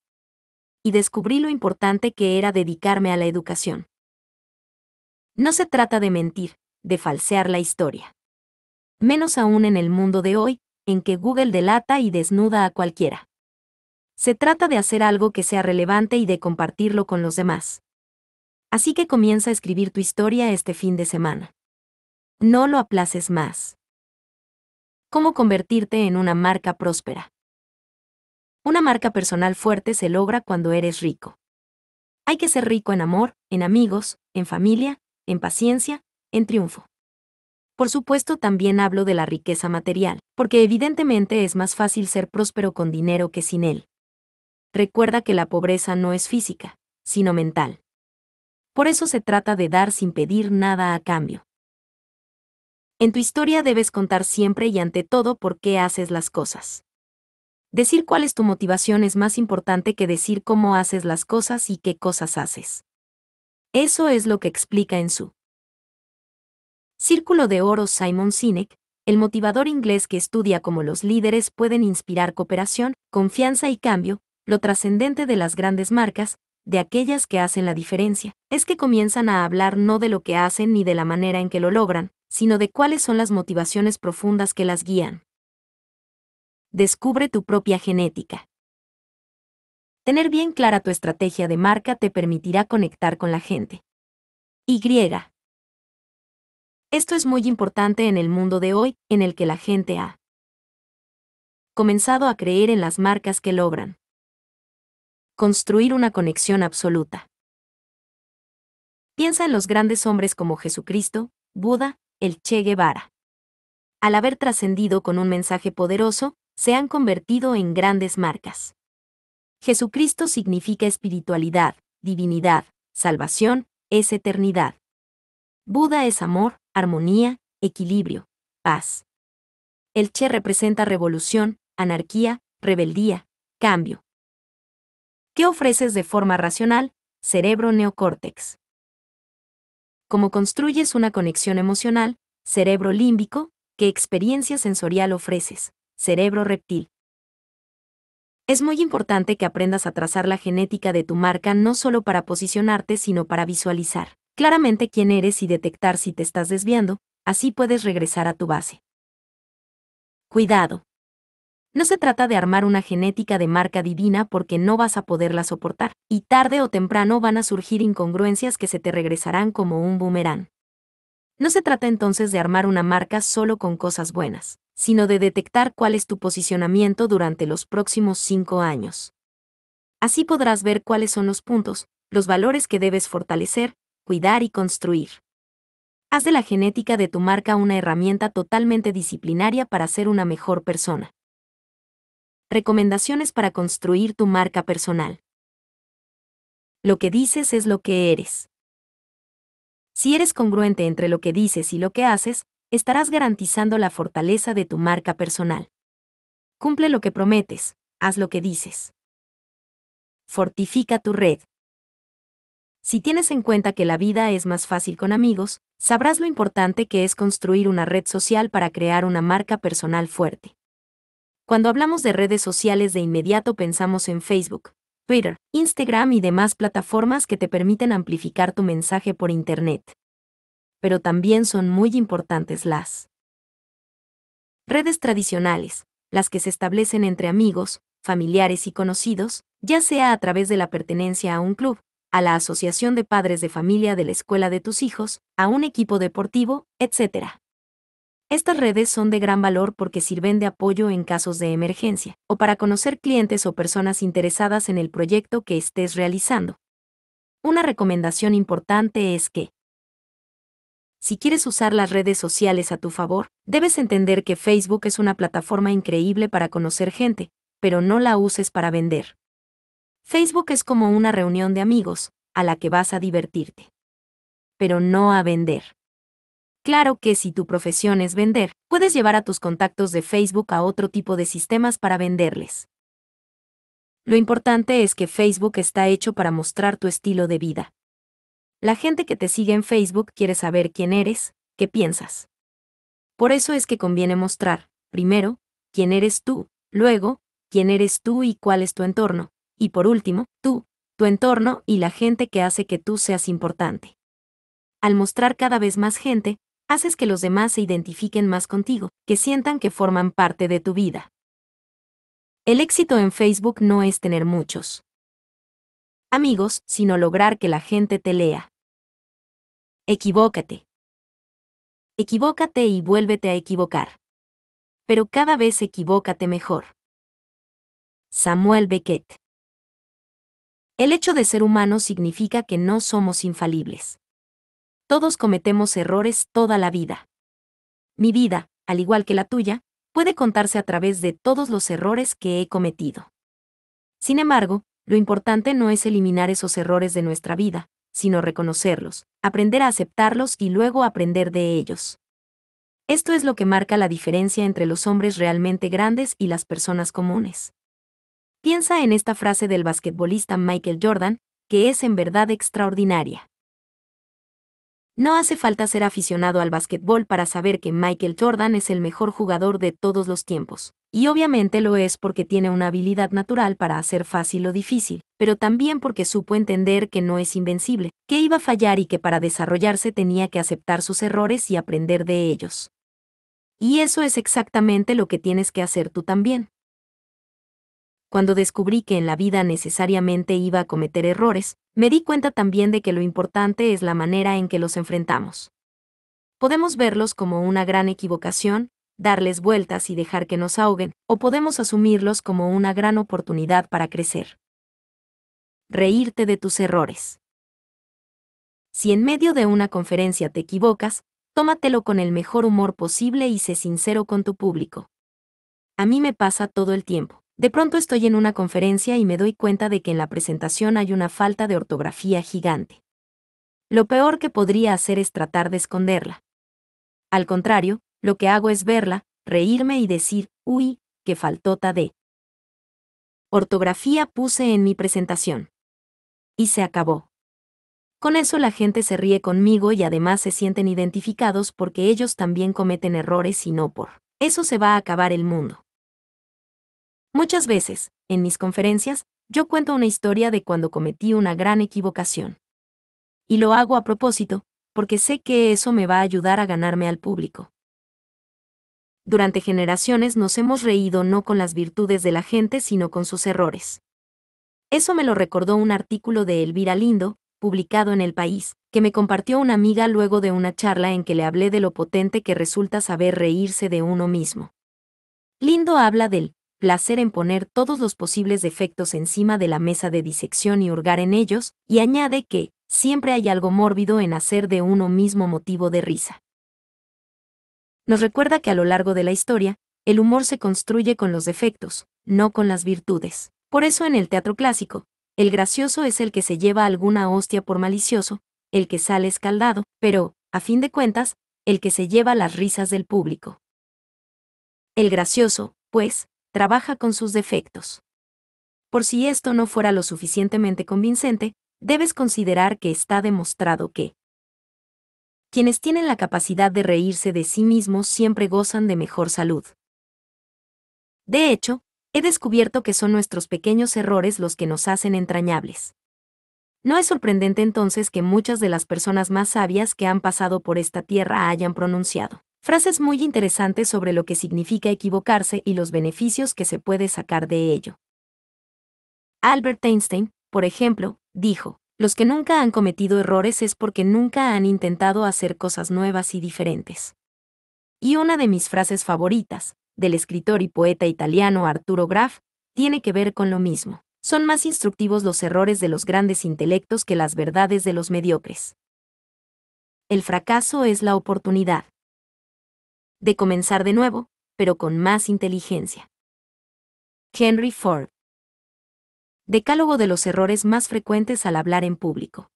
Y descubrí lo importante que era dedicarme a la educación. No se trata de mentir, de falsear la historia. Menos aún en el mundo de hoy, en que Google delata y desnuda a cualquiera. Se trata de hacer algo que sea relevante y de compartirlo con los demás. Así que comienza a escribir tu historia este fin de semana. No lo aplaces más. ¿Cómo convertirte en una marca próspera? Una marca personal fuerte se logra cuando eres rico. Hay que ser rico en amor, en amigos, en familia, en paciencia, en triunfo. Por supuesto, también hablo de la riqueza material, porque evidentemente es más fácil ser próspero con dinero que sin él recuerda que la pobreza no es física, sino mental. Por eso se trata de dar sin pedir nada a cambio. En tu historia debes contar siempre y ante todo por qué haces las cosas. Decir cuál es tu motivación es más importante que decir cómo haces las cosas y qué cosas haces. Eso es lo que explica en su Círculo de Oro Simon Sinek, el motivador inglés que estudia cómo los líderes pueden inspirar cooperación, confianza y cambio, lo trascendente de las grandes marcas, de aquellas que hacen la diferencia, es que comienzan a hablar no de lo que hacen ni de la manera en que lo logran, sino de cuáles son las motivaciones profundas que las guían. Descubre tu propia genética. Tener bien clara tu estrategia de marca te permitirá conectar con la gente. Y. Esto es muy importante en el mundo de hoy, en el que la gente ha comenzado a creer en las marcas que logran Construir una conexión absoluta. Piensa en los grandes hombres como Jesucristo, Buda, el Che Guevara. Al haber trascendido con un mensaje poderoso, se han convertido en grandes marcas. Jesucristo significa espiritualidad, divinidad, salvación, es eternidad. Buda es amor, armonía, equilibrio, paz. El Che representa revolución, anarquía, rebeldía, cambio, ¿Qué ofreces de forma racional? Cerebro neocórtex. ¿Cómo construyes una conexión emocional? Cerebro límbico. ¿Qué experiencia sensorial ofreces? Cerebro reptil. Es muy importante que aprendas a trazar la genética de tu marca no solo para posicionarte, sino para visualizar claramente quién eres y detectar si te estás desviando, así puedes regresar a tu base. Cuidado. No se trata de armar una genética de marca divina porque no vas a poderla soportar, y tarde o temprano van a surgir incongruencias que se te regresarán como un boomerang. No se trata entonces de armar una marca solo con cosas buenas, sino de detectar cuál es tu posicionamiento durante los próximos cinco años. Así podrás ver cuáles son los puntos, los valores que debes fortalecer, cuidar y construir. Haz de la genética de tu marca una herramienta totalmente disciplinaria para ser una mejor persona. Recomendaciones para construir tu marca personal. Lo que dices es lo que eres. Si eres congruente entre lo que dices y lo que haces, estarás garantizando la fortaleza de tu marca personal. Cumple lo que prometes, haz lo que dices. Fortifica tu red. Si tienes en cuenta que la vida es más fácil con amigos, sabrás lo importante que es construir una red social para crear una marca personal fuerte. Cuando hablamos de redes sociales de inmediato pensamos en Facebook, Twitter, Instagram y demás plataformas que te permiten amplificar tu mensaje por Internet. Pero también son muy importantes las redes tradicionales, las que se establecen entre amigos, familiares y conocidos, ya sea a través de la pertenencia a un club, a la asociación de padres de familia de la escuela de tus hijos, a un equipo deportivo, etc. Estas redes son de gran valor porque sirven de apoyo en casos de emergencia, o para conocer clientes o personas interesadas en el proyecto que estés realizando. Una recomendación importante es que, si quieres usar las redes sociales a tu favor, debes entender que Facebook es una plataforma increíble para conocer gente, pero no la uses para vender. Facebook es como una reunión de amigos, a la que vas a divertirte. Pero no a vender. Claro que si tu profesión es vender, puedes llevar a tus contactos de Facebook a otro tipo de sistemas para venderles. Lo importante es que Facebook está hecho para mostrar tu estilo de vida. La gente que te sigue en Facebook quiere saber quién eres, qué piensas. Por eso es que conviene mostrar, primero, quién eres tú, luego, quién eres tú y cuál es tu entorno, y por último, tú, tu entorno y la gente que hace que tú seas importante. Al mostrar cada vez más gente, haces que los demás se identifiquen más contigo, que sientan que forman parte de tu vida. El éxito en Facebook no es tener muchos amigos, sino lograr que la gente te lea. Equivócate. Equivócate y vuélvete a equivocar. Pero cada vez equivócate mejor. Samuel Beckett. El hecho de ser humano significa que no somos infalibles. Todos cometemos errores toda la vida. Mi vida, al igual que la tuya, puede contarse a través de todos los errores que he cometido. Sin embargo, lo importante no es eliminar esos errores de nuestra vida, sino reconocerlos, aprender a aceptarlos y luego aprender de ellos. Esto es lo que marca la diferencia entre los hombres realmente grandes y las personas comunes. Piensa en esta frase del basquetbolista Michael Jordan, que es en verdad extraordinaria. No hace falta ser aficionado al básquetbol para saber que Michael Jordan es el mejor jugador de todos los tiempos. Y obviamente lo es porque tiene una habilidad natural para hacer fácil lo difícil, pero también porque supo entender que no es invencible, que iba a fallar y que para desarrollarse tenía que aceptar sus errores y aprender de ellos. Y eso es exactamente lo que tienes que hacer tú también. Cuando descubrí que en la vida necesariamente iba a cometer errores, me di cuenta también de que lo importante es la manera en que los enfrentamos. Podemos verlos como una gran equivocación, darles vueltas y dejar que nos ahoguen, o podemos asumirlos como una gran oportunidad para crecer. Reírte de tus errores. Si en medio de una conferencia te equivocas, tómatelo con el mejor humor posible y sé sincero con tu público. A mí me pasa todo el tiempo. De pronto estoy en una conferencia y me doy cuenta de que en la presentación hay una falta de ortografía gigante. Lo peor que podría hacer es tratar de esconderla. Al contrario, lo que hago es verla, reírme y decir, uy, que faltota de ortografía puse en mi presentación. Y se acabó. Con eso la gente se ríe conmigo y además se sienten identificados porque ellos también cometen errores y no por eso se va a acabar el mundo. Muchas veces, en mis conferencias, yo cuento una historia de cuando cometí una gran equivocación. Y lo hago a propósito, porque sé que eso me va a ayudar a ganarme al público. Durante generaciones nos hemos reído no con las virtudes de la gente, sino con sus errores. Eso me lo recordó un artículo de Elvira Lindo, publicado en El País, que me compartió una amiga luego de una charla en que le hablé de lo potente que resulta saber reírse de uno mismo. Lindo habla del placer en poner todos los posibles defectos encima de la mesa de disección y hurgar en ellos, y añade que, siempre hay algo mórbido en hacer de uno mismo motivo de risa. Nos recuerda que a lo largo de la historia, el humor se construye con los defectos, no con las virtudes. Por eso en el teatro clásico, el gracioso es el que se lleva alguna hostia por malicioso, el que sale escaldado, pero, a fin de cuentas, el que se lleva las risas del público. El gracioso, pues, trabaja con sus defectos. Por si esto no fuera lo suficientemente convincente, debes considerar que está demostrado que quienes tienen la capacidad de reírse de sí mismos siempre gozan de mejor salud. De hecho, he descubierto que son nuestros pequeños errores los que nos hacen entrañables. No es sorprendente entonces que muchas de las personas más sabias que han pasado por esta tierra hayan pronunciado frases muy interesantes sobre lo que significa equivocarse y los beneficios que se puede sacar de ello. Albert Einstein, por ejemplo, dijo, los que nunca han cometido errores es porque nunca han intentado hacer cosas nuevas y diferentes. Y una de mis frases favoritas, del escritor y poeta italiano Arturo Graf, tiene que ver con lo mismo. Son más instructivos los errores de los grandes intelectos que las verdades de los mediocres. El fracaso es la oportunidad de comenzar de nuevo, pero con más inteligencia. Henry Ford. Decálogo de los errores más frecuentes al hablar en público.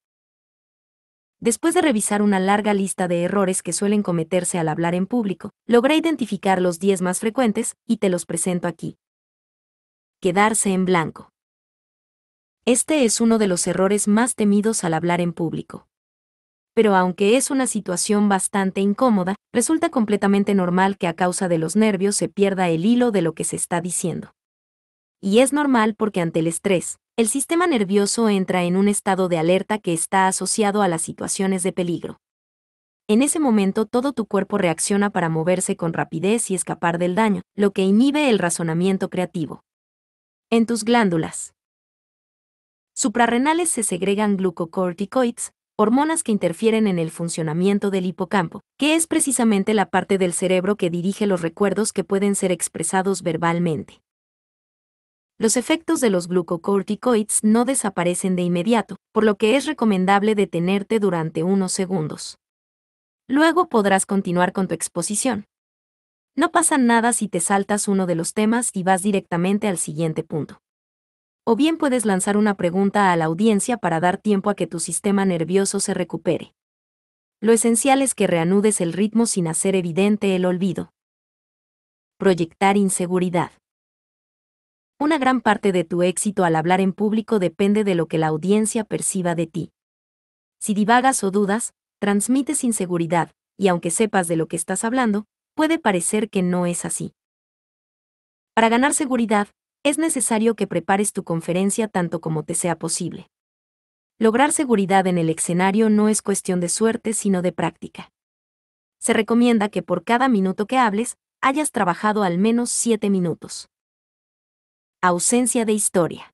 Después de revisar una larga lista de errores que suelen cometerse al hablar en público, logré identificar los 10 más frecuentes y te los presento aquí. Quedarse en blanco. Este es uno de los errores más temidos al hablar en público pero aunque es una situación bastante incómoda, resulta completamente normal que a causa de los nervios se pierda el hilo de lo que se está diciendo. Y es normal porque ante el estrés, el sistema nervioso entra en un estado de alerta que está asociado a las situaciones de peligro. En ese momento todo tu cuerpo reacciona para moverse con rapidez y escapar del daño, lo que inhibe el razonamiento creativo. En tus glándulas suprarrenales se segregan glucocorticoides, hormonas que interfieren en el funcionamiento del hipocampo, que es precisamente la parte del cerebro que dirige los recuerdos que pueden ser expresados verbalmente. Los efectos de los glucocorticoides no desaparecen de inmediato, por lo que es recomendable detenerte durante unos segundos. Luego podrás continuar con tu exposición. No pasa nada si te saltas uno de los temas y vas directamente al siguiente punto o bien puedes lanzar una pregunta a la audiencia para dar tiempo a que tu sistema nervioso se recupere. Lo esencial es que reanudes el ritmo sin hacer evidente el olvido. Proyectar inseguridad. Una gran parte de tu éxito al hablar en público depende de lo que la audiencia perciba de ti. Si divagas o dudas, transmites inseguridad, y aunque sepas de lo que estás hablando, puede parecer que no es así. Para ganar seguridad, es necesario que prepares tu conferencia tanto como te sea posible. Lograr seguridad en el escenario no es cuestión de suerte, sino de práctica. Se recomienda que por cada minuto que hables, hayas trabajado al menos 7 minutos. Ausencia de historia.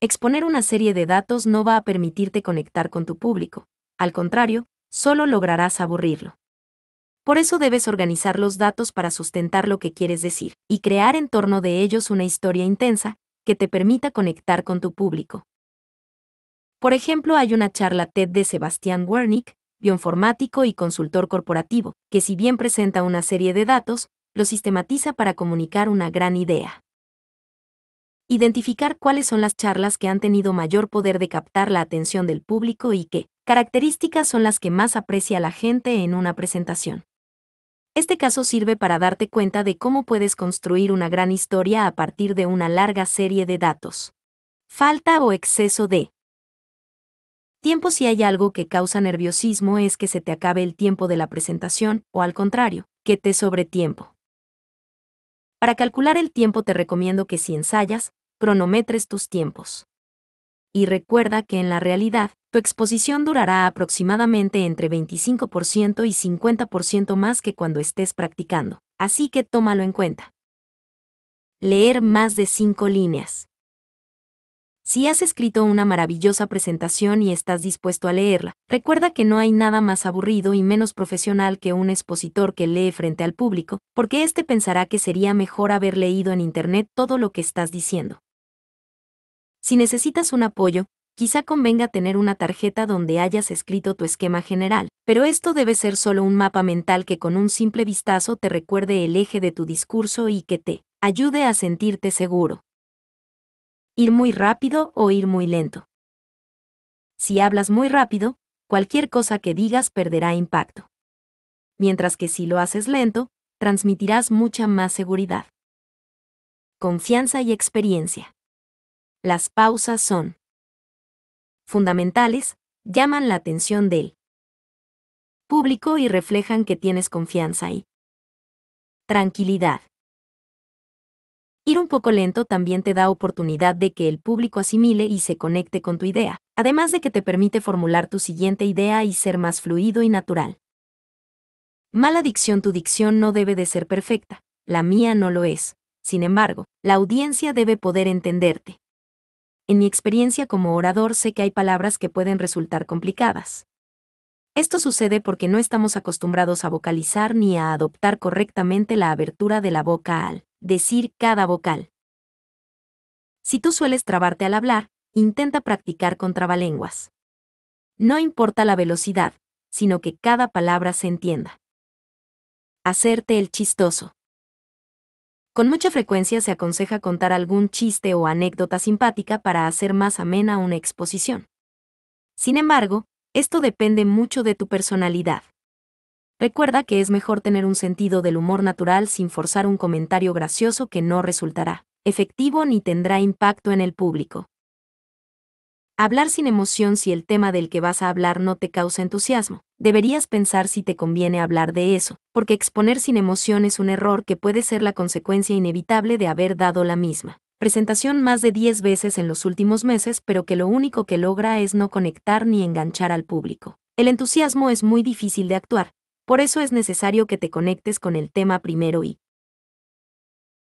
Exponer una serie de datos no va a permitirte conectar con tu público, al contrario, solo lograrás aburrirlo. Por eso debes organizar los datos para sustentar lo que quieres decir y crear en torno de ellos una historia intensa que te permita conectar con tu público. Por ejemplo, hay una charla TED de Sebastián Wernick, bioinformático y consultor corporativo, que si bien presenta una serie de datos, lo sistematiza para comunicar una gran idea. Identificar cuáles son las charlas que han tenido mayor poder de captar la atención del público y qué características son las que más aprecia la gente en una presentación. Este caso sirve para darte cuenta de cómo puedes construir una gran historia a partir de una larga serie de datos. Falta o exceso de tiempo si hay algo que causa nerviosismo es que se te acabe el tiempo de la presentación, o al contrario, que te sobre tiempo. Para calcular el tiempo te recomiendo que si ensayas, cronometres tus tiempos y recuerda que en la realidad, tu exposición durará aproximadamente entre 25% y 50% más que cuando estés practicando, así que tómalo en cuenta. Leer más de 5 líneas. Si has escrito una maravillosa presentación y estás dispuesto a leerla, recuerda que no hay nada más aburrido y menos profesional que un expositor que lee frente al público, porque éste pensará que sería mejor haber leído en Internet todo lo que estás diciendo. Si necesitas un apoyo, quizá convenga tener una tarjeta donde hayas escrito tu esquema general, pero esto debe ser solo un mapa mental que con un simple vistazo te recuerde el eje de tu discurso y que te ayude a sentirte seguro. Ir muy rápido o ir muy lento. Si hablas muy rápido, cualquier cosa que digas perderá impacto. Mientras que si lo haces lento, transmitirás mucha más seguridad. Confianza y experiencia las pausas son fundamentales, llaman la atención del público y reflejan que tienes confianza y tranquilidad. Ir un poco lento también te da oportunidad de que el público asimile y se conecte con tu idea, además de que te permite formular tu siguiente idea y ser más fluido y natural. Mala dicción Tu dicción no debe de ser perfecta, la mía no lo es. Sin embargo, la audiencia debe poder entenderte en mi experiencia como orador sé que hay palabras que pueden resultar complicadas. Esto sucede porque no estamos acostumbrados a vocalizar ni a adoptar correctamente la abertura de la boca al decir cada vocal. Si tú sueles trabarte al hablar, intenta practicar con trabalenguas. No importa la velocidad, sino que cada palabra se entienda. Hacerte el chistoso. Con mucha frecuencia se aconseja contar algún chiste o anécdota simpática para hacer más amena una exposición. Sin embargo, esto depende mucho de tu personalidad. Recuerda que es mejor tener un sentido del humor natural sin forzar un comentario gracioso que no resultará efectivo ni tendrá impacto en el público. Hablar sin emoción si el tema del que vas a hablar no te causa entusiasmo. Deberías pensar si te conviene hablar de eso, porque exponer sin emoción es un error que puede ser la consecuencia inevitable de haber dado la misma. Presentación más de 10 veces en los últimos meses, pero que lo único que logra es no conectar ni enganchar al público. El entusiasmo es muy difícil de actuar, por eso es necesario que te conectes con el tema primero y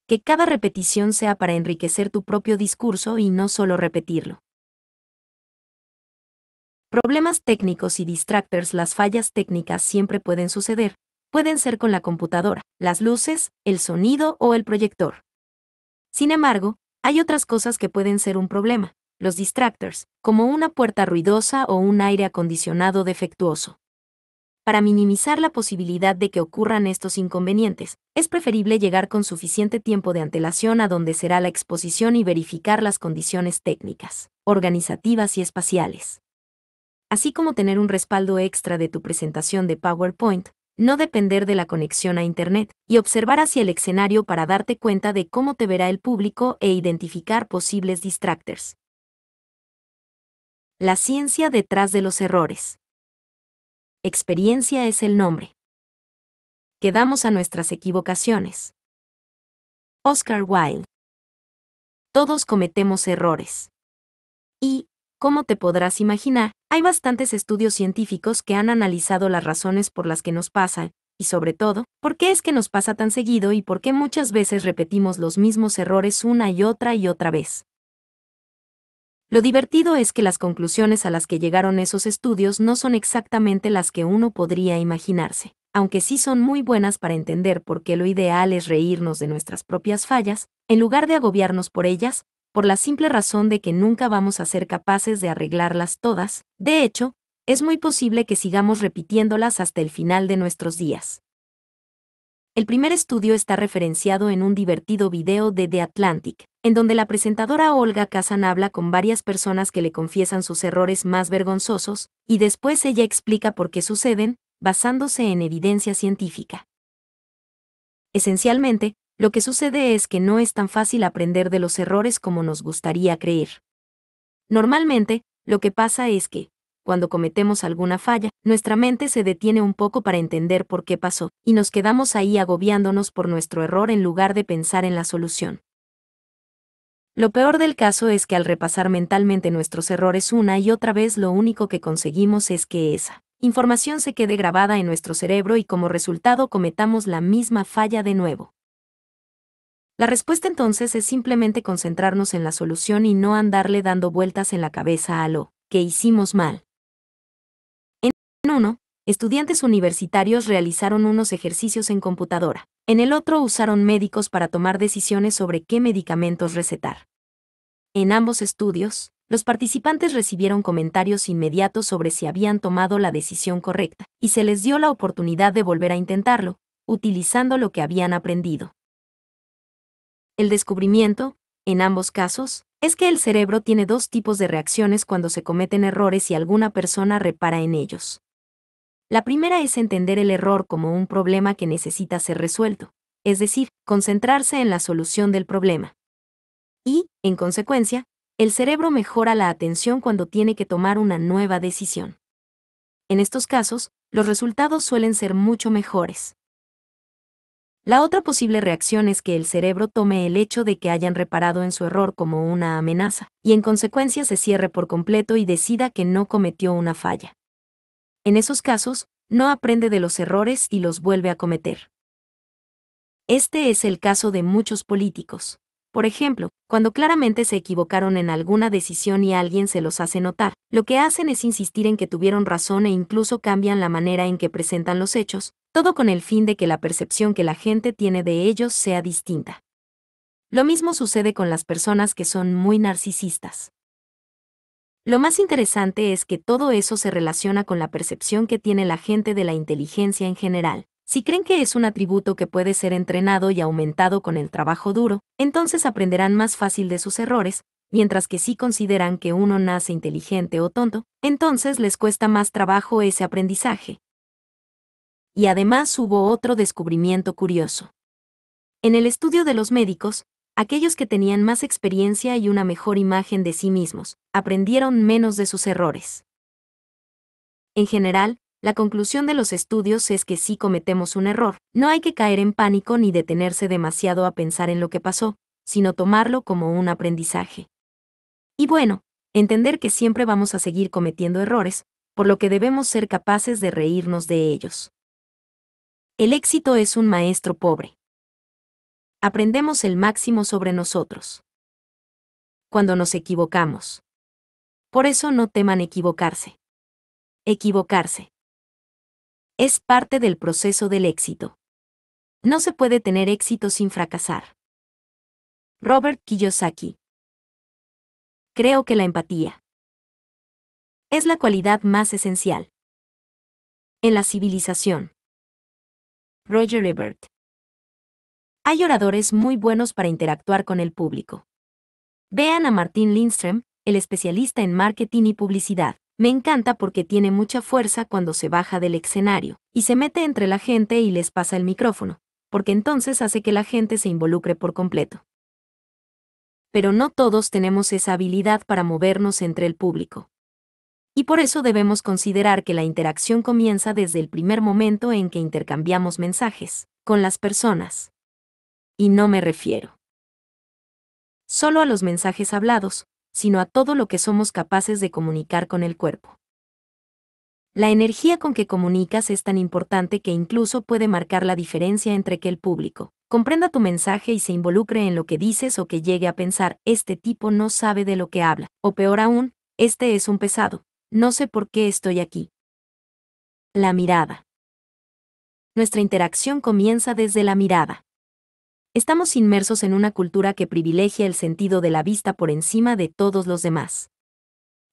que cada repetición sea para enriquecer tu propio discurso y no solo repetirlo. Problemas técnicos y distractors Las fallas técnicas siempre pueden suceder. Pueden ser con la computadora, las luces, el sonido o el proyector. Sin embargo, hay otras cosas que pueden ser un problema, los distractors, como una puerta ruidosa o un aire acondicionado defectuoso. Para minimizar la posibilidad de que ocurran estos inconvenientes, es preferible llegar con suficiente tiempo de antelación a donde será la exposición y verificar las condiciones técnicas, organizativas y espaciales así como tener un respaldo extra de tu presentación de PowerPoint, no depender de la conexión a Internet, y observar hacia el escenario para darte cuenta de cómo te verá el público e identificar posibles distractors. La ciencia detrás de los errores. Experiencia es el nombre. Quedamos a nuestras equivocaciones. Oscar Wilde. Todos cometemos errores. Y, como te podrás imaginar, hay bastantes estudios científicos que han analizado las razones por las que nos pasa, y sobre todo, por qué es que nos pasa tan seguido y por qué muchas veces repetimos los mismos errores una y otra y otra vez. Lo divertido es que las conclusiones a las que llegaron esos estudios no son exactamente las que uno podría imaginarse, aunque sí son muy buenas para entender por qué lo ideal es reírnos de nuestras propias fallas, en lugar de agobiarnos por ellas, por la simple razón de que nunca vamos a ser capaces de arreglarlas todas, de hecho, es muy posible que sigamos repitiéndolas hasta el final de nuestros días. El primer estudio está referenciado en un divertido video de The Atlantic, en donde la presentadora Olga Kazan habla con varias personas que le confiesan sus errores más vergonzosos, y después ella explica por qué suceden, basándose en evidencia científica. Esencialmente, lo que sucede es que no es tan fácil aprender de los errores como nos gustaría creer. Normalmente, lo que pasa es que, cuando cometemos alguna falla, nuestra mente se detiene un poco para entender por qué pasó, y nos quedamos ahí agobiándonos por nuestro error en lugar de pensar en la solución. Lo peor del caso es que al repasar mentalmente nuestros errores una y otra vez lo único que conseguimos es que esa información se quede grabada en nuestro cerebro y como resultado cometamos la misma falla de nuevo. La respuesta entonces es simplemente concentrarnos en la solución y no andarle dando vueltas en la cabeza a lo que hicimos mal. En uno, estudiantes universitarios realizaron unos ejercicios en computadora. En el otro usaron médicos para tomar decisiones sobre qué medicamentos recetar. En ambos estudios, los participantes recibieron comentarios inmediatos sobre si habían tomado la decisión correcta, y se les dio la oportunidad de volver a intentarlo, utilizando lo que habían aprendido. El descubrimiento, en ambos casos, es que el cerebro tiene dos tipos de reacciones cuando se cometen errores y alguna persona repara en ellos. La primera es entender el error como un problema que necesita ser resuelto, es decir, concentrarse en la solución del problema. Y, en consecuencia, el cerebro mejora la atención cuando tiene que tomar una nueva decisión. En estos casos, los resultados suelen ser mucho mejores. La otra posible reacción es que el cerebro tome el hecho de que hayan reparado en su error como una amenaza, y en consecuencia se cierre por completo y decida que no cometió una falla. En esos casos, no aprende de los errores y los vuelve a cometer. Este es el caso de muchos políticos. Por ejemplo, cuando claramente se equivocaron en alguna decisión y alguien se los hace notar, lo que hacen es insistir en que tuvieron razón e incluso cambian la manera en que presentan los hechos, todo con el fin de que la percepción que la gente tiene de ellos sea distinta. Lo mismo sucede con las personas que son muy narcisistas. Lo más interesante es que todo eso se relaciona con la percepción que tiene la gente de la inteligencia en general. Si creen que es un atributo que puede ser entrenado y aumentado con el trabajo duro, entonces aprenderán más fácil de sus errores, mientras que si consideran que uno nace inteligente o tonto, entonces les cuesta más trabajo ese aprendizaje, y además hubo otro descubrimiento curioso. En el estudio de los médicos, aquellos que tenían más experiencia y una mejor imagen de sí mismos, aprendieron menos de sus errores. En general, la conclusión de los estudios es que si cometemos un error, no hay que caer en pánico ni detenerse demasiado a pensar en lo que pasó, sino tomarlo como un aprendizaje. Y bueno, entender que siempre vamos a seguir cometiendo errores, por lo que debemos ser capaces de reírnos de ellos. El éxito es un maestro pobre. Aprendemos el máximo sobre nosotros. Cuando nos equivocamos. Por eso no teman equivocarse. Equivocarse. Es parte del proceso del éxito. No se puede tener éxito sin fracasar. Robert Kiyosaki. Creo que la empatía es la cualidad más esencial en la civilización. Roger Ebert. Hay oradores muy buenos para interactuar con el público. Vean a Martin Lindström, el especialista en marketing y publicidad. Me encanta porque tiene mucha fuerza cuando se baja del escenario y se mete entre la gente y les pasa el micrófono, porque entonces hace que la gente se involucre por completo. Pero no todos tenemos esa habilidad para movernos entre el público y por eso debemos considerar que la interacción comienza desde el primer momento en que intercambiamos mensajes con las personas. Y no me refiero solo a los mensajes hablados, sino a todo lo que somos capaces de comunicar con el cuerpo. La energía con que comunicas es tan importante que incluso puede marcar la diferencia entre que el público comprenda tu mensaje y se involucre en lo que dices o que llegue a pensar, este tipo no sabe de lo que habla, o peor aún, este es un pesado, no sé por qué estoy aquí. La mirada. Nuestra interacción comienza desde la mirada. Estamos inmersos en una cultura que privilegia el sentido de la vista por encima de todos los demás.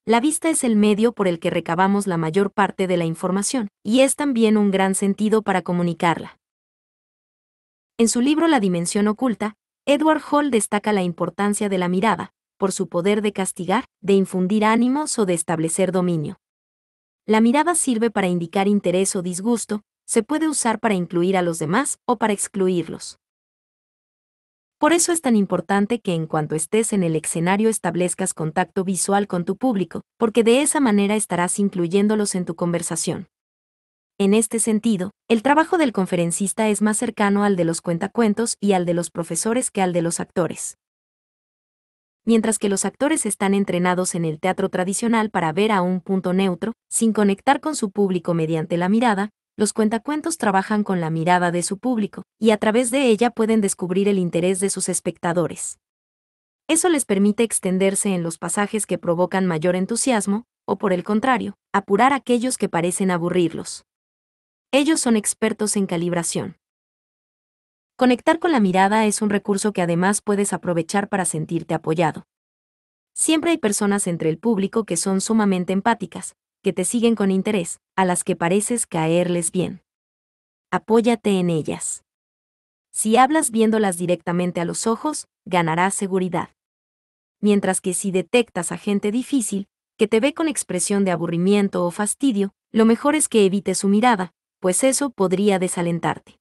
La vista es el medio por el que recabamos la mayor parte de la información, y es también un gran sentido para comunicarla. En su libro La Dimensión Oculta, Edward Hall destaca la importancia de la mirada, por su poder de castigar, de infundir ánimos o de establecer dominio. La mirada sirve para indicar interés o disgusto, se puede usar para incluir a los demás o para excluirlos. Por eso es tan importante que en cuanto estés en el escenario establezcas contacto visual con tu público, porque de esa manera estarás incluyéndolos en tu conversación. En este sentido, el trabajo del conferencista es más cercano al de los cuentacuentos y al de los profesores que al de los actores mientras que los actores están entrenados en el teatro tradicional para ver a un punto neutro, sin conectar con su público mediante la mirada, los cuentacuentos trabajan con la mirada de su público, y a través de ella pueden descubrir el interés de sus espectadores. Eso les permite extenderse en los pasajes que provocan mayor entusiasmo, o por el contrario, apurar aquellos que parecen aburrirlos. Ellos son expertos en calibración. Conectar con la mirada es un recurso que además puedes aprovechar para sentirte apoyado. Siempre hay personas entre el público que son sumamente empáticas, que te siguen con interés, a las que pareces caerles bien. Apóyate en ellas. Si hablas viéndolas directamente a los ojos, ganarás seguridad. Mientras que si detectas a gente difícil, que te ve con expresión de aburrimiento o fastidio, lo mejor es que evites su mirada, pues eso podría desalentarte.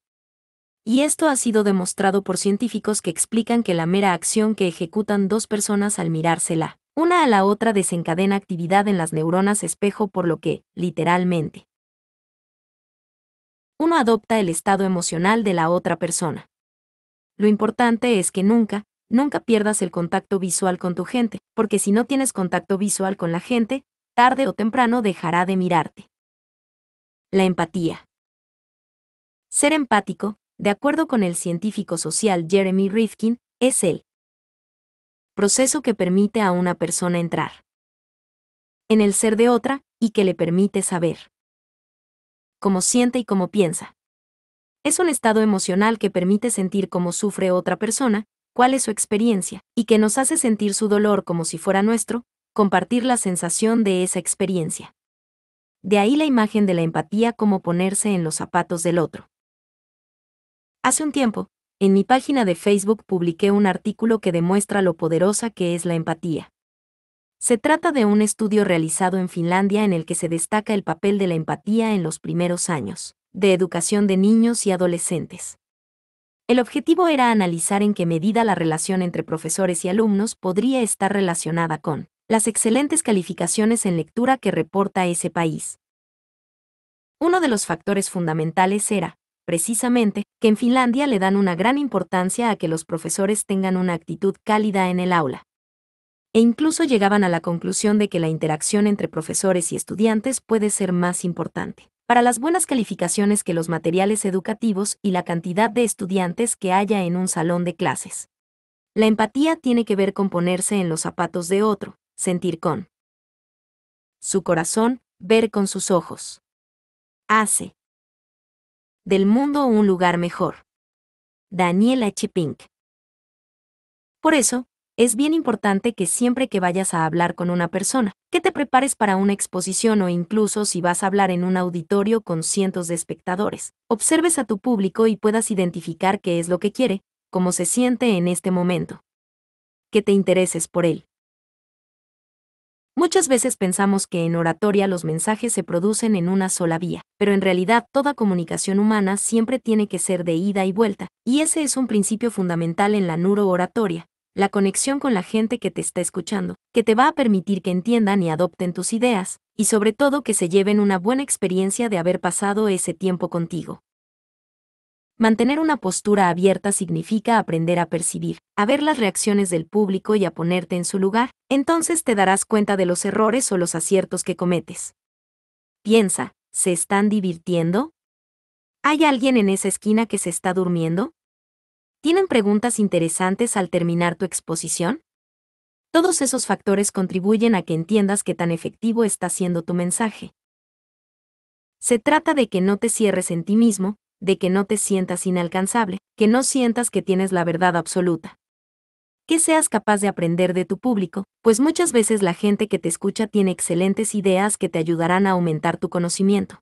Y esto ha sido demostrado por científicos que explican que la mera acción que ejecutan dos personas al mirársela, una a la otra desencadena actividad en las neuronas espejo por lo que, literalmente, uno adopta el estado emocional de la otra persona. Lo importante es que nunca, nunca pierdas el contacto visual con tu gente, porque si no tienes contacto visual con la gente, tarde o temprano dejará de mirarte. La empatía. Ser empático, de acuerdo con el científico social Jeremy Rifkin, es el proceso que permite a una persona entrar en el ser de otra y que le permite saber cómo siente y cómo piensa. Es un estado emocional que permite sentir cómo sufre otra persona, cuál es su experiencia, y que nos hace sentir su dolor como si fuera nuestro, compartir la sensación de esa experiencia. De ahí la imagen de la empatía como ponerse en los zapatos del otro. Hace un tiempo, en mi página de Facebook publiqué un artículo que demuestra lo poderosa que es la empatía. Se trata de un estudio realizado en Finlandia en el que se destaca el papel de la empatía en los primeros años, de educación de niños y adolescentes. El objetivo era analizar en qué medida la relación entre profesores y alumnos podría estar relacionada con las excelentes calificaciones en lectura que reporta ese país. Uno de los factores fundamentales era precisamente, que en Finlandia le dan una gran importancia a que los profesores tengan una actitud cálida en el aula. E incluso llegaban a la conclusión de que la interacción entre profesores y estudiantes puede ser más importante para las buenas calificaciones que los materiales educativos y la cantidad de estudiantes que haya en un salón de clases. La empatía tiene que ver con ponerse en los zapatos de otro, sentir con su corazón, ver con sus ojos. Hace del mundo un lugar mejor. Daniel H. Pink. Por eso, es bien importante que siempre que vayas a hablar con una persona, que te prepares para una exposición o incluso si vas a hablar en un auditorio con cientos de espectadores, observes a tu público y puedas identificar qué es lo que quiere, cómo se siente en este momento. Que te intereses por él. Muchas veces pensamos que en oratoria los mensajes se producen en una sola vía, pero en realidad toda comunicación humana siempre tiene que ser de ida y vuelta, y ese es un principio fundamental en la neurooratoria, la conexión con la gente que te está escuchando, que te va a permitir que entiendan y adopten tus ideas, y sobre todo que se lleven una buena experiencia de haber pasado ese tiempo contigo. Mantener una postura abierta significa aprender a percibir, a ver las reacciones del público y a ponerte en su lugar, entonces te darás cuenta de los errores o los aciertos que cometes. Piensa, ¿se están divirtiendo? ¿Hay alguien en esa esquina que se está durmiendo? ¿Tienen preguntas interesantes al terminar tu exposición? Todos esos factores contribuyen a que entiendas qué tan efectivo está siendo tu mensaje. Se trata de que no te cierres en ti mismo, de que no te sientas inalcanzable, que no sientas que tienes la verdad absoluta. Que seas capaz de aprender de tu público, pues muchas veces la gente que te escucha tiene excelentes ideas que te ayudarán a aumentar tu conocimiento.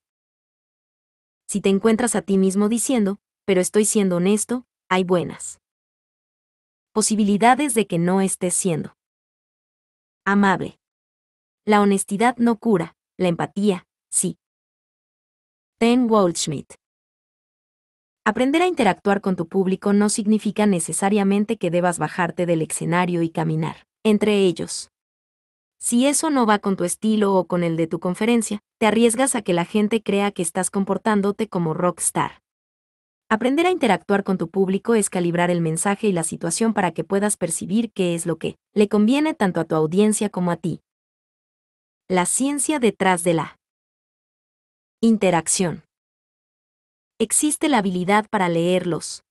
Si te encuentras a ti mismo diciendo, pero estoy siendo honesto, hay buenas posibilidades de que no estés siendo amable. La honestidad no cura, la empatía, sí. Ten Walshmit. Aprender a interactuar con tu público no significa necesariamente que debas bajarte del escenario y caminar entre ellos. Si eso no va con tu estilo o con el de tu conferencia, te arriesgas a que la gente crea que estás comportándote como rockstar. Aprender a interactuar con tu público es calibrar el mensaje y la situación para que puedas percibir qué es lo que le conviene tanto a tu audiencia como a ti. La ciencia detrás de la interacción existe la habilidad para leer los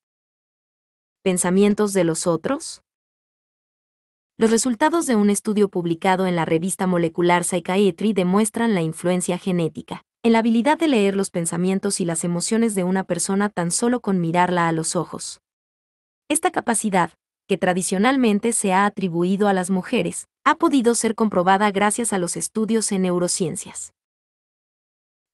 pensamientos de los otros. Los resultados de un estudio publicado en la revista Molecular Psychiatry demuestran la influencia genética en la habilidad de leer los pensamientos y las emociones de una persona tan solo con mirarla a los ojos. Esta capacidad, que tradicionalmente se ha atribuido a las mujeres, ha podido ser comprobada gracias a los estudios en neurociencias.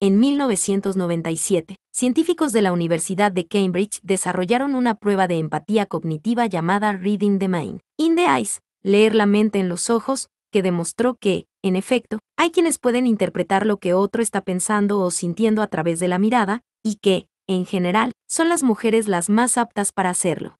En 1997, científicos de la Universidad de Cambridge desarrollaron una prueba de empatía cognitiva llamada Reading the Mind, in the Eyes, leer la mente en los ojos, que demostró que, en efecto, hay quienes pueden interpretar lo que otro está pensando o sintiendo a través de la mirada, y que, en general, son las mujeres las más aptas para hacerlo.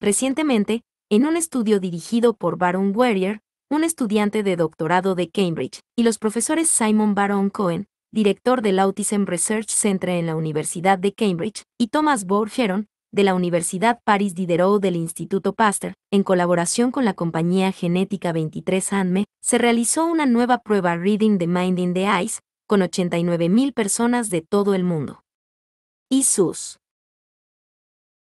Recientemente, en un estudio dirigido por Baron Warrior, un estudiante de doctorado de Cambridge, y los profesores Simon Baron Cohen, director del Autism Research Centre en la Universidad de Cambridge, y Thomas Bourgeron, de la Universidad Paris Diderot del Instituto Pasteur, en colaboración con la compañía genética 23 ANME, se realizó una nueva prueba Reading the Mind in the Eyes con 89.000 personas de todo el mundo. Y sus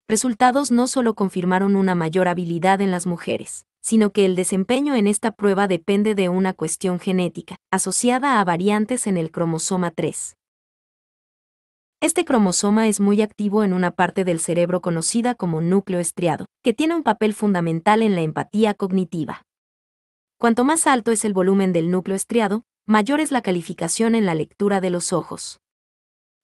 resultados no solo confirmaron una mayor habilidad en las mujeres, sino que el desempeño en esta prueba depende de una cuestión genética, asociada a variantes en el cromosoma 3. Este cromosoma es muy activo en una parte del cerebro conocida como núcleo estriado, que tiene un papel fundamental en la empatía cognitiva. Cuanto más alto es el volumen del núcleo estriado, mayor es la calificación en la lectura de los ojos.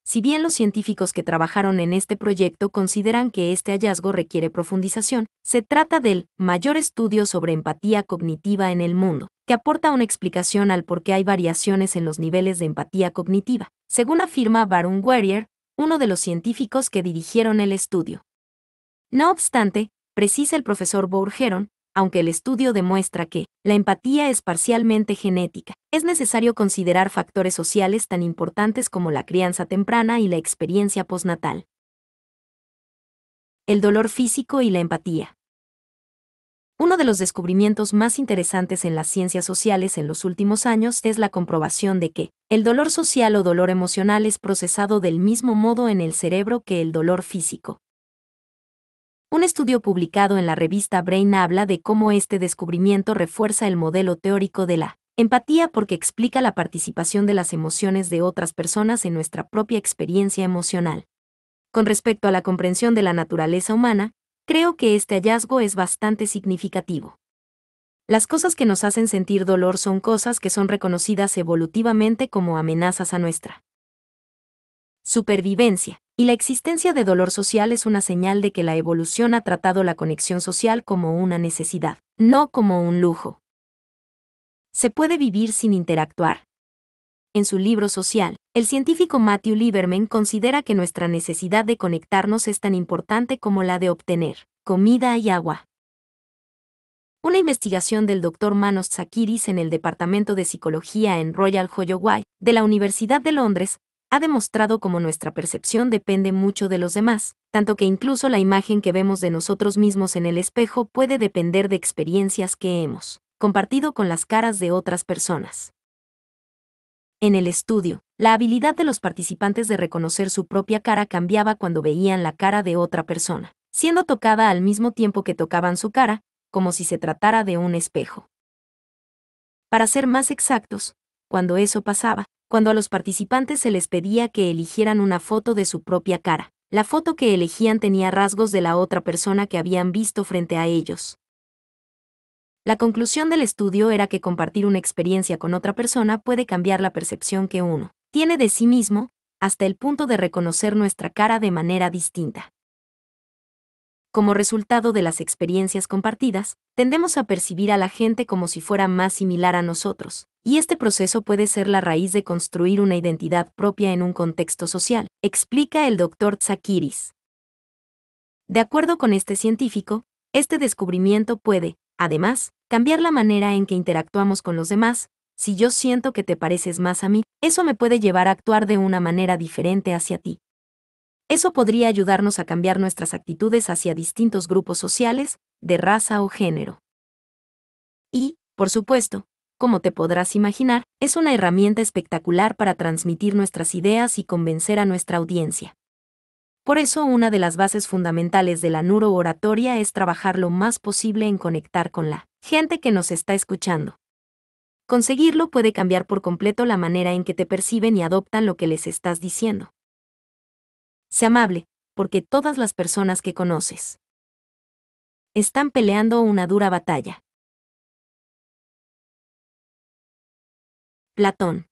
Si bien los científicos que trabajaron en este proyecto consideran que este hallazgo requiere profundización, se trata del mayor estudio sobre empatía cognitiva en el mundo, que aporta una explicación al por qué hay variaciones en los niveles de empatía cognitiva, según afirma Baron Warrior, uno de los científicos que dirigieron el estudio. No obstante, precisa el profesor Bourgeron, aunque el estudio demuestra que la empatía es parcialmente genética, es necesario considerar factores sociales tan importantes como la crianza temprana y la experiencia postnatal. El dolor físico y la empatía. Uno de los descubrimientos más interesantes en las ciencias sociales en los últimos años es la comprobación de que el dolor social o dolor emocional es procesado del mismo modo en el cerebro que el dolor físico. Un estudio publicado en la revista Brain habla de cómo este descubrimiento refuerza el modelo teórico de la empatía porque explica la participación de las emociones de otras personas en nuestra propia experiencia emocional. Con respecto a la comprensión de la naturaleza humana, creo que este hallazgo es bastante significativo. Las cosas que nos hacen sentir dolor son cosas que son reconocidas evolutivamente como amenazas a nuestra supervivencia, y la existencia de dolor social es una señal de que la evolución ha tratado la conexión social como una necesidad, no como un lujo. Se puede vivir sin interactuar. En su libro social, el científico Matthew Lieberman considera que nuestra necesidad de conectarnos es tan importante como la de obtener comida y agua. Una investigación del doctor Manos zakiris en el Departamento de Psicología en Royal Holloway, de la Universidad de Londres, ha demostrado cómo nuestra percepción depende mucho de los demás, tanto que incluso la imagen que vemos de nosotros mismos en el espejo puede depender de experiencias que hemos compartido con las caras de otras personas. En el estudio, la habilidad de los participantes de reconocer su propia cara cambiaba cuando veían la cara de otra persona, siendo tocada al mismo tiempo que tocaban su cara, como si se tratara de un espejo. Para ser más exactos, cuando eso pasaba, cuando a los participantes se les pedía que eligieran una foto de su propia cara. La foto que elegían tenía rasgos de la otra persona que habían visto frente a ellos. La conclusión del estudio era que compartir una experiencia con otra persona puede cambiar la percepción que uno tiene de sí mismo, hasta el punto de reconocer nuestra cara de manera distinta como resultado de las experiencias compartidas, tendemos a percibir a la gente como si fuera más similar a nosotros, y este proceso puede ser la raíz de construir una identidad propia en un contexto social, explica el doctor Tsakiris. De acuerdo con este científico, este descubrimiento puede, además, cambiar la manera en que interactuamos con los demás, si yo siento que te pareces más a mí, eso me puede llevar a actuar de una manera diferente hacia ti. Eso podría ayudarnos a cambiar nuestras actitudes hacia distintos grupos sociales, de raza o género. Y, por supuesto, como te podrás imaginar, es una herramienta espectacular para transmitir nuestras ideas y convencer a nuestra audiencia. Por eso una de las bases fundamentales de la neurooratoria es trabajar lo más posible en conectar con la gente que nos está escuchando. Conseguirlo puede cambiar por completo la manera en que te perciben y adoptan lo que les estás diciendo. Sea amable, porque todas las personas que conoces están peleando una dura batalla. Platón.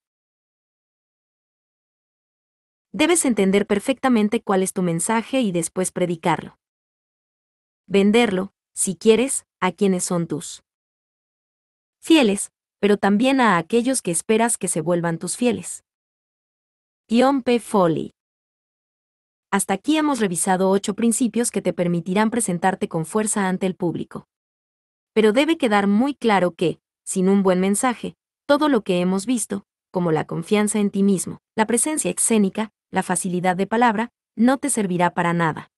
Debes entender perfectamente cuál es tu mensaje y después predicarlo. Venderlo, si quieres, a quienes son tus fieles, pero también a aquellos que esperas que se vuelvan tus fieles. Ion P. Hasta aquí hemos revisado ocho principios que te permitirán presentarte con fuerza ante el público. Pero debe quedar muy claro que, sin un buen mensaje, todo lo que hemos visto, como la confianza en ti mismo, la presencia escénica, la facilidad de palabra, no te servirá para nada.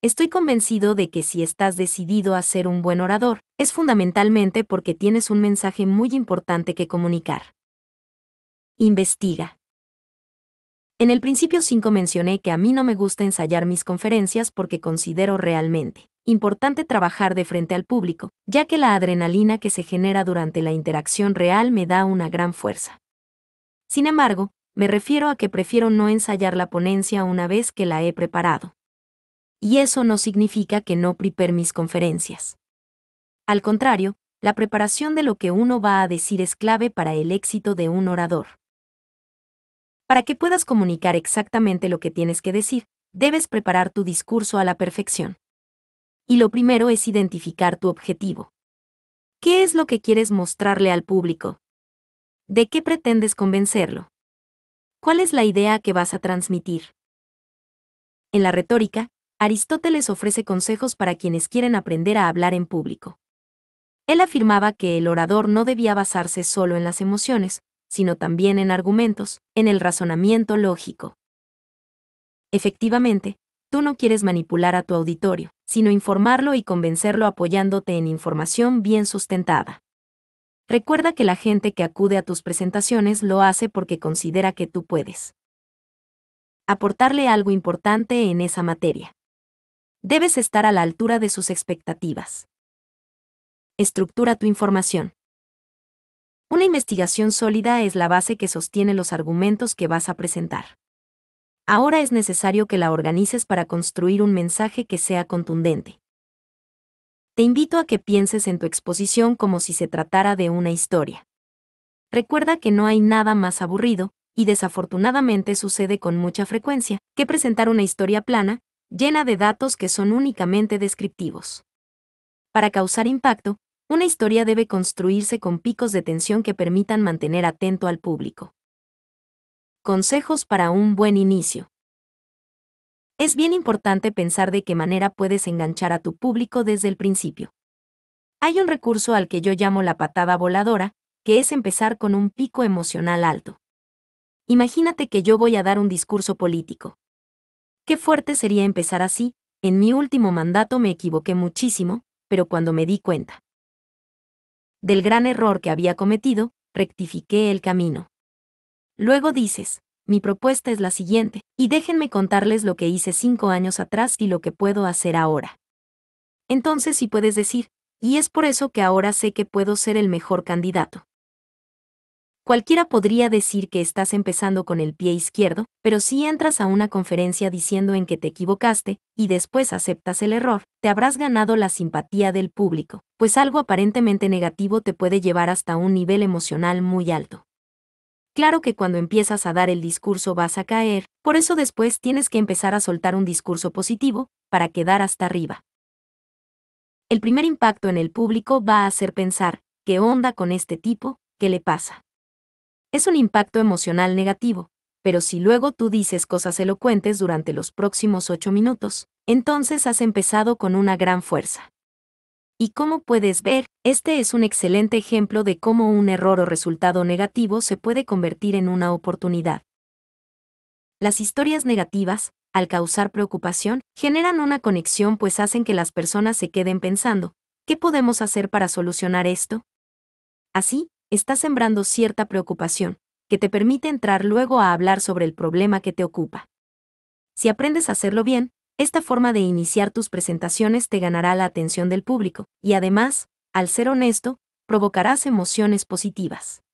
Estoy convencido de que si estás decidido a ser un buen orador, es fundamentalmente porque tienes un mensaje muy importante que comunicar. Investiga. En el principio 5 mencioné que a mí no me gusta ensayar mis conferencias porque considero realmente importante trabajar de frente al público, ya que la adrenalina que se genera durante la interacción real me da una gran fuerza. Sin embargo, me refiero a que prefiero no ensayar la ponencia una vez que la he preparado. Y eso no significa que no prepare mis conferencias. Al contrario, la preparación de lo que uno va a decir es clave para el éxito de un orador. Para que puedas comunicar exactamente lo que tienes que decir, debes preparar tu discurso a la perfección. Y lo primero es identificar tu objetivo. ¿Qué es lo que quieres mostrarle al público? ¿De qué pretendes convencerlo? ¿Cuál es la idea que vas a transmitir? En la retórica, Aristóteles ofrece consejos para quienes quieren aprender a hablar en público. Él afirmaba que el orador no debía basarse solo en las emociones, sino también en argumentos, en el razonamiento lógico. Efectivamente, tú no quieres manipular a tu auditorio, sino informarlo y convencerlo apoyándote en información bien sustentada. Recuerda que la gente que acude a tus presentaciones lo hace porque considera que tú puedes aportarle algo importante en esa materia. Debes estar a la altura de sus expectativas. Estructura tu información. Una investigación sólida es la base que sostiene los argumentos que vas a presentar. Ahora es necesario que la organices para construir un mensaje que sea contundente. Te invito a que pienses en tu exposición como si se tratara de una historia. Recuerda que no hay nada más aburrido, y desafortunadamente sucede con mucha frecuencia, que presentar una historia plana, llena de datos que son únicamente descriptivos. Para causar impacto, una historia debe construirse con picos de tensión que permitan mantener atento al público. Consejos para un buen inicio. Es bien importante pensar de qué manera puedes enganchar a tu público desde el principio. Hay un recurso al que yo llamo la patada voladora, que es empezar con un pico emocional alto. Imagínate que yo voy a dar un discurso político. Qué fuerte sería empezar así, en mi último mandato me equivoqué muchísimo, pero cuando me di cuenta del gran error que había cometido, rectifiqué el camino. Luego dices, mi propuesta es la siguiente, y déjenme contarles lo que hice cinco años atrás y lo que puedo hacer ahora. Entonces sí puedes decir, y es por eso que ahora sé que puedo ser el mejor candidato. Cualquiera podría decir que estás empezando con el pie izquierdo, pero si entras a una conferencia diciendo en que te equivocaste, y después aceptas el error, te habrás ganado la simpatía del público, pues algo aparentemente negativo te puede llevar hasta un nivel emocional muy alto. Claro que cuando empiezas a dar el discurso vas a caer, por eso después tienes que empezar a soltar un discurso positivo, para quedar hasta arriba. El primer impacto en el público va a hacer pensar, ¿qué onda con este tipo? ¿Qué le pasa? es un impacto emocional negativo, pero si luego tú dices cosas elocuentes durante los próximos ocho minutos, entonces has empezado con una gran fuerza. Y como puedes ver, este es un excelente ejemplo de cómo un error o resultado negativo se puede convertir en una oportunidad. Las historias negativas, al causar preocupación, generan una conexión pues hacen que las personas se queden pensando, ¿qué podemos hacer para solucionar esto? Así, está sembrando cierta preocupación, que te permite entrar luego a hablar sobre el problema que te ocupa. Si aprendes a hacerlo bien, esta forma de iniciar tus presentaciones te ganará la atención del público, y además, al ser honesto, provocarás emociones positivas.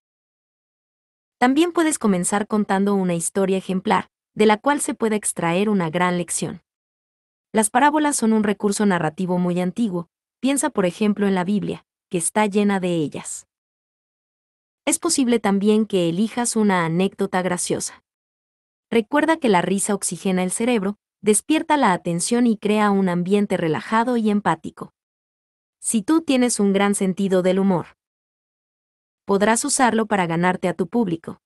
También puedes comenzar contando una historia ejemplar, de la cual se puede extraer una gran lección. Las parábolas son un recurso narrativo muy antiguo, piensa por ejemplo en la Biblia, que está llena de ellas es posible también que elijas una anécdota graciosa. Recuerda que la risa oxigena el cerebro, despierta la atención y crea un ambiente relajado y empático. Si tú tienes un gran sentido del humor, podrás usarlo para ganarte a tu público.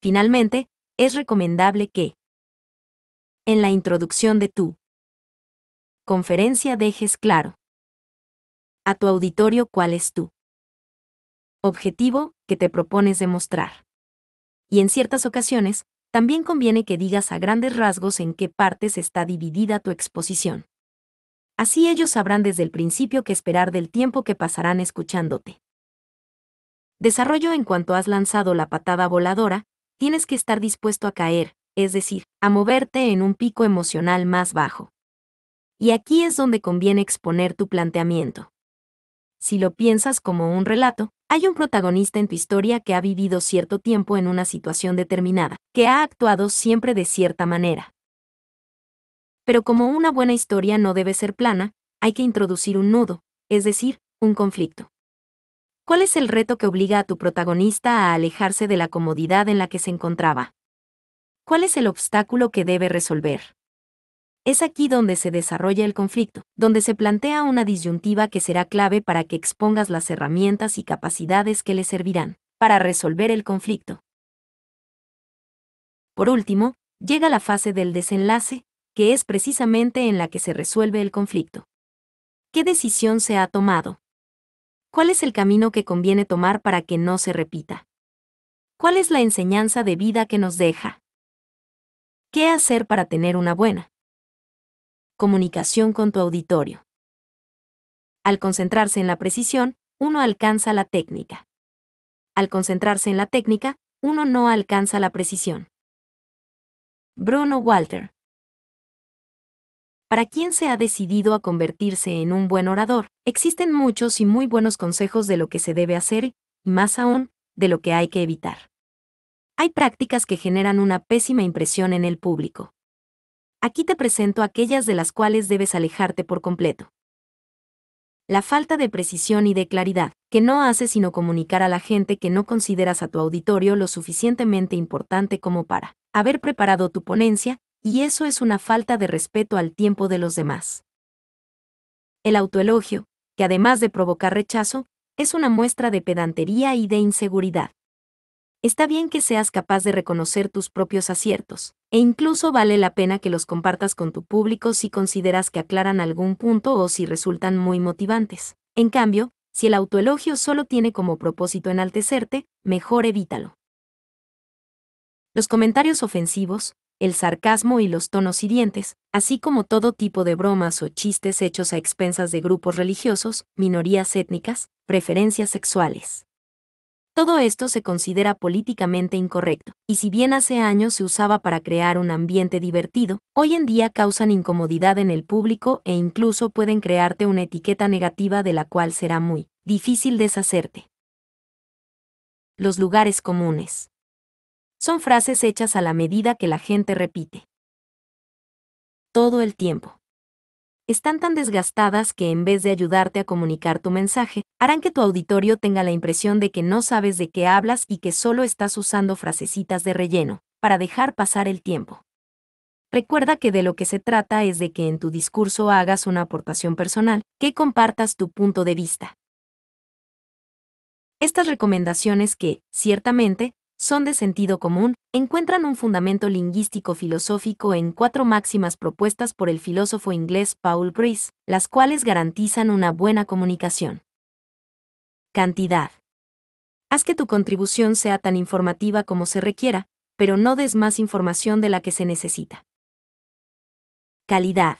Finalmente, es recomendable que en la introducción de tu conferencia dejes claro a tu auditorio cuál es tu objetivo que te propones demostrar. Y en ciertas ocasiones, también conviene que digas a grandes rasgos en qué partes está dividida tu exposición. Así ellos sabrán desde el principio qué esperar del tiempo que pasarán escuchándote. Desarrollo en cuanto has lanzado la patada voladora, tienes que estar dispuesto a caer, es decir, a moverte en un pico emocional más bajo. Y aquí es donde conviene exponer tu planteamiento. Si lo piensas como un relato, hay un protagonista en tu historia que ha vivido cierto tiempo en una situación determinada, que ha actuado siempre de cierta manera. Pero como una buena historia no debe ser plana, hay que introducir un nudo, es decir, un conflicto. ¿Cuál es el reto que obliga a tu protagonista a alejarse de la comodidad en la que se encontraba? ¿Cuál es el obstáculo que debe resolver? Es aquí donde se desarrolla el conflicto, donde se plantea una disyuntiva que será clave para que expongas las herramientas y capacidades que le servirán para resolver el conflicto. Por último, llega la fase del desenlace, que es precisamente en la que se resuelve el conflicto. ¿Qué decisión se ha tomado? ¿Cuál es el camino que conviene tomar para que no se repita? ¿Cuál es la enseñanza de vida que nos deja? ¿Qué hacer para tener una buena, comunicación con tu auditorio. Al concentrarse en la precisión, uno alcanza la técnica. Al concentrarse en la técnica, uno no alcanza la precisión. Bruno Walter. Para quien se ha decidido a convertirse en un buen orador, existen muchos y muy buenos consejos de lo que se debe hacer y, más aún, de lo que hay que evitar. Hay prácticas que generan una pésima impresión en el público. Aquí te presento aquellas de las cuales debes alejarte por completo. La falta de precisión y de claridad, que no hace sino comunicar a la gente que no consideras a tu auditorio lo suficientemente importante como para haber preparado tu ponencia, y eso es una falta de respeto al tiempo de los demás. El autoelogio, que además de provocar rechazo, es una muestra de pedantería y de inseguridad. Está bien que seas capaz de reconocer tus propios aciertos, e incluso vale la pena que los compartas con tu público si consideras que aclaran algún punto o si resultan muy motivantes. En cambio, si el autoelogio solo tiene como propósito enaltecerte, mejor evítalo. Los comentarios ofensivos, el sarcasmo y los tonos hirientes, así como todo tipo de bromas o chistes hechos a expensas de grupos religiosos, minorías étnicas, preferencias sexuales, todo esto se considera políticamente incorrecto, y si bien hace años se usaba para crear un ambiente divertido, hoy en día causan incomodidad en el público e incluso pueden crearte una etiqueta negativa de la cual será muy difícil deshacerte. Los lugares comunes. Son frases hechas a la medida que la gente repite. Todo el tiempo están tan desgastadas que en vez de ayudarte a comunicar tu mensaje, harán que tu auditorio tenga la impresión de que no sabes de qué hablas y que solo estás usando frasecitas de relleno, para dejar pasar el tiempo. Recuerda que de lo que se trata es de que en tu discurso hagas una aportación personal, que compartas tu punto de vista. Estas recomendaciones que, ciertamente, son de sentido común, encuentran un fundamento lingüístico-filosófico en cuatro máximas propuestas por el filósofo inglés Paul Brice, las cuales garantizan una buena comunicación. Cantidad. Haz que tu contribución sea tan informativa como se requiera, pero no des más información de la que se necesita. Calidad.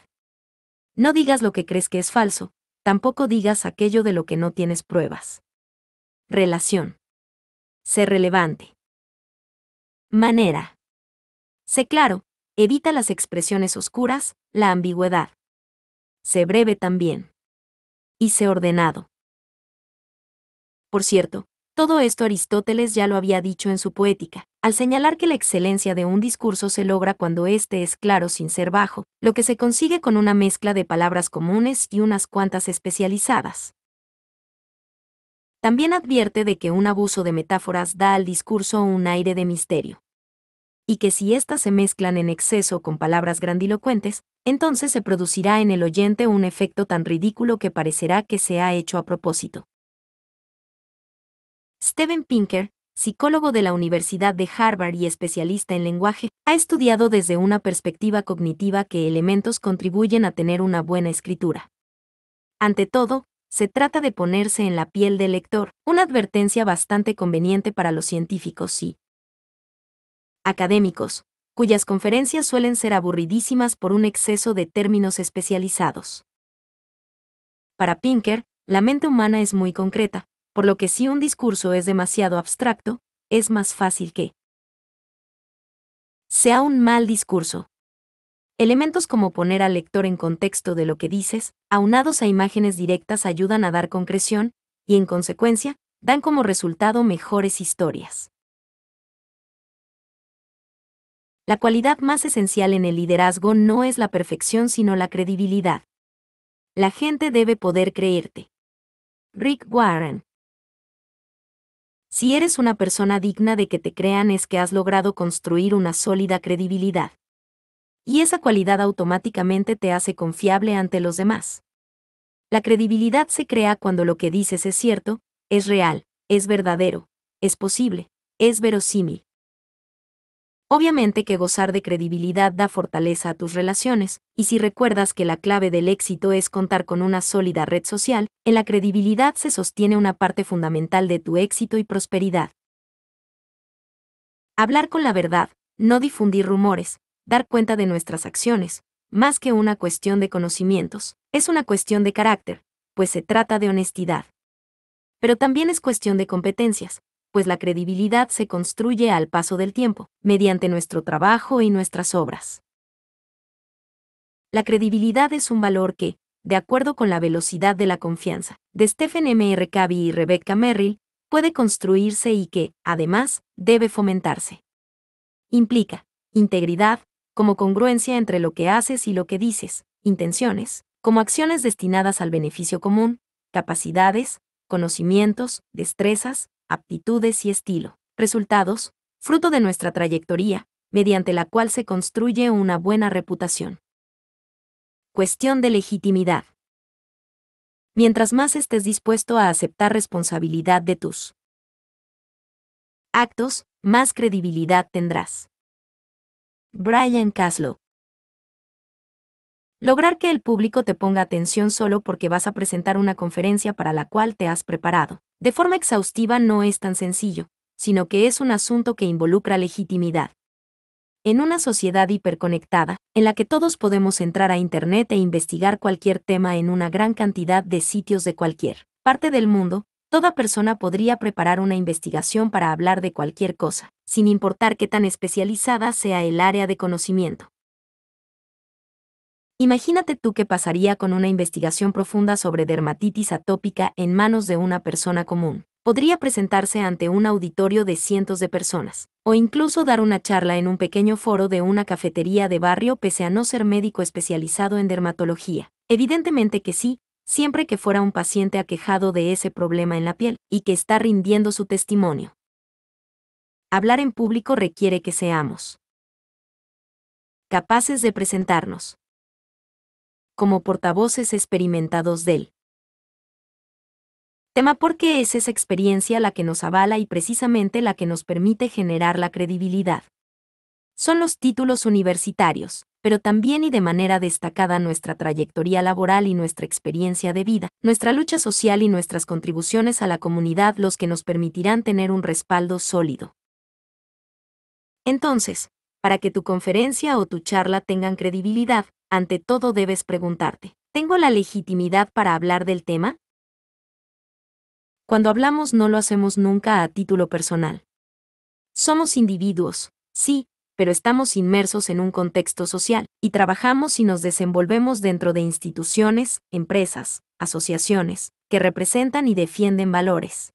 No digas lo que crees que es falso, tampoco digas aquello de lo que no tienes pruebas. Relación. Ser relevante. Manera. Sé claro, evita las expresiones oscuras, la ambigüedad. Sé breve también. Y sé ordenado. Por cierto, todo esto Aristóteles ya lo había dicho en su poética, al señalar que la excelencia de un discurso se logra cuando éste es claro sin ser bajo, lo que se consigue con una mezcla de palabras comunes y unas cuantas especializadas. También advierte de que un abuso de metáforas da al discurso un aire de misterio y que si éstas se mezclan en exceso con palabras grandilocuentes, entonces se producirá en el oyente un efecto tan ridículo que parecerá que se ha hecho a propósito. Steven Pinker, psicólogo de la Universidad de Harvard y especialista en lenguaje, ha estudiado desde una perspectiva cognitiva qué elementos contribuyen a tener una buena escritura. Ante todo, se trata de ponerse en la piel del lector, una advertencia bastante conveniente para los científicos y, académicos, cuyas conferencias suelen ser aburridísimas por un exceso de términos especializados. Para Pinker, la mente humana es muy concreta, por lo que si un discurso es demasiado abstracto, es más fácil que sea un mal discurso. Elementos como poner al lector en contexto de lo que dices, aunados a imágenes directas, ayudan a dar concreción, y en consecuencia, dan como resultado mejores historias. La cualidad más esencial en el liderazgo no es la perfección sino la credibilidad. La gente debe poder creerte. Rick Warren. Si eres una persona digna de que te crean es que has logrado construir una sólida credibilidad. Y esa cualidad automáticamente te hace confiable ante los demás. La credibilidad se crea cuando lo que dices es cierto, es real, es verdadero, es posible, es verosímil, Obviamente que gozar de credibilidad da fortaleza a tus relaciones, y si recuerdas que la clave del éxito es contar con una sólida red social, en la credibilidad se sostiene una parte fundamental de tu éxito y prosperidad. Hablar con la verdad, no difundir rumores, dar cuenta de nuestras acciones, más que una cuestión de conocimientos, es una cuestión de carácter, pues se trata de honestidad. Pero también es cuestión de competencias, pues la credibilidad se construye al paso del tiempo, mediante nuestro trabajo y nuestras obras. La credibilidad es un valor que, de acuerdo con la velocidad de la confianza, de Stephen M. R. y Rebecca Merrill, puede construirse y que, además, debe fomentarse. Implica integridad, como congruencia entre lo que haces y lo que dices, intenciones, como acciones destinadas al beneficio común, capacidades, conocimientos, destrezas, aptitudes y estilo. Resultados, fruto de nuestra trayectoria, mediante la cual se construye una buena reputación. Cuestión de legitimidad. Mientras más estés dispuesto a aceptar responsabilidad de tus actos, más credibilidad tendrás. Brian Caslow. Lograr que el público te ponga atención solo porque vas a presentar una conferencia para la cual te has preparado de forma exhaustiva no es tan sencillo, sino que es un asunto que involucra legitimidad. En una sociedad hiperconectada, en la que todos podemos entrar a Internet e investigar cualquier tema en una gran cantidad de sitios de cualquier parte del mundo, toda persona podría preparar una investigación para hablar de cualquier cosa, sin importar qué tan especializada sea el área de conocimiento. Imagínate tú qué pasaría con una investigación profunda sobre dermatitis atópica en manos de una persona común. Podría presentarse ante un auditorio de cientos de personas, o incluso dar una charla en un pequeño foro de una cafetería de barrio pese a no ser médico especializado en dermatología. Evidentemente que sí, siempre que fuera un paciente aquejado de ese problema en la piel y que está rindiendo su testimonio. Hablar en público requiere que seamos capaces de presentarnos, como portavoces experimentados de él. tema porque es esa experiencia la que nos avala y precisamente la que nos permite generar la credibilidad. Son los títulos universitarios, pero también y de manera destacada nuestra trayectoria laboral y nuestra experiencia de vida, nuestra lucha social y nuestras contribuciones a la comunidad los que nos permitirán tener un respaldo sólido. Entonces, para que tu conferencia o tu charla tengan credibilidad, ante todo debes preguntarte, ¿tengo la legitimidad para hablar del tema? Cuando hablamos no lo hacemos nunca a título personal. Somos individuos, sí, pero estamos inmersos en un contexto social, y trabajamos y nos desenvolvemos dentro de instituciones, empresas, asociaciones, que representan y defienden valores.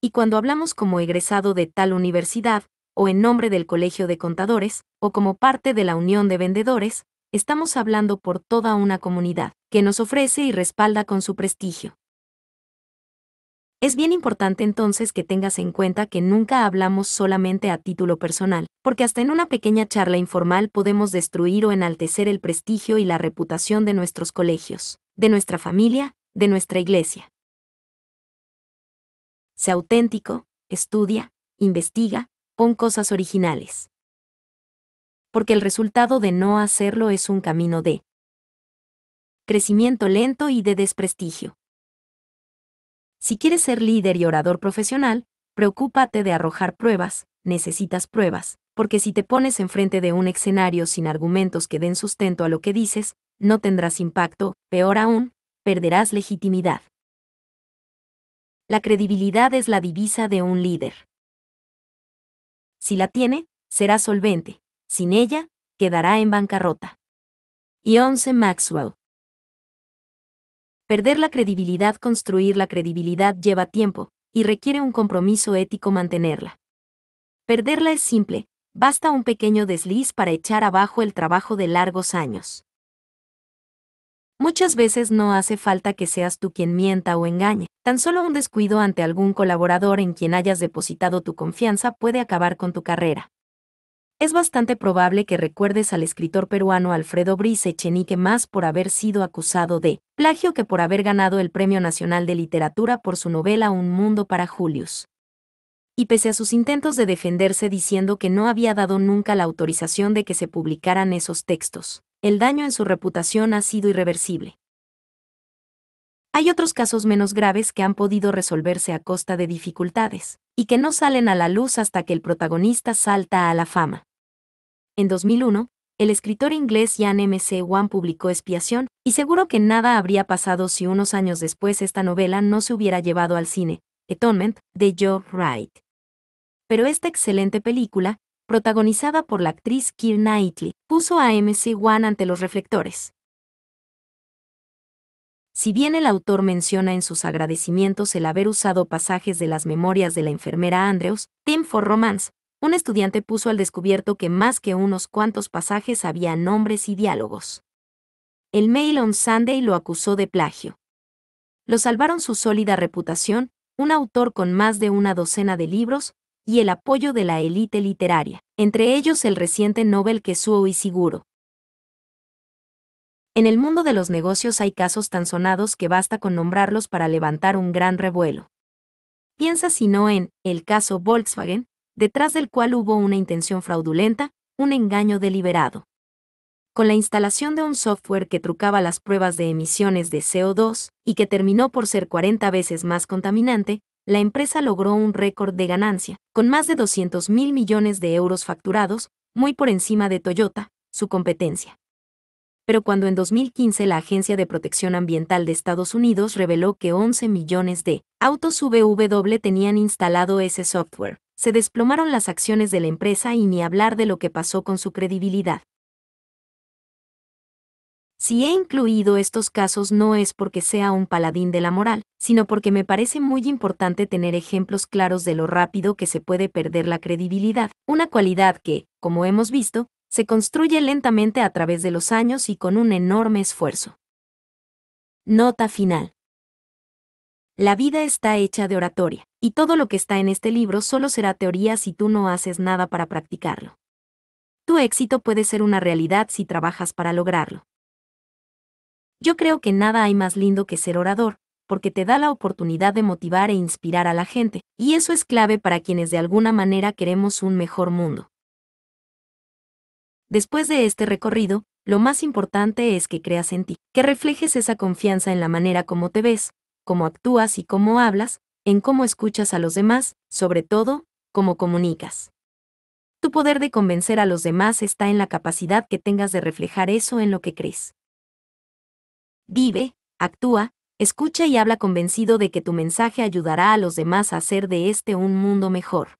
Y cuando hablamos como egresado de tal universidad, o en nombre del Colegio de Contadores, o como parte de la Unión de Vendedores, estamos hablando por toda una comunidad, que nos ofrece y respalda con su prestigio. Es bien importante entonces que tengas en cuenta que nunca hablamos solamente a título personal, porque hasta en una pequeña charla informal podemos destruir o enaltecer el prestigio y la reputación de nuestros colegios, de nuestra familia, de nuestra iglesia. Sé auténtico, estudia, investiga, Pon cosas originales. Porque el resultado de no hacerlo es un camino de crecimiento lento y de desprestigio. Si quieres ser líder y orador profesional, preocúpate de arrojar pruebas, necesitas pruebas, porque si te pones enfrente de un escenario sin argumentos que den sustento a lo que dices, no tendrás impacto, peor aún, perderás legitimidad. La credibilidad es la divisa de un líder. Si la tiene, será solvente. Sin ella, quedará en bancarrota. Y 11 Maxwell. Perder la credibilidad, construir la credibilidad lleva tiempo, y requiere un compromiso ético mantenerla. Perderla es simple, basta un pequeño desliz para echar abajo el trabajo de largos años. Muchas veces no hace falta que seas tú quien mienta o engañe, tan solo un descuido ante algún colaborador en quien hayas depositado tu confianza puede acabar con tu carrera. Es bastante probable que recuerdes al escritor peruano Alfredo Brice Echenique más por haber sido acusado de plagio que por haber ganado el Premio Nacional de Literatura por su novela Un Mundo para Julius y pese a sus intentos de defenderse diciendo que no había dado nunca la autorización de que se publicaran esos textos el daño en su reputación ha sido irreversible. Hay otros casos menos graves que han podido resolverse a costa de dificultades, y que no salen a la luz hasta que el protagonista salta a la fama. En 2001, el escritor inglés Jan M. C. publicó Expiación, y seguro que nada habría pasado si unos años después esta novela no se hubiera llevado al cine, Atonement, de Joe Wright. Pero esta excelente película, protagonizada por la actriz Keira Knightley, puso a MC1 ante los reflectores. Si bien el autor menciona en sus agradecimientos el haber usado pasajes de las memorias de la enfermera Andrews, Tim for Romance, un estudiante puso al descubierto que más que unos cuantos pasajes había nombres y diálogos. El Mail on Sunday lo acusó de plagio. Lo salvaron su sólida reputación, un autor con más de una docena de libros, y el apoyo de la élite literaria, entre ellos el reciente Nobel Kesuo Seguro. En el mundo de los negocios hay casos tan sonados que basta con nombrarlos para levantar un gran revuelo. Piensa si no en el caso Volkswagen, detrás del cual hubo una intención fraudulenta, un engaño deliberado. Con la instalación de un software que trucaba las pruebas de emisiones de CO2 y que terminó por ser 40 veces más contaminante, la empresa logró un récord de ganancia, con más de 200 mil millones de euros facturados, muy por encima de Toyota, su competencia. Pero cuando en 2015 la Agencia de Protección Ambiental de Estados Unidos reveló que 11 millones de autos VW tenían instalado ese software, se desplomaron las acciones de la empresa y ni hablar de lo que pasó con su credibilidad. Si he incluido estos casos no es porque sea un paladín de la moral, sino porque me parece muy importante tener ejemplos claros de lo rápido que se puede perder la credibilidad, una cualidad que, como hemos visto, se construye lentamente a través de los años y con un enorme esfuerzo. Nota final. La vida está hecha de oratoria, y todo lo que está en este libro solo será teoría si tú no haces nada para practicarlo. Tu éxito puede ser una realidad si trabajas para lograrlo. Yo creo que nada hay más lindo que ser orador, porque te da la oportunidad de motivar e inspirar a la gente, y eso es clave para quienes de alguna manera queremos un mejor mundo. Después de este recorrido, lo más importante es que creas en ti, que reflejes esa confianza en la manera como te ves, cómo actúas y cómo hablas, en cómo escuchas a los demás, sobre todo, cómo comunicas. Tu poder de convencer a los demás está en la capacidad que tengas de reflejar eso en lo que crees. Vive, actúa, escucha y habla convencido de que tu mensaje ayudará a los demás a hacer de este un mundo mejor.